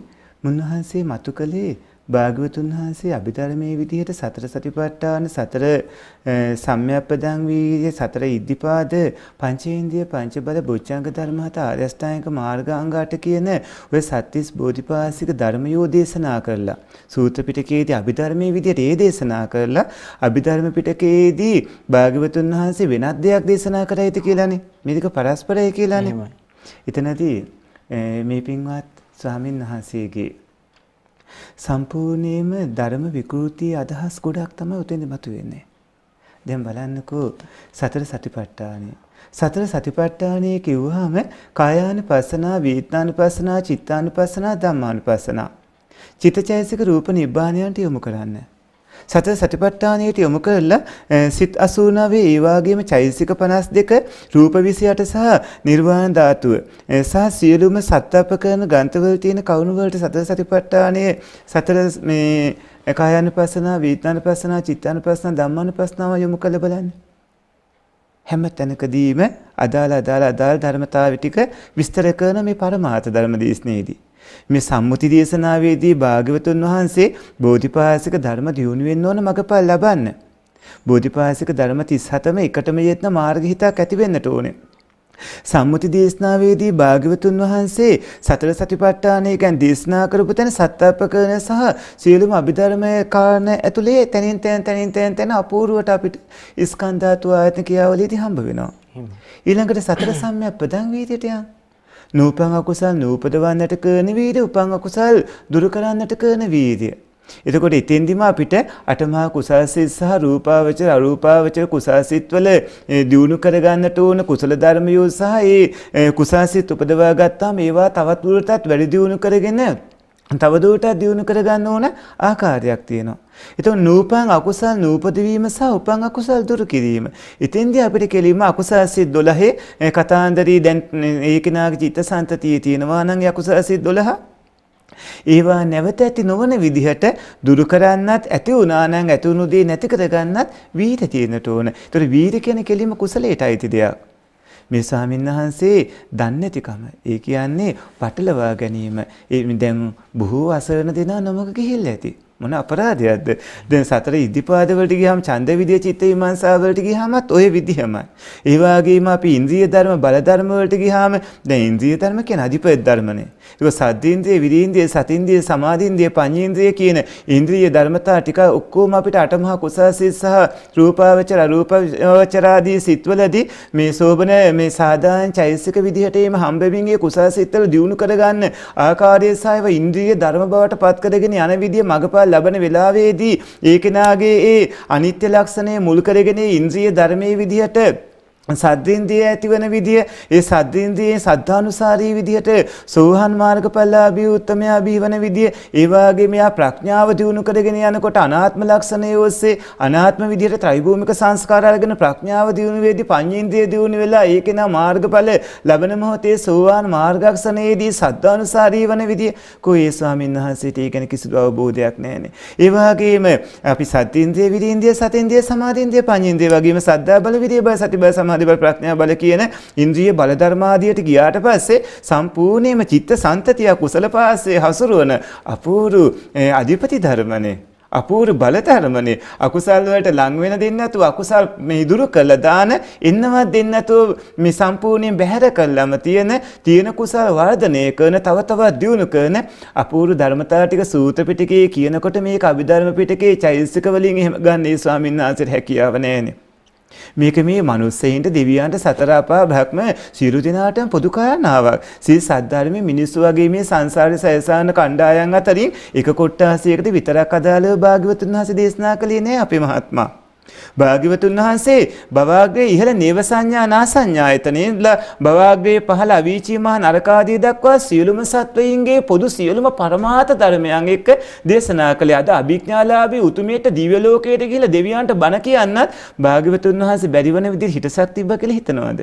මුන්වහන්සේ මතු කළේ භාග්‍යවතුන් වහන්සේ අභිධර්මයේ විදිහට සතර සතිපට්ඨාන සතර සම්‍යප්පදං වීර්ය සතර ඉද්ධිපාද පංචේන්ද්‍රිය පංචබල බොජ්ජංග ධර්ම හත ආරියස්ථායක මාර්ගාංග අට කියන ඔය සත්‍තිස් බෝධිපාසික ධර්මයෝ දේශනා කරලා සූත්‍ර පිටකයේදී අභිධර්මයේ විදිහට ඒ දේශනා කරලා අභිධර්ම පිටකයේදී භාග්‍යවතුන් වහන්සේ වෙනත් දෙයක් දේශනා කරයිද කියලානේ මේක පරස්පරයි කියලානේ එතනදී මේ පින්වත් ස්වාමින් වහන්සේගේ සම්පූර්ණයෙන්ම ධර්ම විකෘති අදහස් ගොඩක් තමයි උතෙන්ද මතුවෙන්නේ. දැන් බලන්නකෝ සතර සතිපට්ඨානය. සතර සතිපට්ඨානය කිව්වහම කායාන පස්සනා, වේදනාන පස්සනා, චිත්තාන පස්සනා, ධම්මාන පස්සනා. චිතචෛසික රූප නිබ්බාණයන්ට යොමු කරන්නේ. සතර සටිපට්ඨානයට යොමු කරලා සිත් 89 ඒ වගේම චෛතසික 52 රූප 28 සහ නිර්වාණ ධාතුව සහ සියලුම සත්‍යපකරණ ග්‍රන්ථවල තියෙන කවුණු වලට සතර සටිපට්ඨානයේ සතර මේ කායानुපස්සනා වේදනානුපස්සනා චිත්තානුපස්සනා ධම්මානුපස්සනාව යොමු කළ බලන්න හැම තැනකදීම අදාළ අදාළ අදාළ ධර්මතාවය ටික විස්තර කරන මේ පරමාර්ථ ධර්ම දේශනයේදී මේ සම්මුති දේශනාවේදී භාග්‍යවතුන් වහන්සේ බෝධිපාසික ධර්ම දියුණු වෙන්න ඕන මගපල් ලබන්න. බෝධිපාසික ධර්ම 37ම එකටම යෙත්න මාර්ග හිතක් ඇති වෙන්නට ඕනේ. සම්මුති දේශනාවේදී භාග්‍යවතුන් වහන්සේ සතර සතිපට්ඨානය ගැන දේශනා කරපු තැන සත්‍යපකරණ සහ සියලුම අභිධර්මයේ කාරණා ඇතුලේ තනින් තන තනින් තන තන අපූර්වට අපිට ස්කන්ධාතු ආයතන කියාවලීදී හම්බ වෙනවා. ඊළඟට සතර සම්‍යක් ප්‍රදන් වීදියට යනවා. නූපං අකුසල් නූපදවන්නට කරන වීරිය උපං අකුසල් දුරු කරන්නට කරන වීරිය. එතකොට ඉතින්දිම අපිට අටමහා කුසල්සිත් සහ රූපාවචර අරූපාවචර කුසල්සිත්වල දියුණු කරගන්නට ඕන කුසල ධර්මයෝ සහ ඒ කුසල්සිත් උපදවා ගත්තාම ඒවා තවත් දුරටත් වැඩි දියුණු කරගෙන තවදුරටත් දියුණු කරගන්න ඕන ආකාරයක් තියෙනවා. එතකොට නූපන් අකුසල් නූපදවීම සහ උපන් අකුසල් දුරු කිරීම. ඉතින්දී අපිට කෙලින්ම අකුසල් සිත් 12 කතාන්දරී දැන් ඒ කෙනාගේ චිත්තසංතතියේ තියෙනවා නම් අකුසල් සිත් 12 ඒවා නැවත ඇති නොවන විදිහට දුරු කරන්නත් ඇති වුණා නම් ඇති වුණු දේ නැති කරගන්නත් වීර තියෙනට ඕන. ඒතර වීර කියන කෙලින්ම කුසලයට අයිති දෙයක්. මේ ස්වාමීන් වහන්සේ දන්නේ නැතිකම. ඒ කියන්නේ පටලවා ගැනීම. ඒ දැන් බොහෝ අසරණ දෙනා නමක ගිහිල්ලා ඇති. මොන අපරාධයක්ද? දැන් සතර ඉද්ධිපාදවලට ගියහම ඡන්ද විදිය චිත්ත විමර්ශාවලට ගියහමත් ওই විදිහමයි. ඒ වගේම අපි ඉන්ද්‍රිය ධර්ම බල ධර්ම වලට ගියහම දැන් ඉන්ද්‍රිය ධර්ම කියන්නේ අධිපති ධර්මනේ. ඒක සද්දේන්ද්‍රිය, විදීන්ද්‍රිය, සතින්ද්‍රිය, සමාධින්ද්‍රිය, පඤ්ඤේන්ද්‍රිය කියන ඉන්ද්‍රිය ධර්මතා ටික ඔක්කොම අපිට අටමහා කුසාසීස් සහ රූපාවචර අරූපාවචර ආදී සිත්වලදී මේ සෝබන මේ සාදාන චෛසික විදිහට එීම හම්බෙමින් ඒ කුසාසීත්වල දියුණු කරගන්න ආකාරය සහ ඉන්ද්‍රිය ධර්ම බවට පත් කරගෙන යන විදිය මගපල් ලබන වෙලාවේදී ඒ කෙනාගේ ඒ අනිත්‍ය ලක්ෂණය මුල් කරගෙන ඉන්ද්‍රිය ධර්මයේ විදිහට සද්ධින්දිය ඇතිවන විදිය ඒ සද්ධින්දියේ සද්ධානුසාරී විදිහට සෝහන් මාර්ග පල්ලාබී උත්තමයා බිහිවන විදිය ඒවාගේ මෙයා ප්‍රඥාව දියුණු කරගෙන යනකොට අනාත්ම ලක්ෂණය ඔස්සේ අනාත්ම විදිහට ත්‍රිභූමික සංස්කාර අරගෙන ප්‍රඥාව දියුණු වේදී පඤ්ඤේන්ද්‍රිය දියුණු වෙලා ඒකේනා මාර්ගඵල ලබන මොහොතේ සෝවාන් මාර්ගක්ෂණයේදී සද්ධානුසාරී වන විදිය කොහේ ස්වාමීන් වහන්සේට ඒ ගැන කිසිදු අවබෝධයක් නැහැනේ ඒ වගේම අපි සද්ධින්දිය විදීන්දිය සතින්දිය සමාධින්දිය පඤ්ඤේන්ද්‍රිය වගේම සද්ධා බල විදිය බය සති බය සමාධි සමාධි බල ප්‍රඥා බල කියන ඉන්ද්‍රිය බල ධර්මාදියට ගියාට පස්සේ සම්පූර්ණයෙන්ම චිත්ත සන්තතිය කුසල පාස්සේ හසුරුවන අපූරු අධිපති ධර්මනේ අපූර්ව බලතරමනේ අකුසල් වලට ලං වෙන දෙන්නේ නැතුව අකුසල් මේ ඉදුරු කළා දාන එන්නවත් දෙන්නේ නැතුව මේ සම්පූර්ණයෙන් බැහැර කළාම තියෙන තියෙන කුසල් වර්ධනය කරන තව තවත් දියුණු කරන අපූර්ව ධර්මතාව ටික සූත්‍ර පිටකයේ කියනකොට මේක අභිධර්ම පිටකයේ චෛතසික වලින් එහෙම ගන්න ඒ ස්වාමීන් වහන්සේට හැකියාව නැහැනේ මේක මේ මනුස්සයින්ට දෙවියන්ට සතර අපා බ්‍රහ්ම සියලු දෙනාටම පොදු කාරණාවක්. සිල් සද්ධාර්මයේ මිනිස්සු වගේ මේ සංසාරේ සයසාන කණ්ඩායම් අතරින් එක කොට්ටාසියකට විතරක් අදාළව භාග්‍යවතුන් වහන්සේ දේශනා කළේ නෑ අපේ මහත්මයා. භාග්‍යවතුන් වහන්සේ බවාග්‍රේ ඉහළ නේව සංඥා නාසඤ්ඤායතනෙන්ල බවාග්‍රේ පහළ අවීචී මහ නරකාදී දක්වා සියලුම සත්වයින්ගේ පොදු සියලුම පරමාර්ථ ධර්මයන් එක්ක දේශනා කළේ අද අභිඥාලාභී උතුමේට දිව්‍ය ලෝකයට ගිහිලා දෙවියන්ට බණ කියන්නත් භාග්‍යවතුන් වහන්සේ බැරිවන විදිහට හිටසක් තිබ්බ කියලා හිතනවාද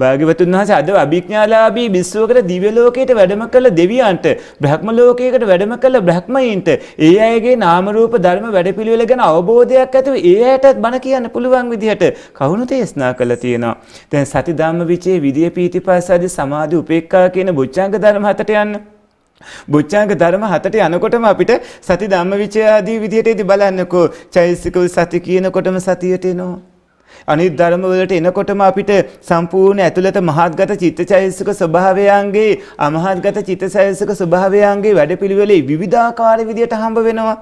භාග්‍යවතුන් වහන්සේ අද අභිඥාලාභී විශ්වකට දිව්‍ය ලෝකයට වැඩම කළ දෙවියන්ට බ්‍රහ්ම ලෝකයකට වැඩම කළ බ්‍රහ්මයින්ට ඒ අයගේ නාම රූප ධර්ම වැඩපිළිවෙල ගැන අවබෝධයක් ඇතුව ඒ අයටත් බණ කියන්න පුළුවන් විදිහට කවුණු දේශනා කළා තියෙනවා. දැන් සති ධම්ම විචේ විදිය පීතිපස්සදි සමාධි උපේක්ඛා කියන බුද්ධංග ධර්ම හතට යන්න. බුච්චාංග ධර්ම හතට යනකොටම අපිට සති ධම්ම විචය ආදී විදිහට ඉදි බලන්නකෝ චෛසිකව සති කියනකොටම සතියට එනවා අනිත් ධර්ම වලට එනකොටම අපිට සම්පූර්ණ ඇතුළත මහත්ගත චිත්තචෛතසික ස්වභාවයන්ගේ අමහත්ගත චිත්තචෛතසික ස්වභාවයන්ගේ වැඩපිළිවෙලේ විවිධාකාර විදියට හම්බ වෙනවා.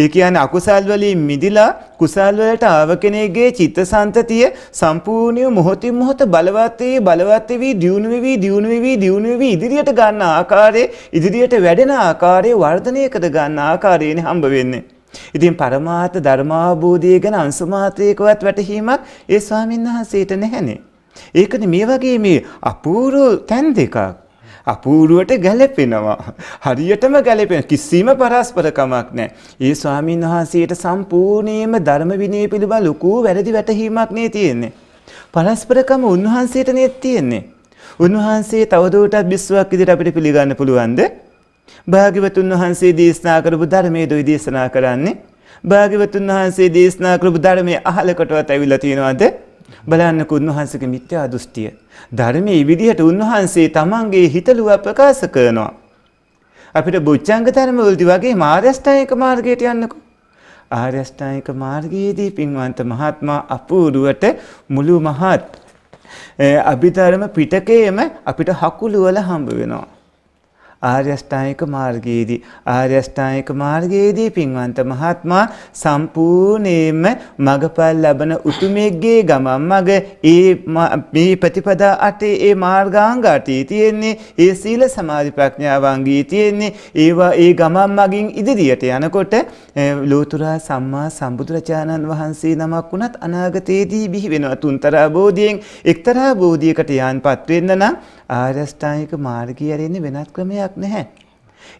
ඒ කියන්නේ අකුසල් වලින් මිදිලා කුසල් වලට ආව කෙනෙක්ගේ චිත්තසංතතිය සම්පූර්ණිය මොහොතින් මොහොත බලවත් වී බලවත් වී දියුණු වෙවි දියුණු වෙවි දියුණු වෙවි ඉදිරියට ගන්න ආකාරයේ ඉදිරියට වැඩෙන ආකාරයේ වර්ධනය කර ගන්න ආකාරයනේ හම්බ වෙන්නේ. ඉතින් පරමාර්ථ ධර්මාභූධිය ගැන අංශමාත්‍රයකවත් වැටහීමක් ඒ ස්වාමීන් වහන්සේට නැහැනේ. ඒකනේ මේ වගේ මේ අපූර්ව තැන් දෙකක් අපූර්වට ගැලපෙනවා. හරියටම ගැලපෙන කිසිම පරස්පරකමක් නැහැ. ඒ ස්වාමීන් වහන්සේට සම්පූර්ණයෙන්ම ධර්ම විනය පිළිබඳ ලොකු වැරදි වැටහීමක් නේ තියෙන්නේ. පරස්පරකම උන්වහන්සේට නේ තියෙන්නේ. උන්වහන්සේ තවදුරටත් විශ්වාසයක් විදිහට අපිට පිළිගන්න පුළුවන්ද? භාගිවතුන් වහන්සේ දේශනා කරපු ධර්මයේ දුයි දේශනා කරන්නේ. භාගිවතුන් වහන්සේ දේශනා කරපු ධර්මයේ අහලකටවත් ඇවිල්ලා තියෙනවද? බලන්නකෝ උන්වහන්සේගේ මිත්‍යා දෘෂ්ටිය. ධර්මයේ විදිහට උන්වහන්සේ තමන්ගේ හිතලුව ප්‍රකාශ කරනවා. අපිට බුද්ධංග ධර්මවලදී වගේ මාර්ගස්ථායක මාර්ගයට යන්නකෝ. ආර්යස්ථායක මාර්ගයේදී පින්වන්ත මහත්මා අපූර්වට මුළු මහත් අභිධර්ම පිටකයේම අපිට හකුළුවල හම්බ වෙනවා. ආර්යෂ්ඨායික මාර්ගයේදී. ආර්යෂ්ඨායික මාර්ගයේදී පින්වන්ත මහත්මා සම්පූර්ණයෙන්ම මගපල් ලබන උතුමෙක්ගේ ගමන් මග ඒ මේ ප්‍රතිපදා අටේ ඒ මාර්ගාංග අටේ තියෙන්නේ ඒ සීල සමාධි ප්‍රඥාවන්ගී තියෙන්නේ ඒවා ඒ ගමන් මගින් ඉදිරියට යනකොට ලෝතුරා සම්මා සම්බුදුරජාණන් වහන්සේ නමක් වුණත් අනාගතයේදී බිහි වෙනවා තුන්තරා බෝධියෙන් එක්තරා බෝධියකට යන්පත් වෙන්න නම් ආරෂ්ඨායික මාර්ගය ඇරෙන්නේ වෙනත් ක්‍රමයක් නැහැ.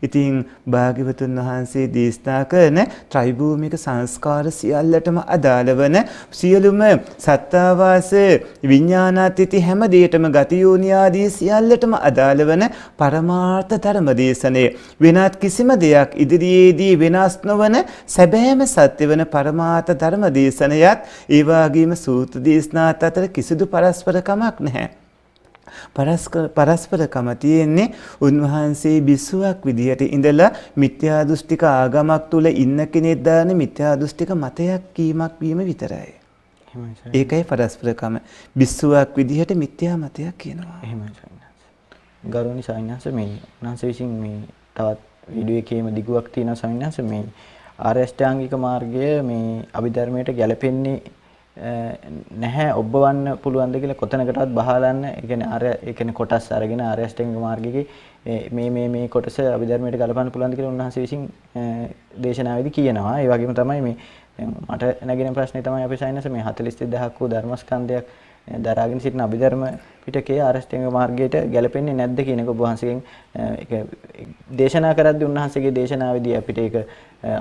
ඉතින් භාග්‍යවතුන් වහන්සේ දේශනා කරන ත්‍රිභූමික සංස්කාර සියල්ලටම අදාළ වන සියලුම සත්තාවාස විඥානාත්‍ත්‍ති හැම දෙයකටම ගති යෝනියාදී සියල්ලටම අදාළ වන පරමාර්ථ ධර්ම දේශනේ වෙනත් කිසිම දෙයක් ඉදිරියේදී වෙනස් නොවන සැබෑම සත්‍ය වන පරමාර්ථ ධර්ම දේශනයත් ඒ වගේම සූත්‍ර දේශනාත් අතර කිසිදු පරස්පරකමක් නැහැ පරස්පරකම තියෙන්නේ උන්වහන්සේ බිස්සුවක් විදිහට ඉඳලා මිත්‍යා දෘෂ්ටික ආගමක් තුල ඉන්න කෙනෙක් දාන මිත්‍යා දෘෂ්ටික මතයක් කීමක් වීම විතරයි. ඒකයි පරස්පරකම. බිස්සුවක් විදිහට මිත්‍යා මතයක් කියනවා. එහෙමයි සයින්ස්. ගරුණි සයින්ස් මේ උන්වහන්සේ විසින් මේ තවත් වීඩියෝ එකේම දිගුවක් තියෙන සයින්ස් මේ ආරෂ්ඨාංගික මාර්ගය මේ අභිධර්මයට ගැලපෙන්නේ නැහැ ඔබවන්න පුළුවන්ද කියලා කොතනකටවත් බහලන්න ඒ කියන්නේ අර ඒ කියන්නේ කොටස් අරගෙන ආර්යෂ්ටාංගික මාර්ගයේ මේ මේ මේ කොටස අභිධර්මයට ගලපන්න පුළුවන්ද කියලා උන්වහන්සේ විසින් දේශනාවේදී කියනවා. ඒ වගේම තමයි මේ මට නැගෙන ප්‍රශ්නේ තමයි අපි සයනස මේ 40000ක් වූ ධර්මස්කන්ධයක් දරාගෙන සිටින අභිධර්ම පිටකේ ආරෂ්ඨික මාර්ගයට ගැලපෙන්නේ නැද්ද කියන එක ඔබ වහන්සේගෙන් ඒක දේශනා කරද්දී උන්වහන්සේගේ දේශනාවේදී අපිට ඒක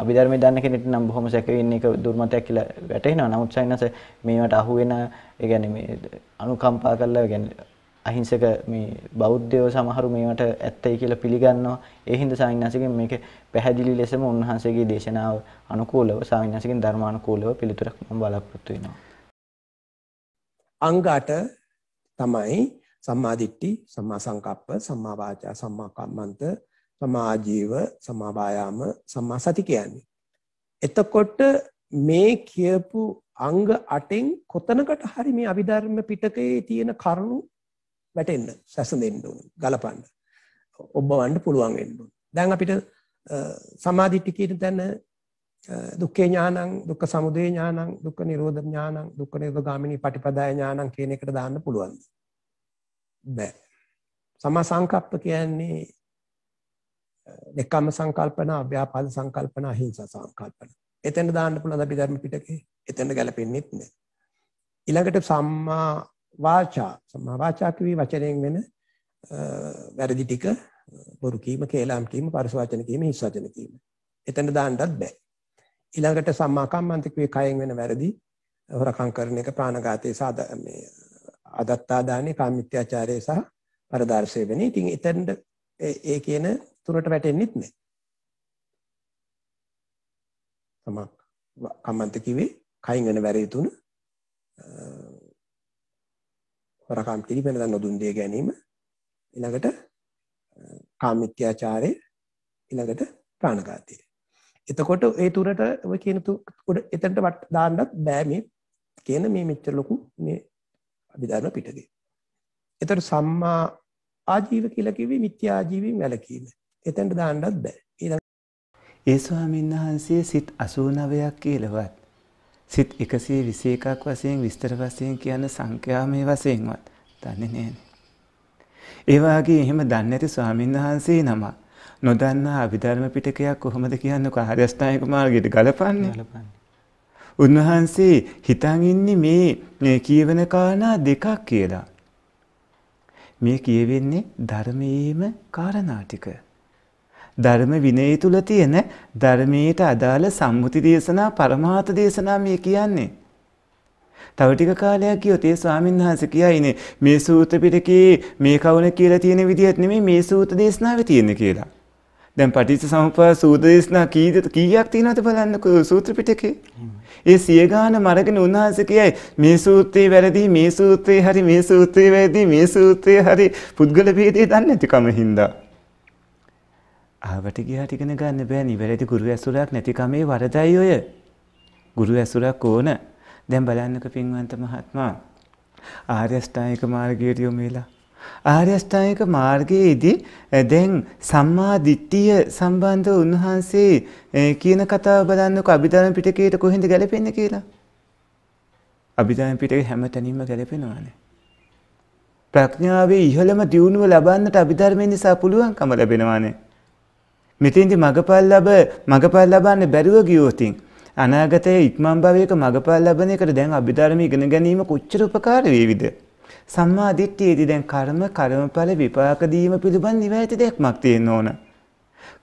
අභිධර්මය දන්න කෙනෙක්ට නම් බොහොම සැක වෙන්නේ ඒක දුර්මතයක් කියලා වැටහෙනවා. නමුත් සයින්ස් මේවට අහු වෙන ඒ කියන්නේ මේ අනුකම්පා කරලා කියන්නේ අහිංසක මේ බෞද්ධයෝ සමහරු මේවට ඇත්තයි කියලා පිළිගන්නවා. ඒ හින්දා සාවින්නාසිකෙන් මේක පැහැදිලි ලෙසම උන්වහන්සේගේ දේශනාව අනුකූලව සාවින්නාසිකෙන් ධර්මානුකූලව පිළිතුරක් මම බලාපොරොත්තු වෙනවා. අංග 8 තමයි සම්මා දිට්ඨි, සම්මා සංකප්ප, සම්මා වාචා, සම්මා කම්මන්ත, සම්මා ආජීව, සම්මා වායාම, සම්මා සති කියන්නේ. එතකොට මේ කියපු අංග 8න් කොතනකට හරි මේ අභිධර්ම පිටකයේ තියෙන කරුණු වැටෙන්න, සැසඳෙන්න ඕන, ගලපන්න. ඔබවන්න පුළුවන් වෙන්න ඕන. දැන් අපිට සමාධිට්ඨි කියන තැන දුක්ඛේ ඥානං දුක්ඛ සමුදය ඥානං දුක්ඛ නිරෝධ ඥානං දුක්ඛ නිරෝධගාමිනී පටිපදාය ඥානං කියන එකට දාන්න පුළුවන්. බෑ. සම්මා සංකප්ප කියන්නේ eh, නෙකම්ම සංකල්පන, අව්‍යාපාද සංකල්පන, අහිංසා සංකල්පන. එතෙන් දාන්න පුළුවන් අපි ධර්ම පිටකේ. එතෙන් ගැලපෙන්නේ නැහැ. ඊළඟට සම්මා වාචා සම්මා වාචා කිවි වචනයෙන් වෙන eh, වැරදි ටික eh, බොරු කීම, කේලම් කීම, පරස වචන කීම, හිස් වචන කීම. එතන දාන්නත් බෑ. ඊළඟට සම්මා කම්මන්ත කිව්වේ කයෙන් වෙන වැරදි හොරකම් කරන එක ප්‍රාණඝාතයේ සාද මේ අදත්තා දානේ කාමිත්‍යාචාරය සහ පරදාර්ශය වෙන. ඉතින් එතනට ඒ කියන තුරට වැටෙන්නෙත් නෑ. තමක් කම්මන්ත කිව්වේ කයින් වෙන වැරදි තුන හොරකම් පිළිපෙන දන්න දුන් දෙය ගැනීම ඊළඟට කාමිත්‍යාචාරය ඊළඟට ප්‍රාණඝාතය. එතකොට ඒ තුරට ඔය කියන උඩ එතනට දාන්නත් බෑ මේ කියන මේ මෙච්චර ලොකු මේ අභිධර්ම පිටකේ. එතකොට සම්මා ආජීව කියලා කිව්වේ මිත්‍යා ආජීවයෙන් වැළකීම. එතනට දාන්නත් බෑ. ඒ ස්වාමීන් වහන්සේ සිත් 89ක් කියලාවත් සිත් 121ක් වශයෙන් විස්තර වශයෙන් කියන සංඛ්‍යාමේ වශයෙන්වත් දන්නේ නැහැ. ඒ වාගේ එහෙම දන්නේ නැති ස්වාමීන් වහන්සේ නමක් නොදන්නා අභිධර්ම පිටකයක් කොහොමද කියන්නේ ආර්යස්ථායික මාර්ගයට ගලපන්නේ? උන්වහන්සේ හිතන් ඉන්නේ මේ කියවන කාරණා දෙකක් කියලා. මේ කියවෙන්නේ ධර්මයේම කාරණා ටික. ධර්ම විනය තුල තියෙන ධර්මයට අදාළ සම්මුති දේශනා පරමාර්ථ දේශනා මේ කියන්නේ. තව ටික කාලයක් ගියොත් ඒ ස්වාමීන් වහන්සේ කියයිනේ මේ සූත්‍ර පිටකේ මේ කවුණ කියලා තියෙන විදිහත් නෙමෙයි මේ සූත්‍ර දේශනාවේ තියෙන කියලා. දැන් පටිච්ච සමුප්පාද සූත්‍ර දේශනා කීයද කීයක් තියෙනවද බලන්නකෝ සූත්‍ර පිටකේ. ඒ සිය ගාන මරගෙන උන්වහන්සේ කියයි මේ සූත්‍රේ වැරදි මේ සූත්‍රේ හරි මේ සූත්‍රේ වැරදි මේ සූත්‍රේ හරි පුද්ගල ભેදේ දන්නේ නැතිකම හින්දා. ආවට ගියාට ඉගෙන ගන්න බෑ නිවැරදි ගුරු ඇසුරක් නැතිකමේ වරදයි ඔය. ගුරු ඇසුරක් ඕන. දැන් බලන්නක පින්වන්ත මහත්මයා ආර්ය අෂ්ටාංගික මාර්ගයට යොමු වෙලා ආර්ය අෂ්ටාංගික මාර්ගයේදී දැන් සම්මා දිට්ඨිය සම්බන්ධව උන්වහන්සේ කියන කතාව බලන්නකො අභිධර්ම පිටකයට කොහෙන්ද ගැලපෙන්නේ කියලා. අභිධර්ම පිටකේ හැමතැනින්ම ගැලපෙනවානේ. ප්‍රඥාවේ ඉහළම දියුණුව ලබන්නට අභිධර්මයෙන් නිසා පුළුවන්කම ලැබෙනවානේ. මෙතෙන්දි මගපල් ලැබ මගපල් ලබන්න බැරුව ගියොතින් අනාගතයේ ඉක්මන් භවයක මගපල් ලබන එකට දැන් අභිධර්ම ඉගෙන ගැනීම කොච්චර උපකාර වේවිද? සම්මා දිට්ඨියේදී දැන් කර්ම කර්මඵල විපාක දීම පිළිබඳ නිවැරදි දැක්මක් තියෙන්න ඕන.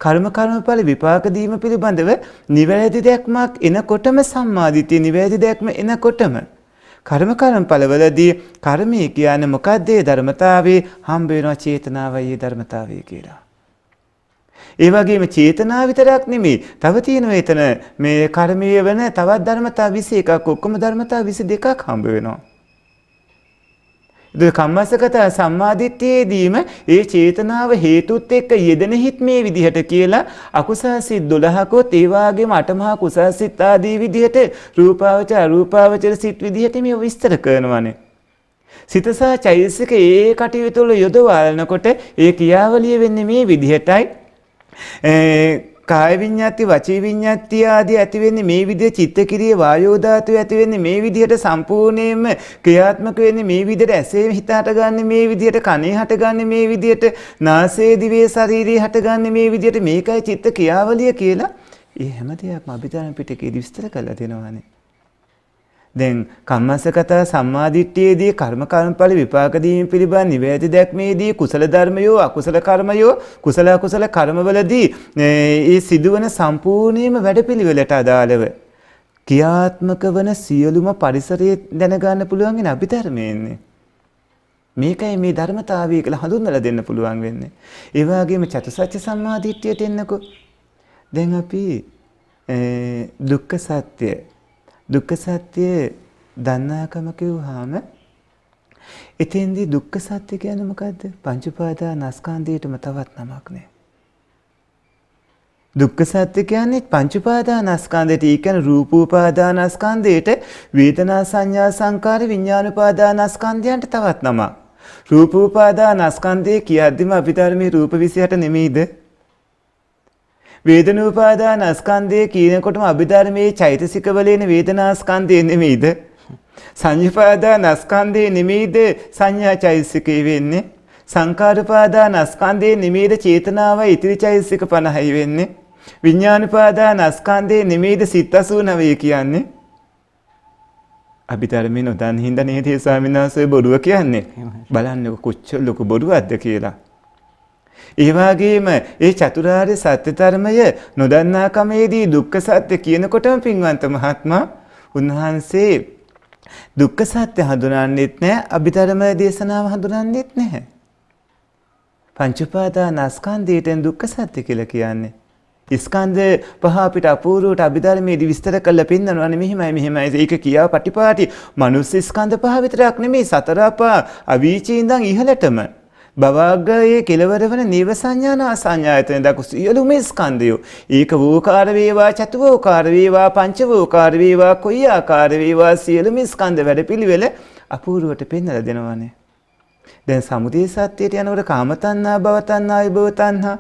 කර්ම කර්මඵල විපාක දීම පිළිබඳව නිවැරදි දැක්මක් එනකොටම සම්මා දිට්ඨිය නිවැරදි දැක්ම එනකොටම කර්ම කර්මඵලවලදී කර්මය කියන්නේ මොකද්ද ඒ ධර්මතාවේ හම්බ වෙනවා චේතනාවයි ඒ ධර්මතාවය කියලා. ඒ වගේම චේතනා විතරක් නෙමෙයි. තව තියෙනවා එතන මේ කර්මීය වෙන තවත් ධර්මතා 21ක් ඔක්කොම ධර්මතා 22ක් හම්බ වෙනවා. කම්මසකත සම්මාධිත්‍යයේදීම ඒ චේතනාව හේතුත් එක්ක යෙදෙන හිත් මේ විදිහට කියලා අකුසාසිත් 12කොත් ඒ වගේම අටමහා කුසාසිත ආදී විදිහට රූපාවචර අරූපාවචර සිත් විදිහට මේ විස්තර කරනවානේ. සිතසා චෛතසික ඒ කටයුතු වල යොදවලනකොට ඒ ක්‍රියාවලිය වෙන්නේ මේ විදිහටයි. කාය විඤ්ඤාති වචී විඤ්ඤාති ආදී ඇති වෙන්නේ මේ විදිහේ චිත්ත කිරියේ වායෝ ධාතුව ඇති වෙන්නේ මේ විදිහට සම්පූර්ණයෙන්ම ක්‍රියාත්මක වෙන්නේ මේ විදිහට ඇසේ හිත හටගන්නේ මේ විදිහට කනේ හටගන්නේ මේ විදිහට නාසයේ දිවේ ශරීරයේ හටගන්නේ මේ විදිහට මේකයි චිත්ත ක්‍රියාවලිය කියලා ඒ හැම දෙයක්ම අභිධර්ම පිටකයේ විස්තර කරලා දෙනවානේ දැන් කම්මස්සගත සම්මාදිට්ඨියේදී කර්ම කර්මඵල විපාක දීම පිළිබඳ නිවැරදි දැක්මේදී කුසල ධර්මයෝ අකුසල කර්මයෝ කුසල අකුසල කර්මවලදී ඒ සිදුවන සම්පූර්ණයම වැඩපිළිවෙලට අදාළව ක්‍රියාත්මක වන සියලුම පරිසරය දැනගන්න පුළුවන් වෙන අභිධර්මයේන්නේ මේකයි මේ ධර්මතාවය කියලා හඳුන්වලා දෙන්න පුළුවන් වෙන්නේ. ඒ වගේම චතුසත්‍ය සම්මාදිට්ඨියට එන්නකෝ. දැන් අපි දුක්ඛ සත්‍ය දුක්ඛ සත්‍ය දන්නාකම කිව්වහම එතෙන්දී දුක්ඛ සත්‍ය කියන්නේ මොකද්ද? පංච උපාදානස්කන්ධයටම තවත් නමක් නේ. දුක්ඛ සත්‍ය කියන්නේ පංච උපාදානස්කන්ධයට, ඒ කියන්නේ රූප උපාදානස්කන්ධයට, වේදනා සංඥා සංකාර විඥාන උපාදානස්කන්ධයන්ට තවත් නමක්. රූප උපාදානස්කන්ධය කියද්දිම අපිට මේ රූප 28 නෙමෙයිද? වේදනූපාදාන අස්කන්දය කියනකොටම අභිධර්මයේ චෛතසිකවලේන වේදනාස්කන්දය නෙමෙයිද. සංජපාදා නස්කන්දය නෙමෙයිද සංඥා චෛතසිකය වෙන්නේ. සංකාරපාදා නස්කන්දය නෙමේද චේතනාව ඉතිරි චෛතසික පණහයි වෙන්නේ. විඤ්ඥානපාදා නස්කන්දය නෙමේද සිත් අසූ නවය කියන්නේ. අභිධර්මය නොදන් හින්ද නේදේ ස්වාමිනාසය බොරුව කියන්නේ. බලන්නක කොච්චල් ලොකු බොරුවක්ද කියලා. ඒවාගේම ඒ චතුරාර්ය සත්‍ය ධර්මය නොදන්නාකමේදී දුක්ඛ සත්‍ය කියනකොටම පින්වන්ත මහත්මා උන්වහන්සේ දුක්ඛ සත්‍ය හඳුනන්නෙත් නැහැ අභිධර්ම දේශනාව හඳුනන්නෙත් නැහැ පංච උපාදානස්කන්ධයෙන් දුක්ඛ සත්‍ය කියලා කියන්නේ ස්කන්ධ පහ අපිට අපූර්වට අභිධර්මයේදී විස්තර කරලා පෙන්වනවානේ මෙහිමයි මෙහිමයි ඒක කියා පටිපාටි මනුස්ස ස්කන්ධ පහ විතරක් නෙමෙයි සතර අපා අවීචී ඉඳන් ඉහළටම භවග්ගයේ කෙලවර වන නීව සංඥාන ආසඤ්ඤායතන දක්ව සියලු මේ ස්කන්ධයෝ ඒක වූකාර වේවා චතුව වූකාර වේවා පංච වූකාර වේවා කොයි ආකාර වේවා සියලු මේ ස්කන්ධ වැඩපිළිවෙල අපූර්වට පෙන්වලා දෙනවානේ දැන් සමුදය සත්‍යයට යනකොට කාමතණ්හා භවතණ්හා විභවතණ්හා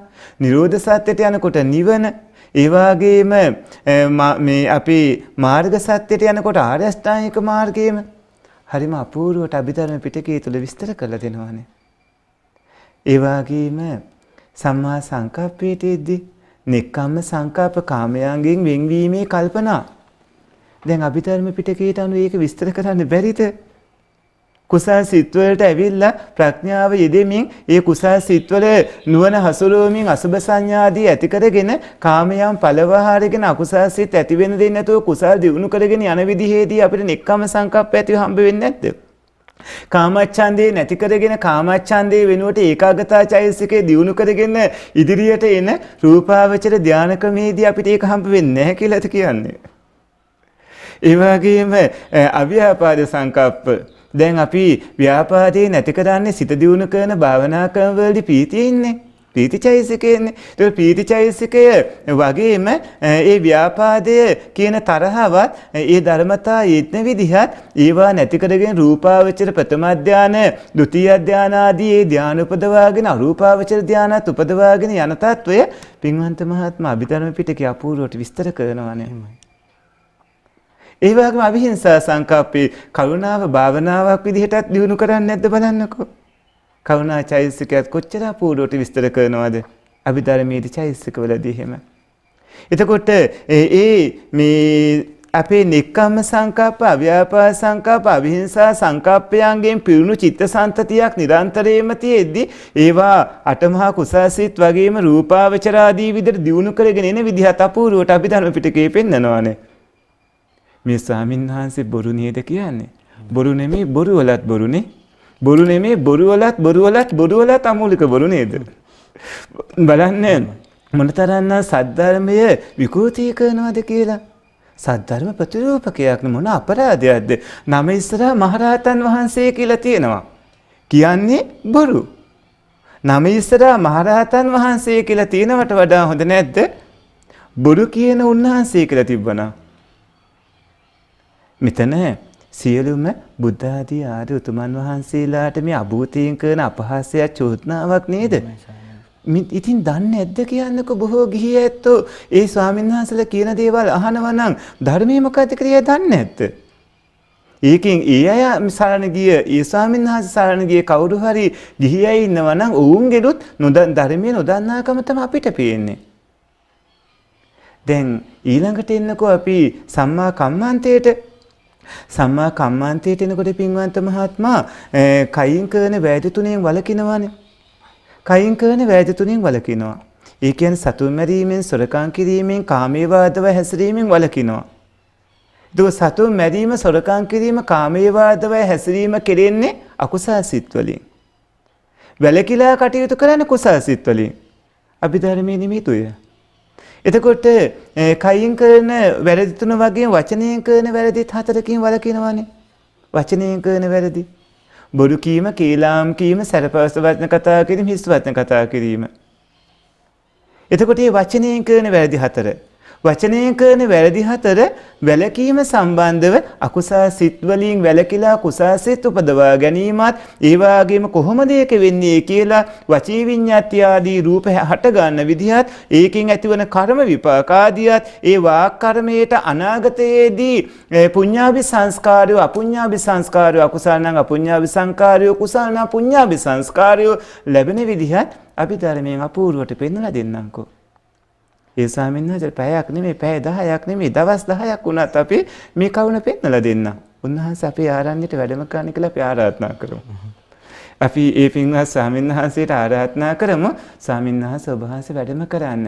නිරෝධ සත්‍යයට යනකොට නිවන ඒ වගේම මේ අපි මාර්ග සත්‍යයට යනකොට ආර්ය අෂ්ටාංගික මාර්ගයේම හරිම අපූර්වට අභිධර්ම පිටකයේ තුල විස්තර කරලා දෙනවානේ ඒ වගේම සම්මා සංකප්පයේදී නෙක්ඛම්ම සංකප්ප කාමයන්ගෙන් වෙන්වීමේ කල්පනා. දැන් අභිධර්ම පිටකයට අනුව ඒක විස්තර කරන්න බැරිද? කුසල් සිත්වලට ඇවිල්ලා ප්‍රඥාව යෙදෙමින් ඒ කුසල් සිත්වල නුවණ හසුරුවමින් අසුබ සංඥාදී ඇති කරගෙන කාමයන් පළවහාරගෙන අකුසල් සිත් ඇති වෙන දෙන්නේ නැතුව කුසල් දියුණු කරගෙන යන විදිහේදී අපිට නෙක්ඛම් සංකප්ප ඇතිව හම්බ වෙන්නේ නැද්ද? කාමච්ඡන්දේ නැති කරගෙන කාමච්ඡන්දේ වෙනුවට ඒකාගතා චෛතසිකේ දියුණු කරගෙන ඉදිරියට එන රූපාවචර ධාන ක්‍රමයේදී අපිට ඒක හම්බ වෙන්නේ නැහැ කියලාද කියන්නේ. ඒ වගේම අව්‍යාපාද සංකප්ප දැන් අපි ව්‍යාපාදේ නැති කරන්නේ සිත දියුණු කරන භාවනා ක්‍රමවලදී පීතිය ඉන්නේ. පීතිචෛසිකයන්නේ තු පීතිචෛසිකය වගේම ඒ ව්‍යාපාදය කියන තරහවත් ඒ ධර්මතා ඒත්න විදිහත් ඒවා නැතිකරගෙන රූපාවචර ප්‍රථමධ්‍යාන දුතියධ්‍යානාදී ඒ ධ්‍යානපදවාගෙන අරූපාවචර ධ්‍යානත් උපදවාගෙන යනතත්වය පින්වන්ත මහත්ම අභිධර්ම පිටක අපූරුවට විස්තර කරනවනයමයි. ඒවාගේම අවිහිංසා සංකප්පේ කරුණාව භාවනාවක් විදිහටත් දියුණු කරන්න නැද්ද බලන්නකෝ. කරුණා චෛතසිකයත් කොච්චර අපූර්වට විස්තර කරනවද? අභිධර්මයේ චෛතසිකවලදී එහෙම. එතකොට ඒ මේ අපේ නික්කම්ම සංකප්ප, අව්‍යාපාද සංකප්ප, අවිහිංසා සංකප්පයන්ගෙන් පිරුණු චිත්තසංතතියක් නිරන්තරයෙන්ම තියෙද්දි ඒවා අටමහා කුසාසිත වගේම රූපාවචරාදී විදිහට දියුණු කරගෙන එන විදිහත් අපූර්වට අපි ධර්ම පිටකේ පෙන්නනවානේ. මේ ස්වාමින්වහන්සේ බොරු නේද කියන්නේ? බොරු නෙමෙයි බොරු වලත් බොරුනේ. බොරු නෙමේ බොරුවලත් බොරුවලත් බොරුවලත් අමූලික බොරු නේද. බලන්න මොනතරන්න සද්ධර්මය විකෘතිය කරනවද කියලා. සද්ධර්ම ප්‍රතිරූපකයක් මොන අපරාධයක්ද නම ඉස්සරහා මහරහතන් වහන්සේ කියලා තියෙනවා. කියන්නේ බොරු. නම ඉස්සරහා මහරහතන් වහන්සේ කියලා තියෙනවට වඩා හොඳ නැද්ද? බොරු කියන උන්වහන්සේ කියලා තිබ්බනා. මෙතන සියලුම බුද්ධ ආදී ආර්ය උතුමන් වහන්සේලාට මේ අභූතයෙන් කරන අපහාසයක් චෝදනාවක් නේද? ඉතින් දන්නේ නැද්ද කියන්නකො බොහෝ ගිහි ඇත්තෝ ඒ ස්වාමීන් වහන්සේලා කියන දේවල් අහනවා නම් ධර්මයේ මොකද්ද කියලා දන්නේ නැද්ද? ඒකෙන් ඒ අය සරණ ගිය ඒ ස්වාමීන් වහන්සේ සරණ ගිය කවුරු හරි ගිහි අය ඉන්නවා නම් ඔවුන්ගෙනුත් නොදන් ධර්මයේ නොදන්නාකම තමයි අපිට පේන්නේ. දැන් ඊළඟට එන්නකෝ අපි සම්මා කම්මන්තේට සම්මා කම්මන්තයට එනකොට පින්වන්ත මහත්මා කයින් කරන වැරදි තුනෙන් වළකිනවානේ. කයින් කරන වැරදි තුනෙන් වළකිනවා. ඒ කියන්නේ සතුන් මැරීමෙන්, සොරකම් කිරීමෙන්, කාමීවාදව හැසිරීමෙන් වළකිනවා. දුව සතුන් මැරීම, සොරකම් කිරීම, කාමීවාදව හැසිරීම කෙරෙන්නේ අකුසල් සිත් වලින්. වැළකීලා කටයුතු කරන්නේ කුසල් සිත් වලින්. අභිධර්මයේ නිමිතුය. එතකොට කයින් කරන වැරදි තුන වගේ වචනයෙන් කරන වැරදිත් හතරකින් වළකිනවනේ. වචනයෙන් කරන වැරදි. බොරු කීම, කීලාම් කීම, සැරපවස වචන කතා කිරීම, හිස් වචන කතා කිරීම. එතකොට මේ වචනයෙන් කරන වැරදි හතර වචනය කරන වැරදි හතර වැළකීම සම්බන්ධව අකුසා සිත්වලින් වැළකිලා කුසාසිත උපදවා ගැනීමත් ඒ වගේම කොහොමද ඒක වෙන්නේ කියලා වචී විඤ්ඤාති ආදී රූප හට ගන්න විදිහත් ඒකෙන් ඇතිවන කර්ම විපාක ආදියත් ඒ වාක් කර්මයට අනාගතයේදී පුඤ්ඤාභි සංස්කාරය අපුඤ්ඤාභි සංස්කාරය අකුසල් නම් අපුඤ්ඤාභි සංස්කාරය කුසල් නම් පුඤ්ඤාභි සංස්කාරය ලැබෙන විදිහත් අපි ධර්මයෙන් අපූර්වට පෙන්වලා දෙන්නම්කෝ ඒ ස්වාමීන්වහන්සේ පැයක් නෙමෙයි පැය 10ක් නෙමෙයි දවස් 10ක් වුණත් අපි මේ කවුණ පෙන්නලා දෙන්න. උන්වහන්සේ අපේ ආරණ්‍යයට වැඩම කරන්න කියලා අපි ආරාධනා කරමු. අපි ඒ පින්වත් ස්වාමීන්වහන්සේට ආරාධනා කරමු ස්වාමීන්වහන්සේ ඔබ වහන්සේ වැඩම කරන්න.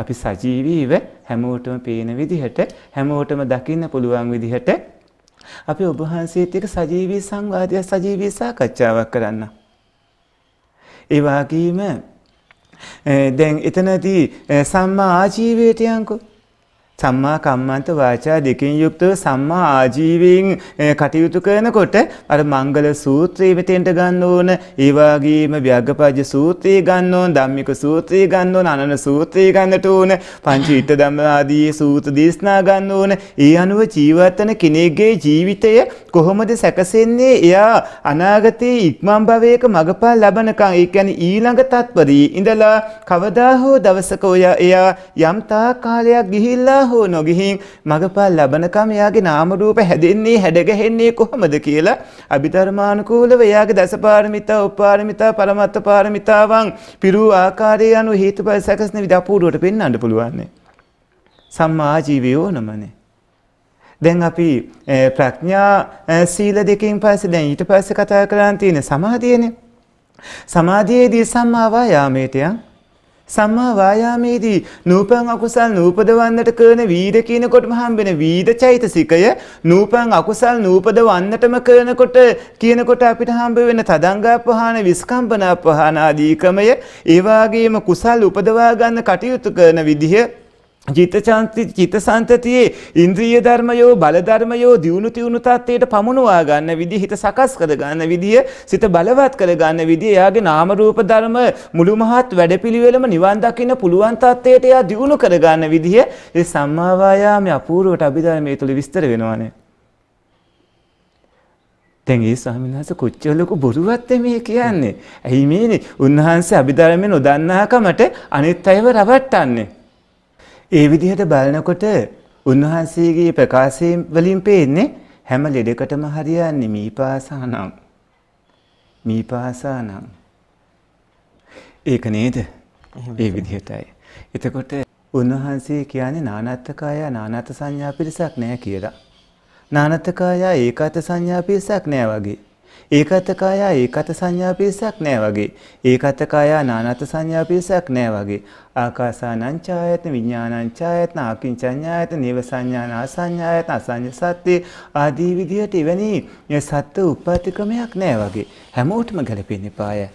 අපි සජීවීව හැමෝටම පේන විදිහට හැමෝටම දකින්න පුළුවන් විදිහට අපි ඔබ වහන්සේත් එක්ක සජීවී සංවාදය සජීවී සාකච්ඡාවක් කරන්න. ඒ වගේම Eh, දැන් එතනදී eh, සම්මා ආජීවයට යන්කෝ සම්මා කම්මන්ත වාචා දෙකින් යුක්තව සම්මා ආජීවයෙන් කටයුතු කරනකොට අර මංගල සූත්‍රයේ මෙතෙන්ට ගන්න ඕන ඒ වගේම ව්‍යග්ගපජ්ජ සූත්‍රය ගන්න ඕන ධම්මික සූත්‍රය ගන්න ඕන අනන සූත්‍රය ගන්නට ඕන පංච ඊට ධම්ම ආදී සූත්‍ර දේශනා ගන්න ඕන ඒ අනුව ජීවත්වන කෙනෙක්ගේ ජීවිතය කොහොමද සැකසෙන්නේ එයා අනාගතයේ ඉක්මන් භවයක මගපල් ලබනකම් ඒ කියන්නේ ඊළඟ තත්පරී ඉඳලා කවදා හෝ දවසක ඔයා එයා යම් තා කාලයක් ගිහිල්ලා හෝ නොගිහින් මගපල් ලබනකම එයාගේ නාමරූප හැදෙන්නේ හැඩගැහෙන්නේ කොහොමද කියලා අභිධර්මානුකූලව එයාගේ දසපාරමිතා උපාරමිතා පරමත්ත පාරමිතාවන් පිරූ ආකාරය අනු හේතුඵල සැකසෙන විදිහ අපූර්වට පෙන්වන්න පුළුවන්. සම්මා ජීවය ඕනමනේ. දැන් අපි ප්‍රඥා සීල දෙකෙන් පස්සේ දැන් ඊට පස්සේ කතා කරන් තියෙන සමාධියනේ. සමාධියේදී සම්මා වායාමයට යන්නේ සම්මා වායාමේදී නූපන් අකුසල් නූපදවන්නට කරන වීද කියනකොටම හම්බෙන වීද චෛතසිකය නූපන් අකුසල් නූපදවන්නටම කරනකොට කියනකොට අපිට හම්බ වෙන තදංගාපහාන විස්කම්පනාපහාන ආදී ක්‍රමය ඒ වගේම කුසල් උපදවා ගන්න කටයුතු කරන විදිහ චිත්තචාන්ති චිත්තසංතතියේ ඉන්ද්‍රිය ධර්මයෝ බල ධර්මයෝ දියුණු තියුණු තත්ත්වයට පමුණවා ගන්න විදිය හිත සකස් කර ගන්න විදිය සිත බලවත් කර ගන්න විදිය එයාගේ නාම රූප ධර්ම මුළු මහත් වැඩපිළිවෙලම නිවන් දකින්න පුළුවන් තත්ත්වයට එයා දියුණු කර ගන්න විදිය ඒ සම්මා වායාමයේ අපූර්වට අභිධර්මයේ තුල විස්තර වෙනවානේ දැන් ඒ ස්වාමීන් වහන්සේ කොච්චර ලොකු බොරුවක්ද මේ කියන්නේ ඇයි මේ උන්වහන්සේ අභිධර්මයේ නොදන්නාකමට අනිත් අයව රවට්ටන්නේ ඒ විදිහට බලනකොට උන්වහන්සේගේ ප්‍රකාශය වලින් පේන්නේ හැම ලෙඩකටම හරියන්නේ මීපාසානම්. මීපාසානම්. ඒක නේද? ඒ විදිහටයි. එතකොට උන්වහන්සේ කියන්නේ නානත්තකාය නානත් සංඥා පිරිසක් නෑ කියලා. නානත්තකාය ඒකත් සංඥා පිරිසක් නෑ වගේ. ඒකතකායා ඒකත සංඥා පිරිසක් නෑ වගේ. ඒකතකායා නානත් සංඥා පිරිසක් නෑ වගේ. ආකාසානං ඡායතන විඥානං ඡායතන අකින්චඤ්ඤායතන නේව සංඥාන ආසඤ්ඤායතන අසඤ්ඤ සත්‍ය ආදී විදියට එවැනි සත්ත්ව උප්පත්තිකමයක් නෑ වගේ හැමෝටම ගැලපෙන්නේ පාය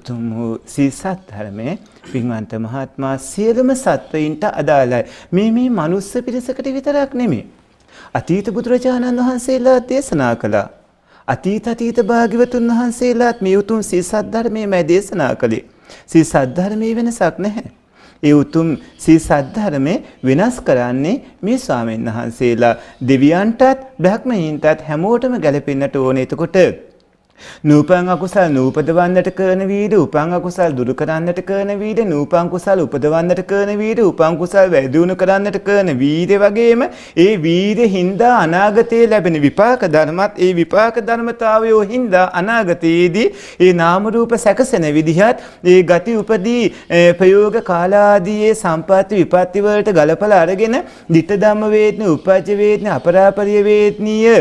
උතුම් වූ සීසත් ධර්මයේ පින්වන්ත මහත්මා සියලුම සත්වයින්ට අදාළයි මේ මේ මනුස්ස පිරිසකට විතරක් නෙමෙයි අතීත බුදුරජාණන් වහන්සේලා දේශනා කළා අතීත අතීත භාග්‍යවතුන් වහන්සේලාත් මේ උතුම් සී සද්ධර්මයමයි දේශනා කළේ. සී සද්ධර්මයේ වෙනසක් නැහැ. ඒ උතුම් සී සද්ධර්මයේ වෙනස් කරන්නේ මේ ස්වාමීන් වහන්සේලා දෙවියන්ටත් බ්‍රහ්මයන්ටත් හැමෝටම ගැලපෙන්නට ඕනේ. එතකොට නූපං අකුසල් නූපදවන්නට කරන වීද උපං අකුසල් දුරු කරන්නට කරන වීද නූපං කුසල් උපදවන්නට කරන වීද උපං කුසල් වැඩිුණු කරන්නට කරන වීද වගේම ඒ වීද හින්දා අනාගතයේ ලැබෙන විපාක ධර්මත් ඒ විපාක ධර්මතාවයෝ හින්දා අනාගතයේදී ඒ නාම රූප සැකසෙන විදිහත් ඒ ගති උපදී ප්‍රයෝග කාලාදී සම්පත්‍ති විපත්ති වලට ගලපලා අරගෙන ditta ධම්ම වේදන උපජ්ජ වේදන අපරාපරිය වේදනීය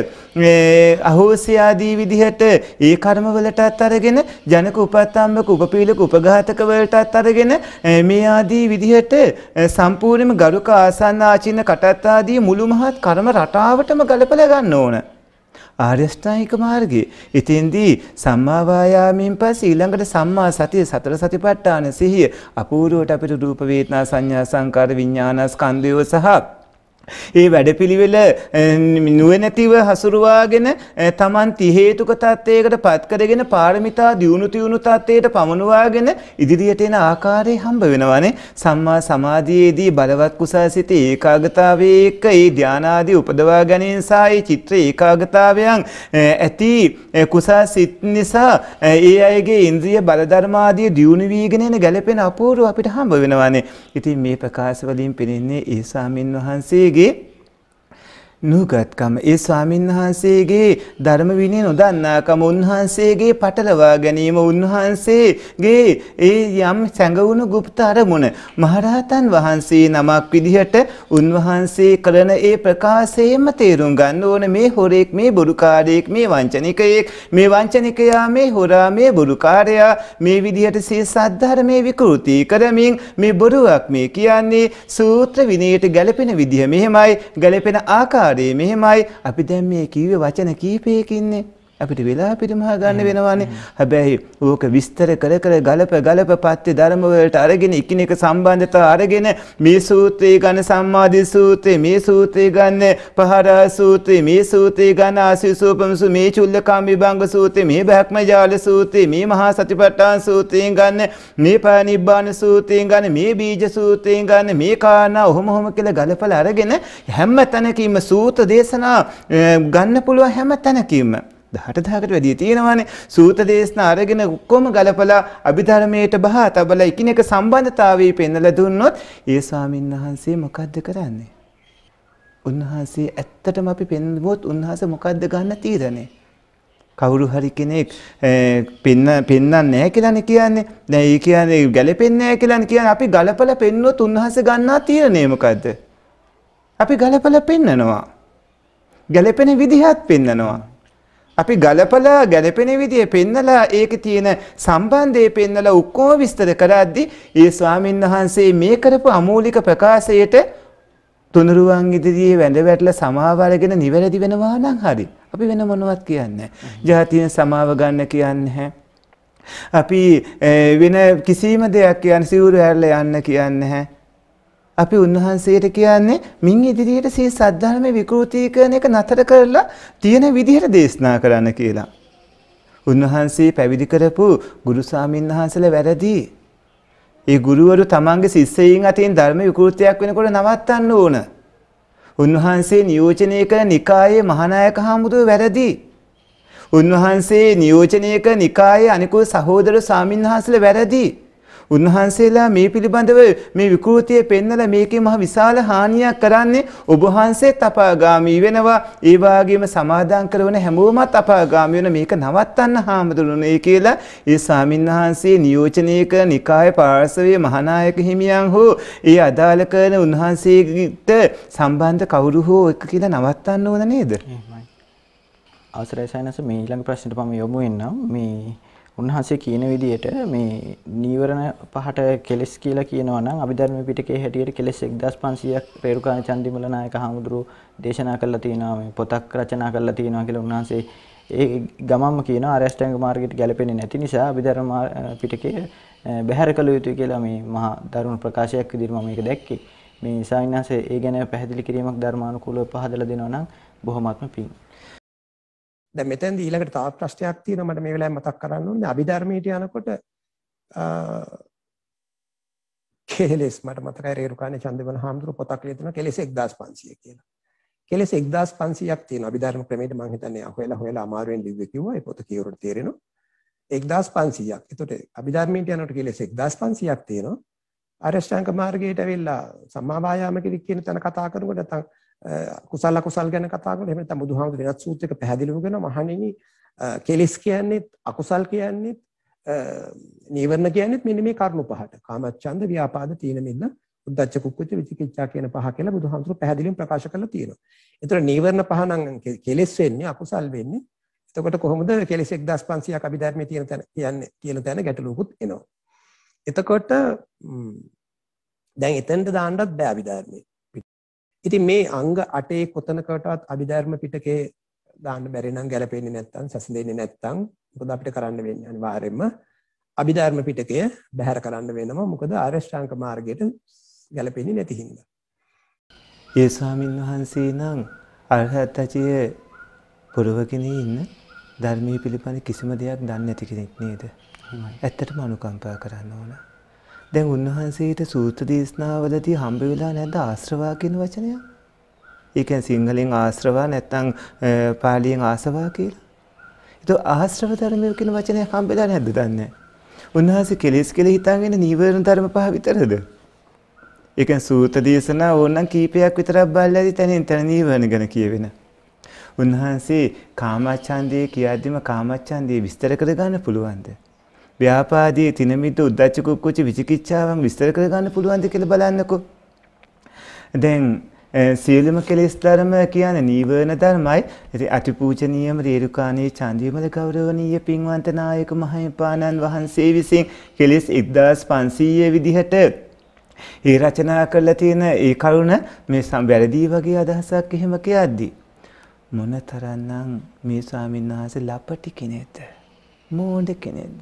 අහෝසයාදී විදිහට ඒ කර්මවලටත් අරගෙන ජනක උපත්තම්බක උපපීලක උපඝාතක වලටත් අරගෙන මේ ආදී විදිහට සම්පූර්ණයෙන්ම ගරුක ආසන්න ආචින්න කටත් ආදී මුළු මහත් කර්ම රටාවටම ගලපලා ගන්න ඕන. ආර්යෂ්ටායික මාර්ගයේ ඉතින්දී සම්මා වායාමයෙන් පස්සේ ඊළඟට සම්මා සතිය සතර සතිපට්ඨාන සිහිය අපූර්වට අපිට රූප වේදනා සංඥා සංකාර විඥාන ස්කන්ධය සහ ඒ වැඩපිළිවෙල නුවණැතිව හසුරුවාගෙන Taman ති හේතුක தත්ත්වයකට පත් කරගෙන පාරමිතා දියුණු තියුණු தත්ත්වයට පමුණවාගෙන ඉදිරියට එන ආකාරය හම්බ වෙනවානේ සම්මා සමාධියේදී බලවත් කුසාසිත ඒකාගතාවයේ එක්ක ඒ ධානාදී උපදවා ගැනීම සහ ඒ චිත්‍ර ඒකාගතාවයන් ඇති කුසාසිත නිසා ඒ අයගේ ඉන්ද්‍රිය බල ධර්මාදී දියුණු වීගෙන එන ගැළපෙන අපූර්ව අපිට හම්බ වෙනවානේ ඉතින් මේ ප්‍රකාශ වලින් පෙනෙන්නේ ඒ සාමින් වහන්සේගේ que නුගත්කම ඒ ස්වාමීන් වහන්සේගේ ධර්ම විනය නොදන්නාකම උන්වහන්සේගේ පටලවා ගැනීම උන්වහන්සේගේ ඒ යම් සැඟවුණු গুপ্ত අරමුණ මහරහතන් වහන්සේ නමක් විදිහට උන්වහන්සේ කරන ඒ ප්‍රකාශයම තේරුම් ගන්න ඕන මේ හොරෙක් මේ බොරුකාරයෙක් මේ වංචනිකයෙක් මේ වංචනිකයා මේ හොරා මේ බොරුකාරයා මේ විදිහට සිය සද්ධර්මයේ විකෘති කරමින් මේ බොරුවක් මේ කියන්නේ සූත්‍ර විනයට ගැලපෙන විදිහ මෙහෙමයි ගැලපෙන ආකාරය ආකාරයේ මෙහෙමයි අපි දැන් මේ කිව්වේ වචන කීපයකින්නේ. අපිට වෙලා පිරිමහා ගන්න වෙනවානේ. හැබැයි ඕක විස්තර කර කර ගලප ගලප පත්‍ය ධර්ම වලට අරගෙන එකිනෙක සම්බන්ධතා අරගෙන මේ සූත්‍රය ගන්න සම්මාදී සූත්‍රය, මේ සූත්‍රය ගන්න පහරා සූත්‍රය, මේ සූත්‍රය ගන්න ආසීසෝපමසු, මේ චුල්ලකාම් විභංග සූත්‍රය, මේ බ්‍රහ්මජාල සූත්‍රය, මේ මහා සතිපට්ඨාන සූත්‍රයෙන් ගන්න, මේ පානිබ්බාන සූත්‍රයෙන් ගන්න, මේ බීජ සූත්‍රයෙන් ගන්න, මේ කාරණා ඔහොම ඔහොම කියලා ගලපලා අරගෙන හැම තැනකින්ම සූත්‍ර දේශනා ගන්න පුළුවන් හැම තැනකින්ම දහටදාකට වැඩිය තියෙනවානේ සූත දේශන අරගෙන ඔක්කොම ගලපලා අභිධර්මයට බහා තබලා එකිනෙක සම්බන්ධතාවයේ පෙන්වලා දුන්නොත් ඒ ස්වාමීන් වහන්සේ මොකද්ද කරන්නේ? උන්වහන්සේ ඇත්තටම අපි පෙන්වුවොත් උන්වහන්සේ මොකද්ද ගන්න තීරණේ? කවුරු හරි කෙනෙක් පෙන්න පෙන්වන්නේ නැහැ කියලානේ කියන්නේ. දැන් ඒ කියන්නේ ගැලපෙන්නේ නැහැ කියලානේ කියන්නේ අපි ගලපලා පෙන්වුවොත් උන්වහන්සේ ගන්නා තීරණය මොකද්ද? අපි ගලපලා පෙන්නනවා. ගැලපෙන විදිහත් පෙන්නනවා. අපි ගලපලා ගැලපෙන විදිය පෙන්නලා ඒක තියෙන සම්බන්ධය පෙන්නලා ඔක්කොම විස්තර කරද්දී ඒ ස්වාමීන් වහන්සේ මේ කරපු අමූලික ප්‍රකාශයට තුනුරුවන් ඉදිරියේ වැඳ වැටලා සමාව අරගෙන නිවැරදි වෙනවා නම් හරි. අපි වෙන මොනවත් කියන්නේ නැහැ. ජාතියෙන් සමාව ගන්න කියන්නේ අපි වෙන කිසිම දෙයක් කියන්නේ සිවුරු හැරලා යන්න කියන්නේ නැහැ. අපි උන්වහන්සේට කියන්නේ මින් ඉදිරියට සිය සද්ධර්මයේ විකෘතිකරණ එක නතර කරලා තියෙන විදිහට දේශනා කරන්න කියලා. උන්වහන්සේ පැවිදි කරපු ගුරු සාමින්හන්සලා වැරදි. ඒ ගුරුවරු තමන්ගේ ශිෂ්‍යයින් අතින් ධර්ම විකෘතියක් වෙනකොට නවත්තන්න ඕන. උන්වහන්සේ නියෝජනය කළ නිකායේ මහානායක හාමුදුරුවෝ වැරදි. උන්වහන්සේ නියෝජනය කළ නිකායේ අනිකුත් සහෝදර සාමින්හන්සලා වැරදි. උන්වහන්සේලා මේ පිළිබඳව මේ විකෘතිය පෙන්නලා මේකේ මහ විශාල හානියක් කරන්නේ ඔබ වහන්සේත් අපාගාමී වෙනවා ඒ වගේම සමාදාන් කරන හැමෝමත් අපාගාමී වෙන මේක නවත්තන්න හාමුදුරුවනේ කියලා ඒ සාමින්වහන්සේ නියෝජනයක නිකාය පාර්ශවයේ මහානායක හිමියන් හෝ ඒ අදාළ කරන උන්වහන්සේට සම්බන්ධ කවුරු හෝ එක කියලා නවත්තන්න ඕන නේද? අවසරයි සයනස මේ ඊළඟ ප්‍රශ්නට මම යොමු වෙනවා. මේ උන්වහන්සේ කියන විදිහට මේ නීවරණ පහට කෙලස් කියලා කියනවා නම් අභිධර්ම පිටකේ හැටියට කෙලස් 1500ක් රේරුකාණ චන්දිමල නායක හාමුදුරුවෝ දේශනා කරලා තියෙනවා මේ පොතක් රචනා කරලා තියෙනවා කියලා උන්වහන්සේ ඒ ගමම්ම කියනවා ආරියෂ්ඨාංග මාර්ගයට ගැලපෙන්නේ නැති නිසා අභිධර්ම පිටකේ බැහැර කළ යුතුයි කියලා මේ මහා දරුණු ප්‍රකාශයක් විදිහට මම මේක දැක්කේ. මේ සාවින්හන්සේ ඒ ගැන පැහැදිලි කිරීමක් ධර්මානුකූලව පහදලා දෙනවා නම් බොහොමත්ම පිං. දැන් මෙතෙන්දී ඊළඟට තවත් ප්‍රශ්නයක් තියෙනවා මට මේ වෙලාවේ මතක් කරන්න ඕනේ අභිධර්මයට යනකොට කෙලෙස් මට මතකයි රේරුකාණේ චන්දවන හාමුදුරුව පොතක් ලියනවා කෙලෙස් 1500 කියලා. කෙලෙස් 1500ක් තියෙනවා අභිධර්ම ක්‍රමයේ මම හිතන්නේ අහුවෙලා හොයලා අමාරුවෙන් ලිව්වේ කිව්වා ඒ පොත කියවුවට තේරෙනවා 1500ක්. එතකොට අභිධර්මයට යනකොට කෙලෙස් 1500ක් තියෙනවා. අරෂ්ඨාංග මාර්ගයට ඇවිල්ලා සම්මා වායාම කියන තැන කතා කරනකොට නැත්නම් කුසල අකුසල් ගැන කතා කරලා එහෙම නැත්නම් බුදුහාමුදුරේ වෙනත් සූත්‍රයක පැහැදිලිව කරනවා මහණෙනි කෙලෙස් කියන්නේ අකුසල් කියන්නේ නීවරණ කියන්නේ මෙන්න මේ කරුණු පහට. කාමච්ඡන්ද, ව්‍යාපාද, තීන මිද්ද, උද්ධච්ච කුක්කුච්ච විචිකිච්ඡා කියන පහ කියලා බුදුහාමුදුරු පැහැදිලිව ප්‍රකාශ කරලා තියෙනවා. ඒතර නීවරණ පහ නම් කෙලෙස් වෙන්නේ අකුසල් වෙන්නේ. එතකොට කොහොමද කෙලෙස් 1500ක් අභිධර්මයේ තියෙන තැන කියන්නේ කියන තැන ගැටලුවකුත් එනවා. එතකොට දැන් එතනට දාන්නත් බෑ අභිධර්මයේ. ඉතින් මේ අංග අටේ කොතනකටවත් අභිධර්ම පිටකේ දාන්න බැරි නම් ගැලපෙන්නේ නැත්තම් සැසඳෙන්නේ නැත්තම් මොකද අපිට කරන්න වෙන්නේ අනිවාර්යයෙන්ම අභිධර්ම පිටකය බැහැර කරන්න වෙනවා මොකද ආරෂ්ඨාංග මාර්ගයට ගැලපෙන්නේ නැති හින්දා. ඒ ස්වාමින් වහන්සේ නම් අරහත්චිය පුරවගෙන ඉන්න ධර්මයේ පිළිබඳ කිසිම දෙයක් දන්නේ නැති කෙනෙක් නේද? ඇත්තටම අනුකම්පා කරන්න ඕන. දැන් උන්වහන්සේට සූත්‍ර දේශනාවලදී හම්බ වෙලා නැද්ද ආශ්‍රවා කියන වචනයක්? ඒ කියන්නේ සිංහලෙන් ආශ්‍රවා නැත්නම් පාලියෙන් ආසවා කියලා. ඒතකොට ආශ්‍රව ධර්මය කියන වචනයක් හම්බෙලා නැද්ද දන්නේ උන්වහන්සේ කෙලෙස් කියලා හිතාගෙන නීවරණ ධර්ම පහ විතරද? ඒ කියන්නේ සූත්‍ර දේශනා ඕනනම් කීපයක් විතරක් බලලාදී තනින් තන නීවරණ ගැන කියවෙන. උන්වහන්සේ කාමච්ඡන්දේ කියද්දිම කාමච්ඡන්දේ විස්තර කරගන්න පුළුවන්ද? ව්‍යාපාදී තිනමිත උද්දච්ච කුක්කුච්ච විචිකිච්ඡාවන් විස්තර කරගන්න පුළුවන්ද කියලා බලන්නකෝ. දැන් සියලුම කෙලෙස් ධර්ම කියන නීවරණ ධර්මයි. ඉතින් අතිපූජනීයම රේරුකාණී චන්දිමල ගෞරවනීය පින්වන්ත නායක මහින්පාණන් වහන්සේ විසින් කෙලෙස් 1500 විදිහට ඒ රචනා කරලා තියෙන ඒ කරුණ මේ වැරදි වගේ අදහසක් එහෙම කියද්දි මොනතරම්නම් මේ ස්වාමීන් වහන්සේ ලපටි කෙනෙක්ද? මෝඩ කෙනෙක්ද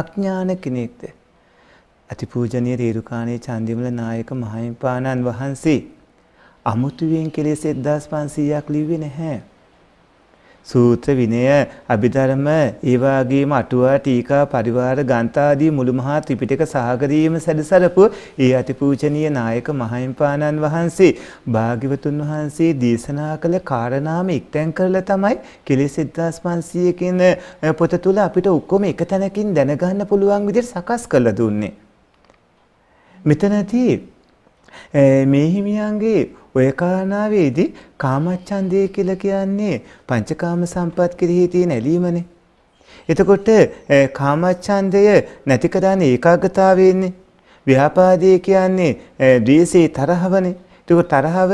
අඥාන කෙනෙක්ද අතිපූජනීය රේරුකාණේ චන්දිමල නායක මහින්පාණන් වහන්සේ අමුතුවෙන් කෙලෙස් 1500ක් ලිව්වේ නැහැ සූත්‍ර විනය අභිධර්ම ඒ වගේම අටුවා ටීකා පරිවාර ගාන්තාදී මුළු මහා ත්‍රිපිටක සහගරීම සැදසරපු ඒ අතිපූජනීය නායක මහින්පාණන් වහන්සේ භාග්‍යවතුන් වහන්සේ දේශනා කළ කාරණාම එක්තැන් කරලා තමයි කෙලෙස් 1500 කියන පොත තුල අපිට ඔක්කොම එක තැනකින් දැනගන්න පුළුවන් විදිහට සකස් කරලා දුන්නේ. මෙතනදී මේ හිමියන්ගේ ඔය කාරණාවේදී කාමච්ඡන්දය කියලා කියන්නේ පංචකාම සම්පත් කෙරෙහි තියෙන ඇලීමනේ. එතකොට කාමච්ඡන්දය නැති කරන්නේ ඒකාග්‍රතාවයෙන්නේ. ව්‍යාපාදයේ කියන්නේ ද්වේෂේ තරහවනේ. ඒක තරහව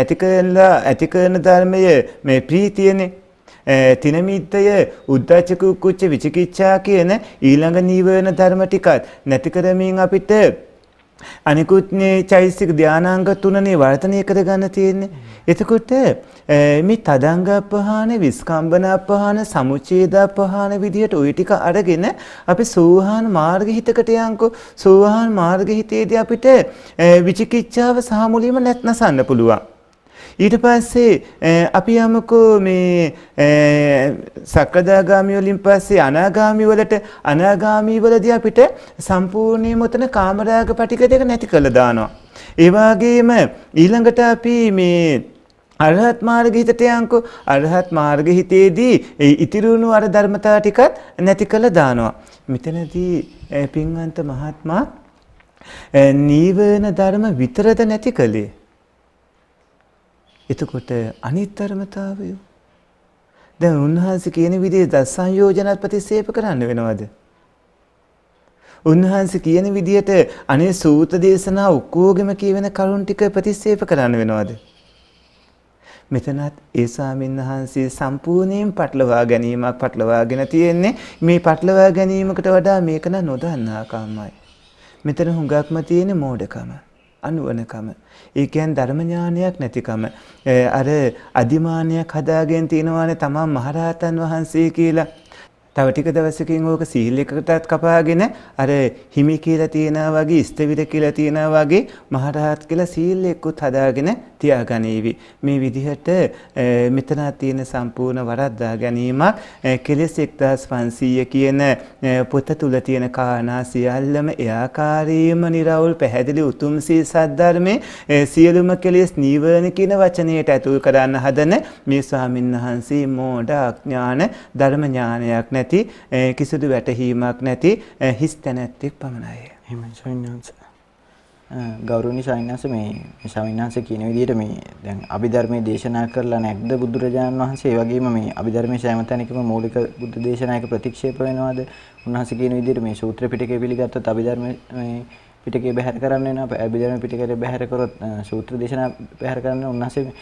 නැති කරලා ඇති කරන ධර්මය මේ ප්‍රීතියනේ. තිනමිත්තය උද්දච්ච කුච්ච විචිකිච්ඡා කියන ඊළඟ නීවරණ ධර්ම ටිකත් නැති කරමින් අපිට අනිකුත්නේ චෛසික ධානාංග තුනනේ වර්තනය කරගන්න තියෙන්නේ. එතකොට මේ තදංග අපහාන, විස්කම්බන අපහාන, සමුච්ඡේද අපහාන විදිහට ওই ටික අරගෙන අපි සෝහාන් මාර්ග හිතකට යන්කෝ. සෝහාන් මාර්ග හිතේදී අපිට විචිකිච්ඡාව සහ මුලින්ම නැත්නසන්න පුළුවන්. ඊට පස්සේ අපි යමුකෝ මේ සක්‍රදාගාමී වලින් පස්සේ අනාගාමී වලට අනාගාමී වලදී අපිට සම්පූර්ණයෙන්ම උතන කාමරාග පටික දෙක නැති කළා දානවා. ඒ වගේම ඊළඟට අපි මේ අරහත් මාර්ග හිතට යංකෝ අරහත් මාර්ග හිතේදී ඒ ඉතිරුණු අර ධර්මතා ටිකත් නැති කළ දානවා. මෙතනදී පින්වන්ත මහත්මා නීවරණ ධර්ම විතරද නැති කළේ එතකොට අනිත්තරමතාවය දැන් උන්වහන්සේ කියන විදිහේ දස සංයෝජනත් ප්‍රතිසේප කරන්න වෙනවද? උන්වහන්සේ කියන විදිහට අනේ සූත දේශනා ඔක්කොගෙම කියවෙන කරුණ ටික ප්‍රතිසේප කරන්න වෙනවද? මෙතනත් ඒ ස්වාමීන් වහන්සේ සම්පූර්ණයෙන් පටලවා ගැනීමක් පටලවාගෙන තියෙන්නේ මේ පටලවා ගැනීමකට වඩා මේක නොදන්නාකම්මයි. මෙතන හුඟක්ම තියෙන මෝඩකම. අනුවනකම. ඒ කියන්නේ ධර්ම ඥානයක් නැතිකම. අර අදිමානයක් හදාගෙන තිනවනේ තමන් මහරහතන් වහන්සේ කියලා තව ටික දවසකින් ඕක සීල් එකකටත් කපාගෙන අර හිමි කියලා තියනා වගේ ස්ථවිර කියලා තියනා වගේ මහරහත් කියලා සීල් එක්කුත් හදාගෙන තියාගනීවි. මේ විදිහට මෙතන තියෙන සම්පූර්ණ වරද්දා ගැනීමක් කෙලෙස් 1500 කියන පොත තුල තියෙන කාරණා සියල්ලම එයාකාරීම निराවුල් පැහැදිලි උතුම් සී සද්ධර්මයේ සියලුම කෙලෙස් නීවරණ කියන වචනයට ඇතුල් කරන්න හදන මේ ස්වාමින්වහන්සේ මෝඩ අඥාන ධර්ම ඥානයක් නැති නැති කිසිදු වැටහීමක් නැති හිස් තැනැත්තෙක් පමණයි. එහෙමයි ස්වාමීන් ගෞරවනීය ස්වාමීන් මේ ස්වාමීන් කියන විදිහට මේ දැන් අභිධර්මයේ දේශනා කරලා නැද්ද බුදුරජාණන් වහන්සේ? ඒ වගේම මේ අභිධර්මයේ සෑම තැනකම මූලික බුද්ධ දේශනායක ප්‍රතික්ෂේප වෙනවද? උන්වහන්සේ කියන විදිහට මේ සූත්‍ර පිටකය පිළිගත්තත් අභිධර්මයේ පිටකේ බැහැර කරන්න වෙනවා අභිධර්ම පිටකේ බැහැර කරොත් සූත්‍ර දේශනා බැහැර කරන්න උන්වහන්සේ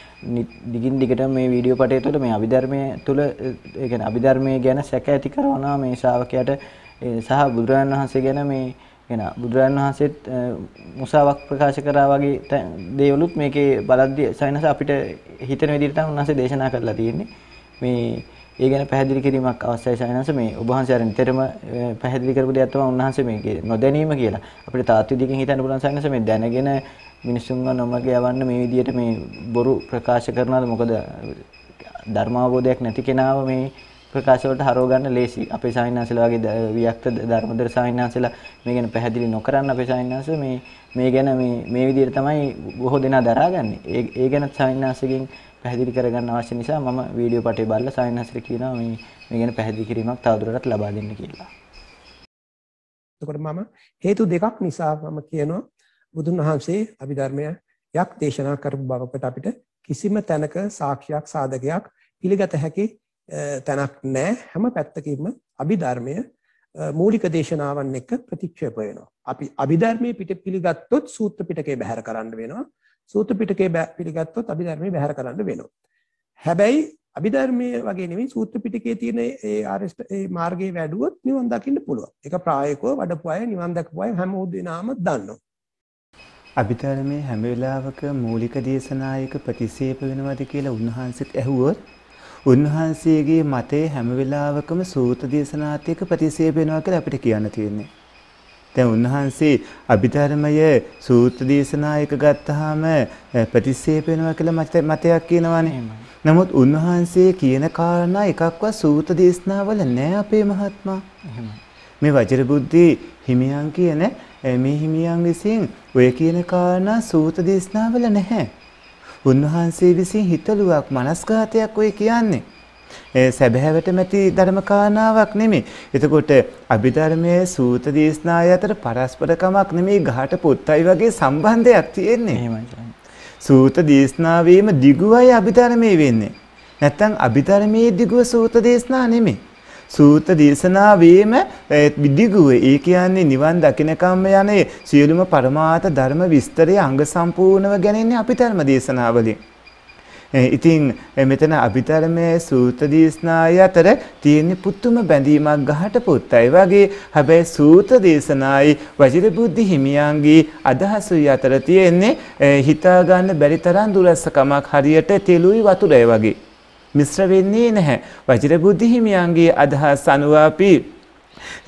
දිගින් දිගට මේ වීඩියෝ පටය තුළ මේ අභිධර්මයේ තුළ ඒ කියන්නේ අභිධර්මයේ ගැන සැක ඇති කරනවා මේ ශ්‍රාවකයාට සහ බුදුරජාණන් වහන්සේ ගැන මේ කියන බුදුරජාණන් වහන්සේත් මුසාවක් ප්‍රකාශ කරා වගේ දේවලුත් මේකේ බලද්දී සයනස අපිට හිතන විදිහට තමයි උන්වහන්සේ දේශනා කරලා තියෙන්නේ මේ ඒ ගැන පැහැදිලි කිරීමක් අවශ්‍යයි සයනස මේ ඔබ වහන්සේ අර නිතරම පැහැදිලි කරපු දෙයක් තමයි උන්වහන්සේ මේ නොදැනීම කියලා. අපිට තාත්විකයෙන් හිතන්න පුළුවන් සයනස මේ දැනගෙන මිනිසුන්ව නොමග යවන්න මේ විදිහට මේ බොරු ප්‍රකාශ කරනවාද මොකද ධර්මාවබෝධයක් නැති කෙනාව මේ ප්‍රකාශවලට හරව ගන්න ලේසි. අපේ සාහිණාන්සලා වගේ වික්ත ධර්මදර සාහිණාන්සලා මේ ගැන පැහැදිලි නොකරන අපේ සාහිණාන්ස මේ මේ ගැන මේ මේ විදිහට තමයි බොහෝ දෙනා දරාගන්නේ. ඒ ඒ ගැන සාහිණාන්සගෙන් පැහැදිලි කරගන්න අවශ්‍ය නිසා මම වීඩියෝ පටේ බලලා සායනහසට කියනවා මේ මේ ගැන පැහැදිලි කිරීමක් තවදුරටත් ලබා දෙන්න කියලා. එතකොට මම හේතු දෙකක් නිසා මම කියනවා බුදුන් වහන්සේ අභිධර්මය යක් දේශනා කරපු බවකට අපිට කිසිම තැනක සාක්ෂියක් සාධකයක් පිළිගත හැකි තැනක් නෑ හැම පැත්තකින්ම අභිධර්මය මූලික දේශනාවන් එක්ක ප්‍රතික්ෂේප වෙනවා. අපි අභිධර්මයේ පිට පිළිගත්තොත් සූත්‍ර පිටකේ බැහැර කරන්න වෙනවා. සූත්‍ර පිටකේ පිළිගත්තොත් අභිධර්මයේ බැහැර කරන්න වෙනවා. හැබැයි අභිධර්මයේ වගේ නෙමෙයි සූත්‍ර පිටකේ තියෙන ඒ ආරෂ්ඨ ඒ මාර්ගයේ වැඩුවොත් නිවන් දකින්න පුළුවන්. ඒක ප්‍රායෝගිකව වඩපු අය නිවන් දැකපු අය හැම උදේනාම දන්නවා. අභිධර්මයේ හැම වෙලාවක මූලික දේශනායක ප්‍රතිසේප වෙනවද කියලා උන්වහන්සේත් ඇහුවොත් උන්වහන්සේගේ මතය හැම වෙලාවකම සූත්‍ර දේශනාත් එක්ක ප්‍රතිසේප වෙනවා කියලා අපිට කියන්න තියෙන්නේ. දැන් උන්වහන්සේ අභිධර්මයේ සූත්‍ර දේශනා එක ගත්තාම ප්‍රතික්ෂේප වෙනවා කියලා මතයක් කියනවනේ. නමුත් උන්වහන්සේ කියන කාරණා එකක්වත් සූත්‍ර දේශනාවල නෑ අපේ මහත්මයා. මේ වජිරබුද්ධි හිමියන් කියන මේ හිමියන් විසින් ඔය කියන කාරණා සූත්‍ර දේශනාවල නැහැ. උන්වහන්සේ විසින් හිතලුවක් මනස්ගතයක් ඔය කියන්නේ. සැබෑවටම ඇති ධර්ම කාරණාවක් නෙමෙයි. එතකොට අභිධර්මයේ සූත දේශනාය අතර පරස්පරකමක් නෙමෙයි ගහට පුත්තයි වගේ සම්බන්ධයක් තියෙන්නේ. එහෙමයි. සූත දේශනාවේම දිගුවයි අභිධර්මයේ වෙන්නේ. නැත්තම් අභිධර්මයේ දිගුව සූත දේශනා නෙමෙයි. සූත දේශනාවේම දිගුව ඒ කියන්නේ නිවන් දකිනකම්ම යන්නේ සියලුම පරමාර්ථ ධර්ම විස්තරය අංග සම්පූර්ණව ගැනෙන්නේ අභිධර්ම දේශනාවලින්. <laughs> ඉතින් මෙතන අභිධර්මයේ සූත්‍ර දේශනාය අතර තියෙන පුතුම බැඳීමක් ගහට පුත්තයි වගේ හැබැයි සූත්‍ර දේශනායි වජිරබුද්ධි හිමියන්ගේ අදහසුයි අතර තියෙන්නේ හිතා ගන්න බැරි තරම් දුරස්සකමක් හරියට තෙලුයි වතුරයි වගේ මිශ්‍ර වෙන්නේ නැහැ වජිරබුද්ධි හිමියන්ගේ අදහස් අනුව අපි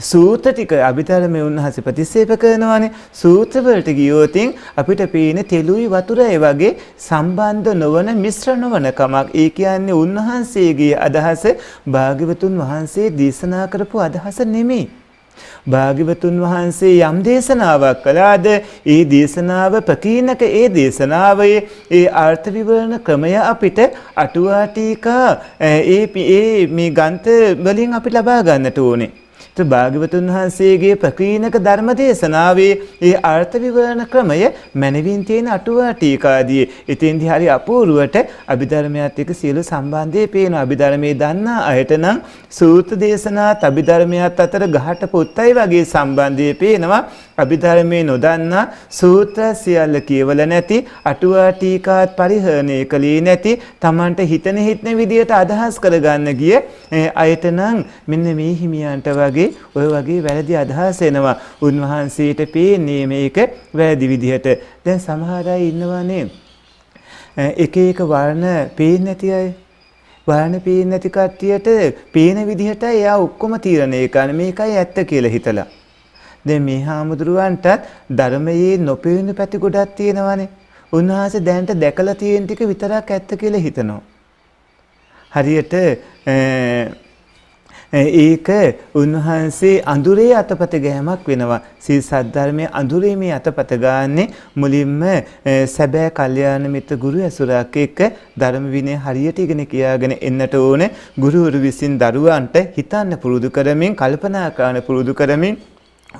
සූත්‍ර ටික අභිතර මේ උන්වහන්සේ ප්‍රතික්ෂේප කරනවානේ සූත්‍ර වලට ගියොතින් අපිට පේන්නේ තෙලුයි වතුරයි වගේ සම්බන්ධ නොවන මිශ්‍ර නොවන කමක්. ඒ කියන්නේ උන්වහන්සේගේ අදහස භාග්‍යවතුන් වහන්සේ දේශනා කරපු අදහස නෙමෙයි. භාග්‍යවතුන් වහන්සේ යම් දේශනාවක් කළාද ඒ දේශනාව ප්‍රකීණක ඒ දේශනාවේ ඒ අර්ථ විවරණ ක්‍රමය අපිට අටුවා ටීකා ඒ මේ ගන්ත වලින් අපි ලබා ගන්නට ඕනේ භාග්‍යවතුන් වහන්සේගේ ප්‍රකීණක ධර්ම දේශනාවේ ඒ අර්ථ විවරණ ක්‍රමය මනවින් තියෙන අටුවා ටීකාදී ඉතින්දි හරි අපූර්වට අභිධර්මයත් එක්ක සියලු සම්බන්ධය පේන අභිධර්මයේ දන්නා අයට නම් සූත්‍ර දේශනාත් අභිධර්මයත් අතර ගහට පොත්තයි වගේ සම්බන්ධය පේනවා අභිධර්මයේ නොදන්නා සූත්‍ර සියල්ල කියවල නැති අටුවා ටීකාත් පරිහරණය කළේ නැති Tamanට හිතන හිතන විදියට අදහස් කරගන්න ගිය අයට නම් මෙන්න මේ හිමියන්ට වගේ ඔය වගේ වැරදි අදහස් එනවා උන්වහන්සේට පේන්නේ මේක වැරදි විදිහට දැන් සමහර අය ඉන්නවනේ එක එක වර්ණ පේන්නේ නැති අය වර්ණ පේන්නේ නැති කට්ටියට පේන විදිහට එයා ඔක්කොම තීරණය කරන මේකයි ඇත්ත කියලා හිතලා දැන් මේ හාමුදුරුවන්ටත් ධර්මයේ නොපෙවුණු පැති ගොඩක් තියෙනවානේ. උන්වහන්සේ දැනට දැකලා තියෙන ටික විතරක් ඇත්ත කියලා හිතනවා. හරියට ඒක උන්වහන්සේ අඳුරේ අතපත ගෑමක් වෙනවා. සී සද්ධර්මයේ අඳුරේ මේ අතපත ගන්නේ මුලින්ම සැබෑ කල්යාණ මිත්‍ර ගුරු ඇසුරක් එක්ක ධර්ම විනය හරියට ඉගෙන කියාගෙන එන්නට ඕනේ. ගුරුවරු විසින් දරුවන්ට හිතන්න පුරුදු කරමින්, කල්පනා කරන්න පුරුදු කරමින්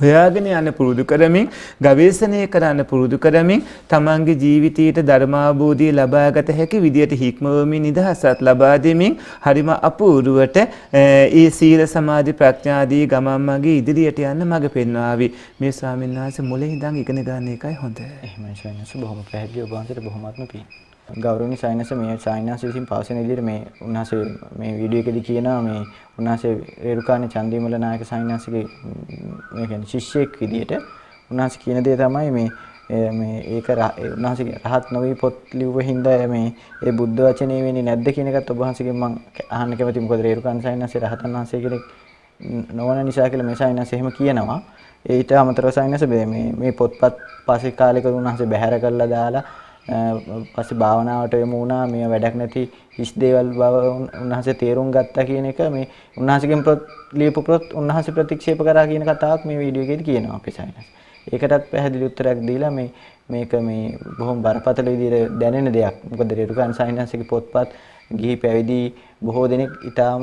හොයාගෙන යන්න පුරුදු කරමින් ගවේෂණය කරන්න පුරුදු කරමින් තමන්ගේ ජීවිතයට ධර්මාබෝධය ලබාගත හැකි විදියට හික්මවමින් නිදහසත් ලබා දෙමින් හරිම අපූර්වට ඒ සීල සමාධි ප්‍රඥාදී ගමන් මගේ ඉදිරියට යන්න මඟ පෙන්වාවි. මේ ස්වාමීන් වහන්සේ මුලින් ඉඳන් ඉගෙන ගන්න එකයි හොඳ. එහෙමයි ස්වාමීන් වහන්සේ බොහොම පැහැදිලිව ඔබ වහන්සේට බොහොමත්ම පිං. ගෞරවනීය සයනස මේ සයනස විසින් පවසන විදිහට මේ උන්වහන්සේ මේ වීඩියෝ එකේදී කියනවා මේ උන්වහන්සේ රේරුකාණ චන්දිමල නායක සයනසගේ මේ කියන්නේ ශිෂ්‍යෙක් විදිහට උන්වහන්සේ කියන දේ තමයි මේ මේ ඒක උන්වහන්සේ රහත් නොවි පොත් ලිව්ව හින්දා මේ ඒ බුද්ධ වචනේ වෙන්නේ නැද්ද කියන එකත් ඔබ වහන්සේගෙන් මම අහන්න කැමතියි මොකද රේරුකාණ සයනසේ රහතන් වහන්සේ කෙනෙක් නොවන නිසා කියලා මේ සයනස එහෙම කියනවා ඊට අමතරව සයනස මේ මේ පොත්පත් පස්සේ කාලෙක උන්වහන්සේ බැහැර කරලා දාලා පස්සේ භාවනාවට යොමු වුණා මේ වැඩක් නැති හිස් දේවල් බව උන්වහන්සේ තේරුම් ගත්තා කියන එක මේ උන්වහන්සේගෙන් ප්‍රොත් ලියපු ප්‍රොත් උන්වහන්සේ ප්‍රතික්ෂේප කරා කියන කතාවක් මේ වීඩියෝ එකේදී කියනවා අපි සයිනස්. ඒකටත් පැහැදිලි උත්තරයක් දීලා මේ මේක මේ බොහොම බරපතල විදිහට දැනෙන දෙයක්. මොකද රිටුකන් සයිනස්ගේ පොත්පත් ගිහි පැවිදි බොහෝ දෙනෙක් ඊටාම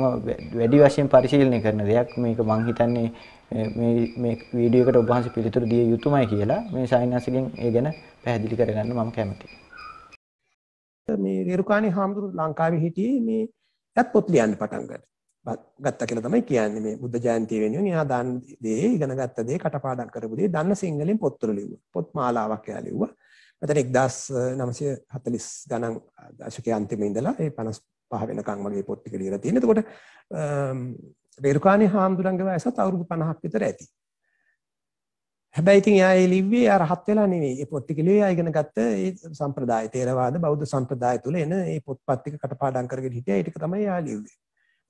වැඩි වශයෙන් පරිශීලනය කරන දෙයක් මේක මං හිතන්නේ මේ වීඩියෝ එකට ඔබ වහන්සේ පිළිතුරු දිය යුතුමයි කියලා මේ සයන්හන්සගෙන් ඒ ගැන පැහැදිලි කරගන්න මම කැමතියි. මේ රේරුකාණී හාමුදුරු ලංකාවේ හිටියේ මේ එයත් පොත් ලියන්න පටන් ගත්තා. ගත්තා කියලා තමයි කියන්නේ මේ බුද්ධ ජයන්තිය වෙනුවෙන් එයා දාන දේ ඉගෙන ගත්ත දේ කටපාඩම් කරපු දේ දන්න සිංහලෙන් පොත්වල ලිව්වා. පොත් මාලාවක් එයා ලිව්වා. මෙතන 1940 ගණන් දශකයේ අන්තිමේ ඉඳලා ඒ 55 වෙනකන් වගේ පොත් ටික ලියලා තියෙනවා. එතකොට බේරුකාණි හාමුදුරන්ගේ වයසත් අවුරුදු 50ක් විතර ඇති. හැබැයි ඉතින් එයා ඒ ලිව්වේ අර හත් වෙලා නෙවෙයි. ඒ පොත් ටික ලිව්වේ ආ ඉගෙන ගත්ත ඒ සම්ප්‍රදාය තේරවාද බෞද්ධ සම්ප්‍රදාය තුල එන ඒ පොත්පත් ටික කටපාඩම් කරගෙන හිටියා. ඒ ටික තමයි එයා ලිව්වේ.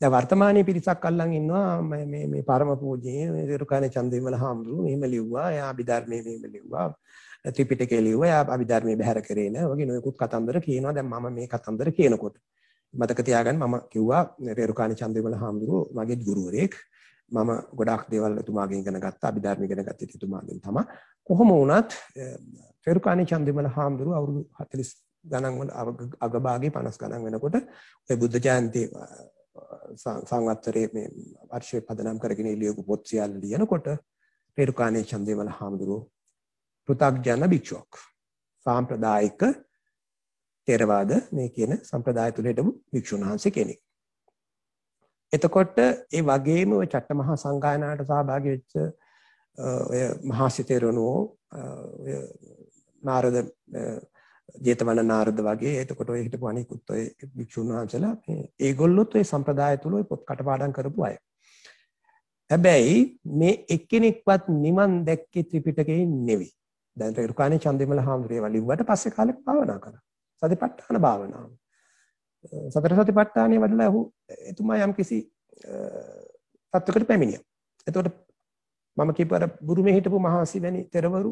දැන් වර්තමානයේ පිරිසක් අල්ලන් ඉන්නවා මේ මේ මේ පරම පූජ්‍යයේ බේරුකාණි චන්දවිමල හාමුදුරුවෝ මෙහෙම ලිව්වා. එයා අභිධර්මයේ මෙහෙම ලිව්වා. ත්‍රිපිටකය ලිව්වා. එයා අභිධර්මයේ බැහැර කරේ නෑ. වගේ නොයෙකුත් කතන්දර කියනවා. දැන් මම මේ කතන්දර කියනකොට මතක තියාගන්න මම කිව්වා රේරුකාණි චන්දවිමල හාමුදුරුවෝ මගේ ගුරුවරයෙක්. මම ගොඩක් දේවල් එතුමාගෙන් ඉගෙන ගත්තා අභිධර්ම ඉගෙන ගත්තේ එතුමාගෙන් තමයි. කොහොම වුණත් රේරුකාණි චන්දවිමල හාමුදුරුවෝ අවුරුදු 40 ගණන් වල අගභාගයේ 50 ගණන් වෙනකොට ඒ බුද්ධ ජයන්ති සංවත්සරයේ මේ වර්ෂයේ පදනම් කරගෙන ලියපු පොත් සියල්ල ලියනකොට රේරුකාණේ චන්දේවල හාමුදුරුවෝ පෘථග්ජන භික්ෂුවක් සාම්ප්‍රදායික තේරවාද මේ කියන සම්ප්‍රදාය තුල හිටපු වික්ෂුන් වහන්සේ කෙනෙක්. එතකොට ඒ වගේම ওই චට්ටමහා සංගායනාවට සහභාගී වෙච්ච ඔය මහසිතේරණෝ ඔය නාරද ජේතවන නාරද වගේ එතකොට ඔය හිටපු අනිකුත් ඔය වික්ෂුන් වහන්සේලා ඒගොල්ලොත් ඔය සම්ප්‍රදාය තුල ඔය පොත් කටපාඩම් කරපු අය. හැබැයි මේ එක්කෙනෙක්වත් නිවන් දැක්කේ ත්‍රිපිටකයෙන් නෙවෙයි. දැන් රුකාණේ චන්දිමල හාමුදුරුවෝ ලිව්වට පස්සේ කාලෙක භාවනා කරා. සතිපට්ඨාන භාවනාව. සතර සතිපට්ඨානය වඩලා ඔහු එතුමා යම් කිසි තත්වයකට පැමිණියා. එතකොට මම කියපු අර බුරුමේ හිටපු මහසි වැනි තෙරවරු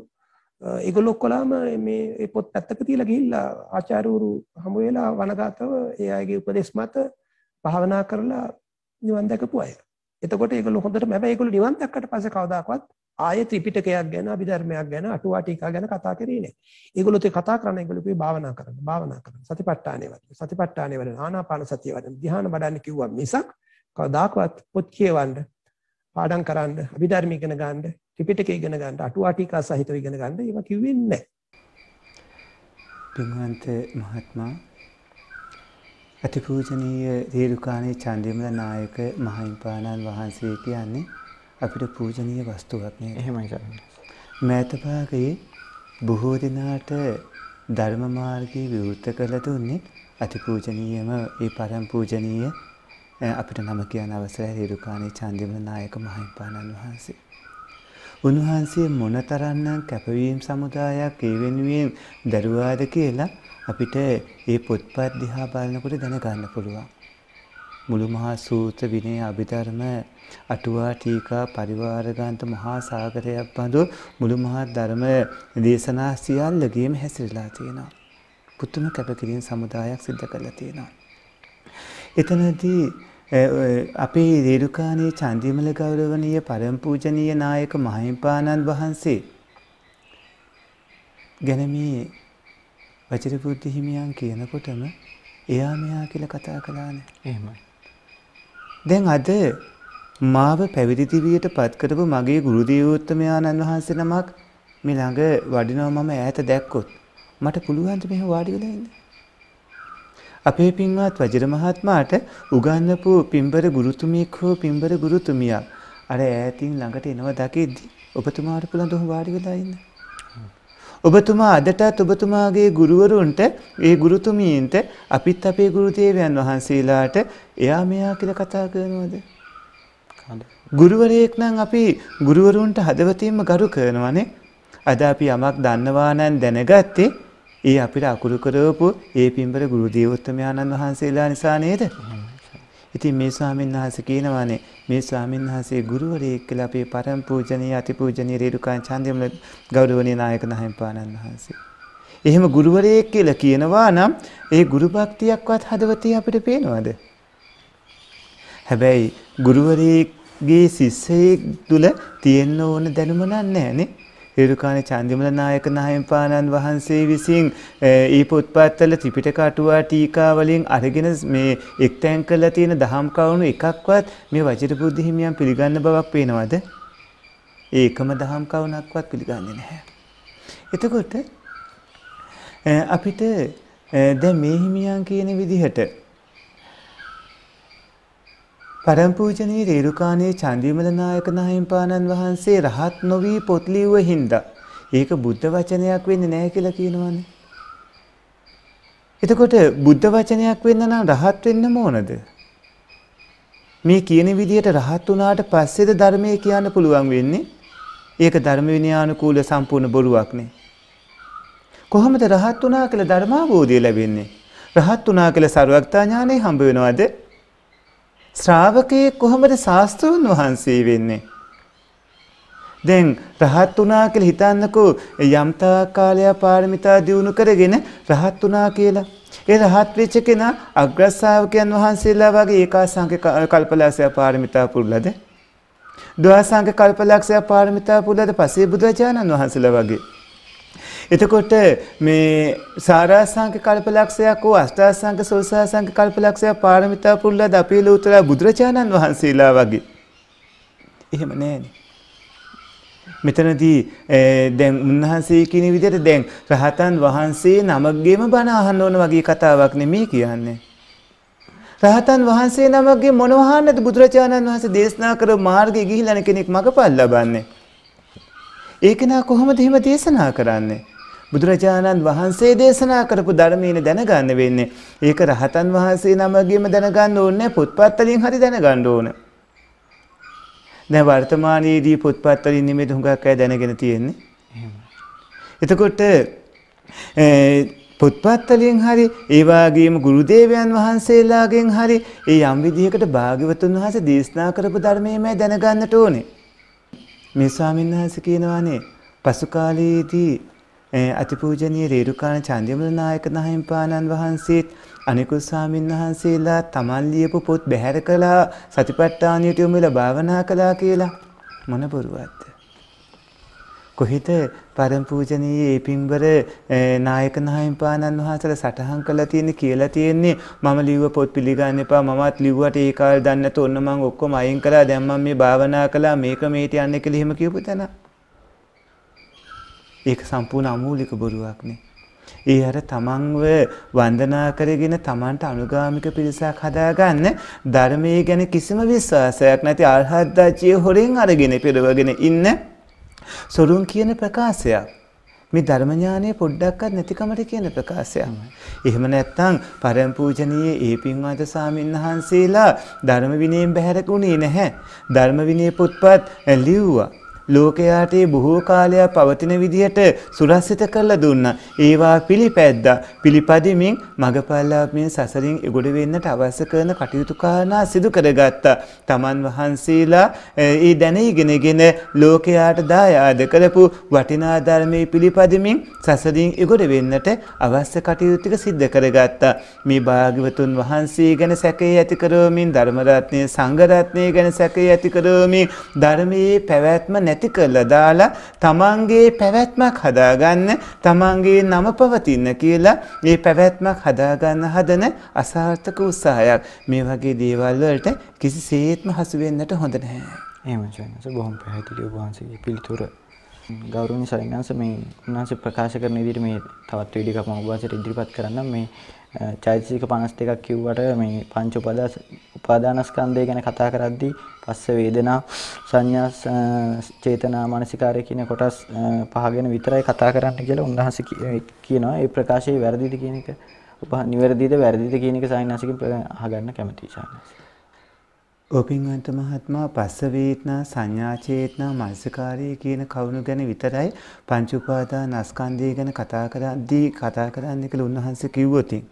ඒගොල්ලෝ ඔක්කොලාම මේ පොත් පැත්තක තියලා ගිහිල්ලා ආචාර්යවරු හමු වෙලා වනගතව ඒ අයගේ උපදෙස් මත භාවනා කරලා නිවන් දැකපු අය. එතකොට ඒගොල්ලෝ හොඳටම හැබැයි ඒගොල්ලෝ නිවන් දැක්කට පස්සේ කවදාකවත් ආයේ ත්‍රිපිටකයක් ගැන අභිධර්මයක් ගැන අටුවා ටිකා ගැන කතා කරේ නැහැ. ඒගොල්ලෝ තේ කතා කරන ඒගොල්ලෝ කිව්වේ භාවනා කරන්න, භාවනා කරන්න. සතිපට්ඨානේ වඩන. සතිපට්ඨානේ වඩන ආනාපාන සතිය වඩන. ධ්‍යාන වඩන්න කිව්වා මිසක් කවදාකවත් පොත් කියවන්න, පාඩම් කරන්න, අභිධර්ම ඉගෙන ගන්න, ත්‍රිපිටකය ඉගෙන ගන්න, අටුවා ටිකා සහිතව ඉගෙන ගන්න ඒවා කිව්වේ නැහැ. පින්වන්ත මහත්මයා අතිපූජනීය දේරුකාණේ චන්දිමල නායක මහින්පාණන් වහන්සේ කියන්නේ අපිට පූජනීය වස්තුවක් නේද? එහෙමයි කරන්නේ. මෑත භාගයේ බොහෝ දිනාට ධර්ම මාර්ගයේ විවෘත කරලා දුන්නේ අතිපූජනීයම ඒ පරම පූජනීය අපිට නම කියන අවසරය හිරුකාණේ චන්දිමන නායක මහින්පාණන් වහන්සේ. උන්වහන්සේ මොනතරම්නම් කැපවීම් සමුදායක් ඒ වෙනුවෙන් දරුවාද කියලා අපිට ඒ පොත්පත් දිහා බලනකොට දැනගන්න පුළුවන්. මුළු මහා සූත්‍ර විනය අභිධර්ම අටුවා ටීකා පරිවාරගන්ත මහා සාගරයක් බඳු මුළු මහා ධර්ම දේශනා සියල්ලගේම හැසිරලා තියෙනවා. පුතුම කැපකිරීම සමුදායක් සිද්ධ කරලා තියෙනවා. එතනදී අපේ රේරුකාණී චන්දිමල ගෞරවනීය පරම්පූජනීය නායක මහින්පාණන් වහන්සේ ගැන මේ වජිරබුද්ධ හිමියන් කියනකොටම එයා මෙයා කියලා කතා කළානේ. එහෙමයි. දැන් අද මාව පැවිදි දිවියට පත් කරපු මගේ ගුරු දේවෝත්තමයාණන් වහන්සේ නමක් මේ ළඟ වඩිනවා මම ඈත දැක්කොත් මට පුළුවන් මෙහෙ වාඩි වෙලා ඉන්න. අපේ පින්වත් වජිර මහත්මයාට උගන්වපු පින්බර ගුරුතුමියෙක් හෝ පින්බර ගුරුතුමියක් අර ඈතින් ළඟට එනවා දකිද්දි ඔබතුමාට පුළුවන් උහු වාඩි වෙලා ඉන්න. ඔබතුමා අදටත් ඔබතුමාගේ ගුරුවරුන්ට ඒ ගුරුතුමීන්ට අපිත් අපේ ගුරුදේවයන් වහන්සේලාට එයා මෙයා කියලා කතා කරනවද? ගුරුවරයෙක් නම් අපි ගුරුවරුන්ට හදවතින්ම ගරු කරනවනේ. අද අපි යමක් දන්නවා නම් දැනගත්තේ ඒ අපිට අකුරු කරවපු ඒ පින්බර ගුරු දේවෝත්තමයාණන් වහන්සේලා නිසා නේද? ඉතින් මේ ස්වාමීන් වහන්සේ කියනවානේ මේ ස්වාමීන් වහන්සේ ගුරුවරයෙක් කියලා අපේ පරම පූජනීය අතිපූජනීය රේරුකා චන්දේමල ගෞරවනීය නායක නාහිම්පාණන් වහන්සේ. එහෙම ගුරුවරයෙක් කියලා කියනවා නම් ඒ ගුරු භක්තියක්වත් හදවතේ අපිට පේනවද? හැබැයි ගුරුවරයෙක්ගේ ශිෂ්‍යයෙක් තුල තියෙන්න ඕන දැනුම නෑ නේ. රේරුකාණේ චන්දිමල නායක නාහිම්පාණන් වහන්සේ විසින් ඒ පොත්පත්වල ත්‍රිපිටක අටුවා ටීකා වලින් අරගෙන මේ එක්තැන් කරලා තියෙන දහම් කරුණු එකක්වත් මේ වජිරබුද්ධ හිමියන් පිළිගන්න බවක් පේනවද? ඒ එකම දහම් කරුණක්වත් පිළිගන්නේ නැහැ. එතකොට අපිට දැන් මේ හිමියන් කියන විදිහට පරම්පූජනී රේරුකාණී චන්දිමල නායක නාහිම්පාණන් වහන්සේ රහත් නොවී පොත් ලිව්ව හින්දා ඒක බුද්ධ වචනයක් වෙන්නේ නැහැ කියලා කියනවනේ. එතකොට බුද්ධ වචනයක් වෙන්න නම් රහත් වෙන්න ඕනද? මේ කියන විදිහට රහත් වුණාට පස්සේද ධර්මයේ කියන්න පුළුවන් වෙන්නේ? ඒක ධර්ම විනයානුකූල සම්පූර්ණ බොරුවක් නේ. කොහොමද රහත් වුණා කියලා ධර්මාභෝධය ලැබෙන්නේ? රහත් වුණා කියලා සරුවක්තා ඥානෙ හම්බ වෙනවද? ශ්‍රාවකයෙක් කොහොමද ශාස්ත්‍රඥ වහන්සේ වෙන්නේ? දැන් රහත් වුණා කියලා හිතන්නකෝ යම්තා කාලය පාරමිතා දියුණු කරගෙන රහත් වුණා කියලා. ඒ රහත් වෙච්ච කෙනා අග්‍රශ්‍රාවකයන් වහන්සේලා වගේ ඒකාසංක කල්පලක්ෂය පාරමිතා පුරලද? ද්වාසංක කල්පලක්ෂය පාරමිතා පුරලද පසේ බුදුරජාණන් වහන්සේලා වගේ. එතකොට මේ සාරාසංක කල්පලක්ෂයක් වූ අෂ්ටාසංක සෝසාසංක කල්පලක්ෂයක් පාරමිතා පුරලා දපීල උතර බුදුරජාණන් වහන්සේලා වගේ. එහෙම නෑනේ. මෙතනදී දැන් උන්වහන්සේ කියන විදිහට දැන් රහතන් වහන්සේ නමගේම බණ අහන්න ඕන වගේ කතාවක් නෙමේ කියන්නේ. රහතන් වහන්සේ නමගේ මොන වහන්නද බුදුරජාණන් වහන්සේ දේශනා කර මාර්ගයේ ගිහිලන කෙනෙක් මගපල් ලබන්නේ. ඒක නා කොහොමද එහෙම දේශනා කරන්නේ? බුදුරජාණන් වහන්සේ දේශනා කරපු ධර්මයෙන් දැනගන්න වෙන්නේ. ඒක රහතන් වහන්සේ නමගින්ම දැනගන්න ඕනේ පොත්පත් වලින් හරි දැනගන්න ඕනේ. දැන් වර්තමානයේදී පොත්පත් වලින් නිමෙද හුඟක් අය දැනගෙන තියෙන්නේ. එතකොට පොත්පත් වලින් හරි ඒ වගේම ගුරු දේවයන් වහන්සේලාගෙන් හරි ඒ යම් විදිහකට භාග්‍යවතුන් වහන්සේ දේශනා කරපු ධර්මයමයි දැනගන්නට ඕනේ. මේ ස්වාමීන් වහන්සේ කියනවානේ පසු කාලයේදී අතිපූජනීය රේරුකාණ චන්දිමල නායක නාහිම්පාණන් වහන්සේත් අනිකුත් ස්වාමින් වහන්සේලා තමන් ලියපු පොත් බැහැර කළා සතිපට්ඨානියට යොමු වෙලා භාවනා කළා කියලා මොන බොරුවක්ද කොහිට පරම පූජනීය පින්බර නායක නාහිම්පාණන් වහන්සේලා සටහන් කළා තියෙන්නේ කියලා තියෙන්නේ මම ලිව්ව පොත් පිළිගන්න එපා මමත් ලිව්වට ඒ කාලේ දන්නේ නැත ඔන්න මං ඔක්කොම අයින් කළා දැන් මම මේ භාවනා කළා මේක මේට යන්නේ කියලා එහෙම කියපු තැනක් ඒක සම්පූර්ණ අමූලික බොරුවක්නේ. ඒ අර තමන්ව වන්දනා කරගෙන තමන්ට අනුගාමික පිරිසක් හදාගන්න ධර්මයේ ගැන කිසිම විශ්වාසයක් නැති අල්හද්දාචිය හොරෙන් අරගෙන පෙරවගෙන ඉන්න සොරුන් කියන ප්‍රකාශයක්. මේ ධර්මඥානය පොඩ්ඩක්වත් නැතිකමට කියන ප්‍රකාශයක්. එහෙම නැත්නම් පරම පූජනීය ඒ පින්වත් සාමින්හන්සේලා ධර්ම විනයෙන් බැහැරකුණේ නැහැ. ධර්ම විනය පොත්පත් ලිව්වා. ලෝකයාට බොහෝ කාලයක් පවතින විදිහට සුරස්සිත කරලා දුන්නා. ඒවා පිළිපැද්දා. පිළිපදිමින් මගපල්ලා මේ සසරින් ඉගොඩ වෙන්නට අවශ්‍ය කරන කටයුතු කාරණා සිදු කරගත්තා. තමන් වහන්සේලා ඒ දැන ඉගෙනගෙන ලෝකයාට දායාද කරපු වටිනා ධර්මයේ පිළිපදිමින් සසරින් ඉගොඩ වෙන්නට අවශ්‍ය කටයුතු ටික සිද්ධ කරගත්තා. මේ භාග්‍යවතුන් වහන්සේ ගැන සැකේ ඇති කරවමින් ධර්ම රත්නයේ සංඝ රත්නයේ ගැන සැකේ ඇති කරවමින් ධර්මයේ පැවැත්ම නැති කරලා දාලා තමන්ගේ පැවැත්මක් හදාගන්න තමන්ගේ නම පවතින්න කියලා මේ පැවැත්මක් හදාගන්න හදන අසාර්ථක උත්සාහයක් මේ වගේ දේවල් වලට කිසිසේත්ම හසු වෙන්නට හොඳ නැහැ. එහෙම ජයනස බොහොම පැහැදිලිව වහන්සේගේ පිළිතුර ගෞරවනීය සයන්ස මේ උන්වහන්සේ ප්‍රකාශ කරන විදිහට මේ තවත් වීඩියෝ එකක් මම ඔබ වහන්සේට ඉදිරිපත් කරන්නම් මේ චෛතසික 52ක් කිව්වට මේ පංච උපාදාස උපාදානස්කන්ධය ගැන කතා කරද්දී පස්ස වේදනා සංඥා චේතනා මානසිකාරය කියන කොටස් පහ ගැන විතරයි කතා කරන්න කියලා උන්වහන්සේ කියනවා. ඒ ප්‍රකාශයේ වැරදිද කියන එක නිවැරදිද වැරදිද කියන එක සායනාසිකෙන් අහගන්න කැමතියි සායනාසික. ඕපින්වන්ත මහත්මයා පස්ස වේදනා සංඥා චේතනා මානසිකාරය කියන කවුණු ගැන විතරයි පංච උපාදානස්කන්ධය ගැන කතා කරද්දී කතා කරන්න කියලා උන්වහන්සේ කිව්වොතින්.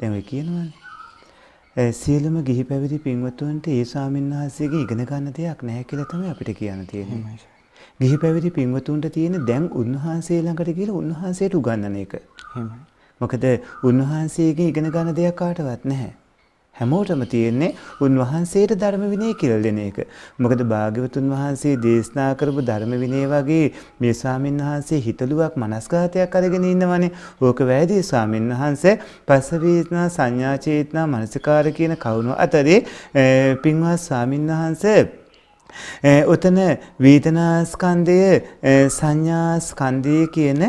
දැන් ඔය කියනවනේ සියලුම ගිහි පැවිදි පින්වතුන්ට ඒ ස්වාමීන් වහන්සේගේ ඉගෙන ගන්න දෙයක් නැහැ කියලා තමයි අපිට කියන්න තියෙන්නේ. ගිහි පැවිදි පින්වතුන්ට තියෙන දැන් උන්වහන්සේ ළඟට ගිහලා උන්වහන්සේට උගන්වන එක. මොකද උන්වහන්සේගෙන් ඉගෙන ගන්න දෙයක් කාටවත් නැහැ. හැමෝටම තියෙන්නේ උන්වහන්සේට ධර්ම විනය කියලා දෙන එක. මොකද භාග්‍යවතුන් වහන්සේ දේශනා කරපු ධර්ම විනය වගේ මේ ස්වාමීන් වහන්සේ හිතලුවක් මනස්ගතයක් අරගෙන ඉන්නවනේ. ඕක වැදී ස්වාමීන් වහන්සේ පස්ස වේදනා සංඥා චේතනා මනසකාර කියන කවුණු අතරේ පින්වත් ස්වාමීන් වහන්සේ ඔතන වේදනාස්කන්ධය සංඥාස්කන්ධය කියන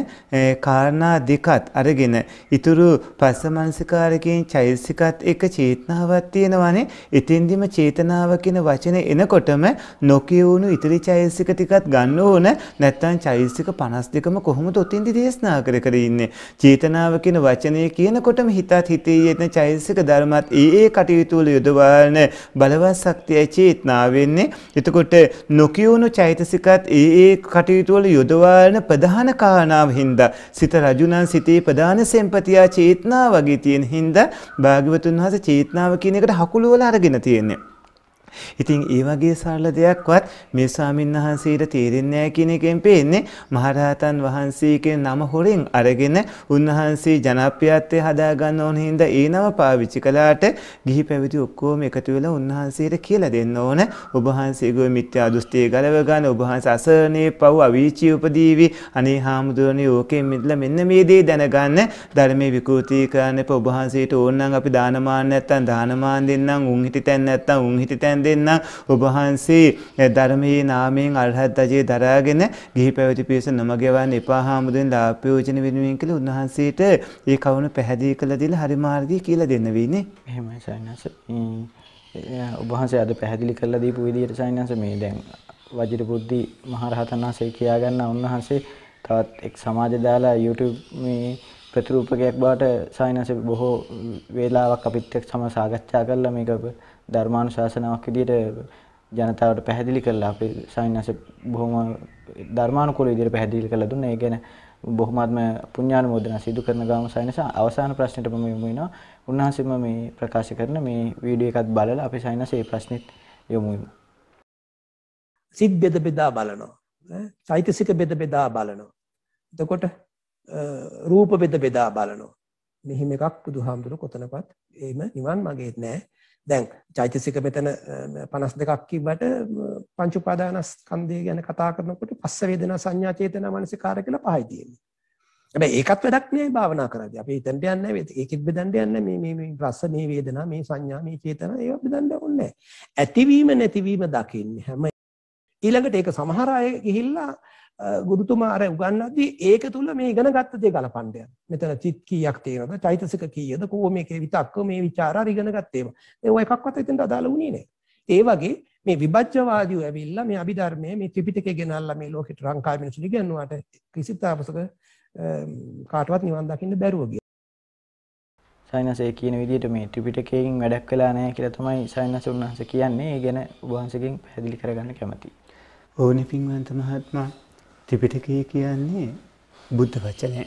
කාරණා දෙකත් අරගෙන ඉතුරු පස්සමනසිකාරකයෙන් චෛතසිකත් එක චේතනාවක් තියෙනවානේ. එතෙන්දිම චේතනාව කියන වචනේ එනකොටම නොකියුණු ඉතිරි චෛතසික ටිකත් ගන්න ඕන. නැත්තම් චෛතසික 52ම කොහොමද ඔතින්දි දේශනා කර කර ඉන්නේ? චේතනාව කියන වචනේ කියනකොටම හිතත් හිතේ යෙදෙන චෛතසික ධර්මත් ඒ ඒ කටයුතු වල යොදවන බලවත් ශක්තිය චේතනාව වෙන්නේ. එතකොට එතකොට නොකියුණු චෛතසිකත් ඒ ඒ කටයුතුවල යොදවාන ප්‍රධාන කාරණාව හින්දා සිත රජුණන් සිතේ ප්‍රධාන සෙම්පතියා චේතනා වගේ තියෙන හින්දා භාග්‍යවතුන් වහන්සේ චේතනාව කියන එකට හකුළුවල අරගෙන තියෙන්නේ. ඉතින් ඒ වගේ සරල දෙයක්වත් මේ ස්වාමීන් වහන්සේට තේරෙන්නේ නැහැ කියන එකෙන් පේන්නේ මහරහතන් වහන්සේ කියන නම හොරෙන් අරගෙන උන්වහන්සේ ජනප්‍රියත්වය හදා ගන්න ඕන හින්දා ඒ නම පාවිච්චි කළාට ගිහි පැවිදි ඔක්කොම එකතු වෙලා උන්වහන්සේට කියලා දෙන්න ඕන ඔබ වහන්සේගේ මිත්‍යා දෘෂ්ටිය ගලව ගන්න ඔබ වහන්සේ අසරණේ පව් අවීචී උපදීවි අනේ හාමුදුරනේ ඕකෙන් මිදලා මෙන්න මේ දේ දැනගන්න ධර්මයේ විකෘති කරන්න එපා ඔබ වහන්සේට ඕනනම් අපි දානමාන නැත්තම් දානමාන දෙන්නම් උන් හිටි තැන් නැත්තම් උන් හිටි තැන් දෙන්න ඔබහන්සේ ධර්මයේ නාමයෙන් අරහත් අජේ දරාගෙන ගිහි පැවති පිරිස නොමගෙවන් එපා හාමුදුරන් ලාභයෝජන වෙනුවෙන් කියලා උන්වහන්සේට ඒ කවුණු පැහැදිලි කළ දීලා හරි මාර්ගය කියලා දෙන්න වෙන්නේ. එහෙමයි සයන්ස. ඔබහන්සේ අද පැහැදිලි කරලා දීපු විදිහට සයන්ස මේ දැන් වජිර බුද්ධි මහරහතන් වහන්සේ කියාගන්න උන්වහන්සේ තවත් එක් සමාජ දාලා YouTube මේ ප්‍රතිරූපකයක් බවට සායනස බොහෝ වේලාවක් අපිත් එක්ක සම සාකච්ඡා කරලා මේක ධර්මානුශාසනාවක් විදිහට ජනතාවට පැහැදිලි කරලා අපේ සාමාන්‍යස බොහොම ධර්මානුකූල විදිහට පැහැදිලි කරලා දුන්නා. ඒ ගැන බොහොමත්ම පුණ්‍යානුමෝදනා සිදු කරන ගාම සාමාන්‍යස අවසාන ප්‍රශ්නෙට මම යමු වෙනවා. උන්වහන්සේම මේ ප්‍රකාශ කරන මේ වීඩියෝ එකත් බලලා අපි සාමාන්‍යස මේ ප්‍රශ්නෙත් යමු වෙමු. සිත් බෙද බෙදා බලනවා. චෛතසික බෙද බෙදා බලනවා. එතකොට රූප බෙද බෙදා බලනවා. මෙහිම එකක් බුදුහාමුදුර කොතනකවත් එහෙම නිවන් මාගේත් නැහැ. දැන් චෛතසික මෙතන 52ක් කිව්වට පංච උපාදානස්කන්ධය ගැන කතා කරනකොට පස්ස වේදනා සංඥා චේතනා මනසිකාර කියලා පහයි තියෙන්නේ. හැබැයි ඒකත් වැඩක් නෙවෙයි භාවනා කරද්දී. අපි හිතන්න යන්නේ නැහැ. ඒකෙත් බෙදන්න යන්නේ මේ මේ මේ රස මේ වේදනා මේ සංඥා මේ චේතනා ඒවා බෙදන්න ඕනේ ඇතිවීම නැතිවීම දකින්නේ හැම ඊළඟට ඒක සමහර අය ගිහිල්ලා ගුරුතුමා අර උගන්වද්දී ඒක තුල මේ ඉගෙන ගත්ත දේ ගලපන්න යන. මෙතන චිත් කීයක් තියෙනවද? චෛතසික කීයද? කොහොම මේකේ විතක්ක මේ ਵਿਚාර අර ඉගෙන ගත්ත ඒවා. ඒවා එකක්වත් එතෙන්ට අදාළ වුණේ නැහැ. ඒ වගේ මේ විභජ්‍යවාදීව ඇවිල්ලා මේ අභිධර්මයේ මේ ත්‍රිපිටකය ගෙනල්ලා මේ ලෝකෙට ලංකාවේ මිනිස්සු ඉගෙනුවාට කිසිත් අවසක කාටවත් නිවන් දකින්න බැරුව ගියා. සයනසේ කියන විදිහට මේ ත්‍රිපිටකයෙන් වැඩක් වෙලා නැහැ කියලා තමයි සයනස උන්වහන්සේ කියන්නේ. ඒ ගැන උන්වහන්සේගෙන් පැහැදිලි කරගන්න කැමතියි. ඕනි පින්වන්ත මහත්මයා ත්‍රිපිටකය කියන්නේ බුද්ධ වචනය.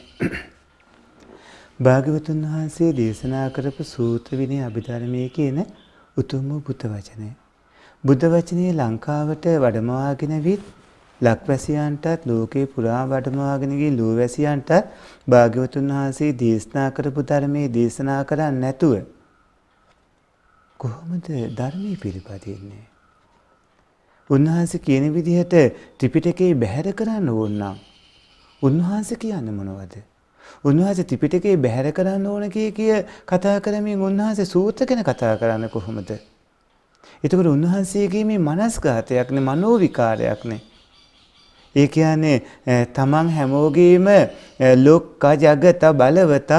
භාග්‍යවතුන් වහන්සේ දේශනා කරපු සූත්‍ර විනය අභිධර්මයේ කියන උතුම් බුද්ධ වචනය. බුද්ධ වචනේ ලංකාවට වඩමවාගෙන විත් ලක්වැසියන්ටත් ලෝකේ පුරා වඩමවාගෙන ගිය ලෝවැසියන්ටත් භාග්‍යවතුන් වහන්සේ දේශනා කරපු ධර්මයේ දේශනා කරන්නේ නැතුව කොහොමද ධර්මයේ පිළිපදින්නේ උන්වහන්සේ කියන විදිහට ත්‍රිපිටකේ බැහැර කරන්න ඕන නම් උන්වහන්සේ කියන්නේ මොනවද? උන්වහන්සේ ත්‍රිපිටකේ බැහැර කරන්න ඕන කිය කිය කතා කරමින් උන්වහන්සේ සූත්‍ර ගැන කතා කරන්නේ කොහොමද? එතකොට උන්වහන්සේගේ මේ මනස්ගතයක්නේ මනෝ විකාරයක්නේ. ඒ කියන්නේ තමන් හැමෝගේම ලොක්ක ජගත බලවත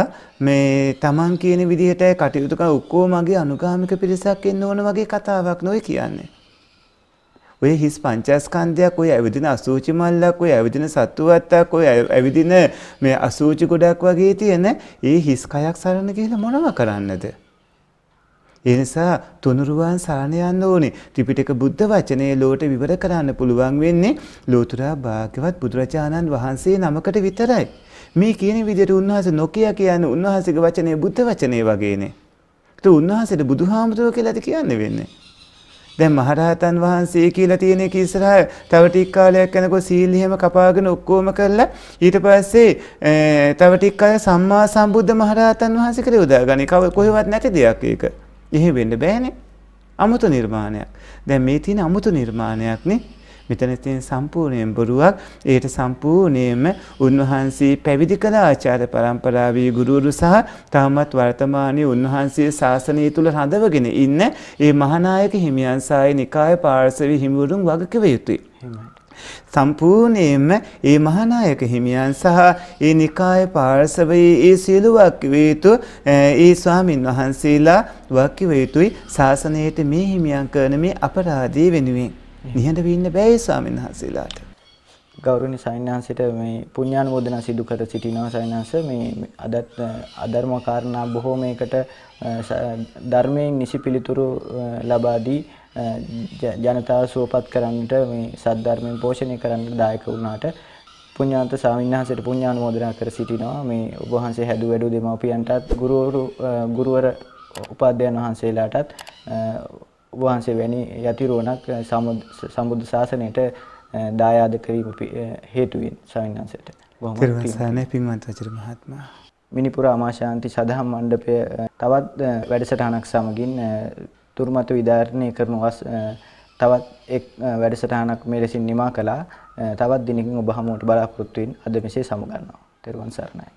මේ තමන් කියන විදිහට කටයුතු කර ඔක්කොම මගේ අනුගාමික පිරිසක් ඉන්න ඕන වගේ කතාවක් නෝයි කියන්නේ. ඔය හිස් පංචස්කන්ධයක් ඔය ඇවිදින අසූචි මල්ලක් ඔය ඇවිදින සත්තුවත්තක් ඔය ඇවිදින මේ අසූචි ගොඩක් වගේ තියෙන ඒ හිස් කයක් සරණ ගිහලා මොනවා කරන්නද? ඒ නිසා තුනුරුවන් සරණ යන්න ඕනේ. ත්‍රිපිටක බුද්ධ වචනේ ලෝට විවර කරන්න පුළුවන් වෙන්නේ ලෝතුරා භාග්‍යවත් බුදුරජාණන් වහන්සේ නමකට විතරයි. මේ කියන විදිහට උන්වහන්සේ නොකිය කියන උන්වහන්සේගේ වචනේ බුද්ධ වචනේ වගේනේ. ඒත් උන්වහන්සේට බුදුහාමුදුරුවෝ කියලාද කියන්නේ වෙන්නේ? දැන් මහරහතන් වහන්සේ කියලා තියෙන එක ඉස්සරහ තව ටික කාලයක් යනකොට සීල් එහෙම කපාගෙන ඔක්කොම කරලා ඊට පස්සේ තව ටික කාලය සම්මා සම්බුද්ධ මහරහතන් වහන්සේ කියලා උදාගනි කොහෙවත් නැති දෙයක් ඒක. එහෙ වෙන්න බෑනේ. අමුතු නිර්මාණයක්. දැන් මේ තියෙන අමුතු නිර්මාණයක් නේ. මෙතන තියෙන සම්පූර්ණයෙන් බොරුවක්. ඒට සම්පූර්ණයෙන්ම උන්වහන්සේ පැවිදි කළ ආචාර પરම්පරාවේ ගුරුවරු සහ තාමත් වර්තමානයේ උන්වහන්සේ ශාසනය තුල රඳවගෙන ඉන්න ඒ මහානායක හිමියන් සායේ නිකාය පාර්ශවයේ හිමිවරුන් වගකීම යුතුයි. සම්පූර්ණයෙන්ම ඒ මහානායක හිමියන් සහ ඒ නිකාය පාර්ශවයේ ඒ සියලු වක්වේතු ඒ ස්වාමින් වහන්සේලා වක්වේතුයි ශාසනයට මේ හිමියන් කරන මේ අපරාධය වෙනුවෙන් නිහඬ වෙන්න බෑ ස්වාමීන් වහන්සේලාට. ගෞරවනීය සයන්හන්සට මේ පුණ්‍යානුමෝදනා සිදු කර සිටිනවා සයන්හන්ස මේ අදත් අධර්ම කාරණා බොහෝමයකට ධර්මයෙන් නිසි පිළිතුරු ලබා දී ජනතාව සුවපත් කරන්නට මේ සද්ධර්මයෙන් පෝෂණය කරන්නට දායක වුණාට පුණ්‍යාන්ත සාමින්හන්සට පුණ්‍යානුමෝදනා කර සිටිනවා මේ ඔබ වහන්සේ හැදු වැඩු දෙමව්පියන්ටත් ගුරුවරු ගුරුවර උපාධ්‍යයන් වහන්සේලාටත් වහන්සේ වැනි යතිරෝණක් සම්බුද්ධ ශාසනයට දායාද කිරීම හේතුවෙන් සවින්හන්සට බොහොම සානය පින්වත් වජිර මහත්මයා මිනිපුර ආමාශාන්ති සදහම් මණ්ඩපය තවත් වැඩසටහනක් සමගින් තුරුමතු විධාරණය කරනු තවත් එක් වැඩසටහනක් මේ ලෙසින් නිමා කළා තවත් දිනකින් ඔබ හමුවට බලාපොරොත්තු වෙන අද මෙසේ සමුගන්නවා. තෙරුවන් සරණයි.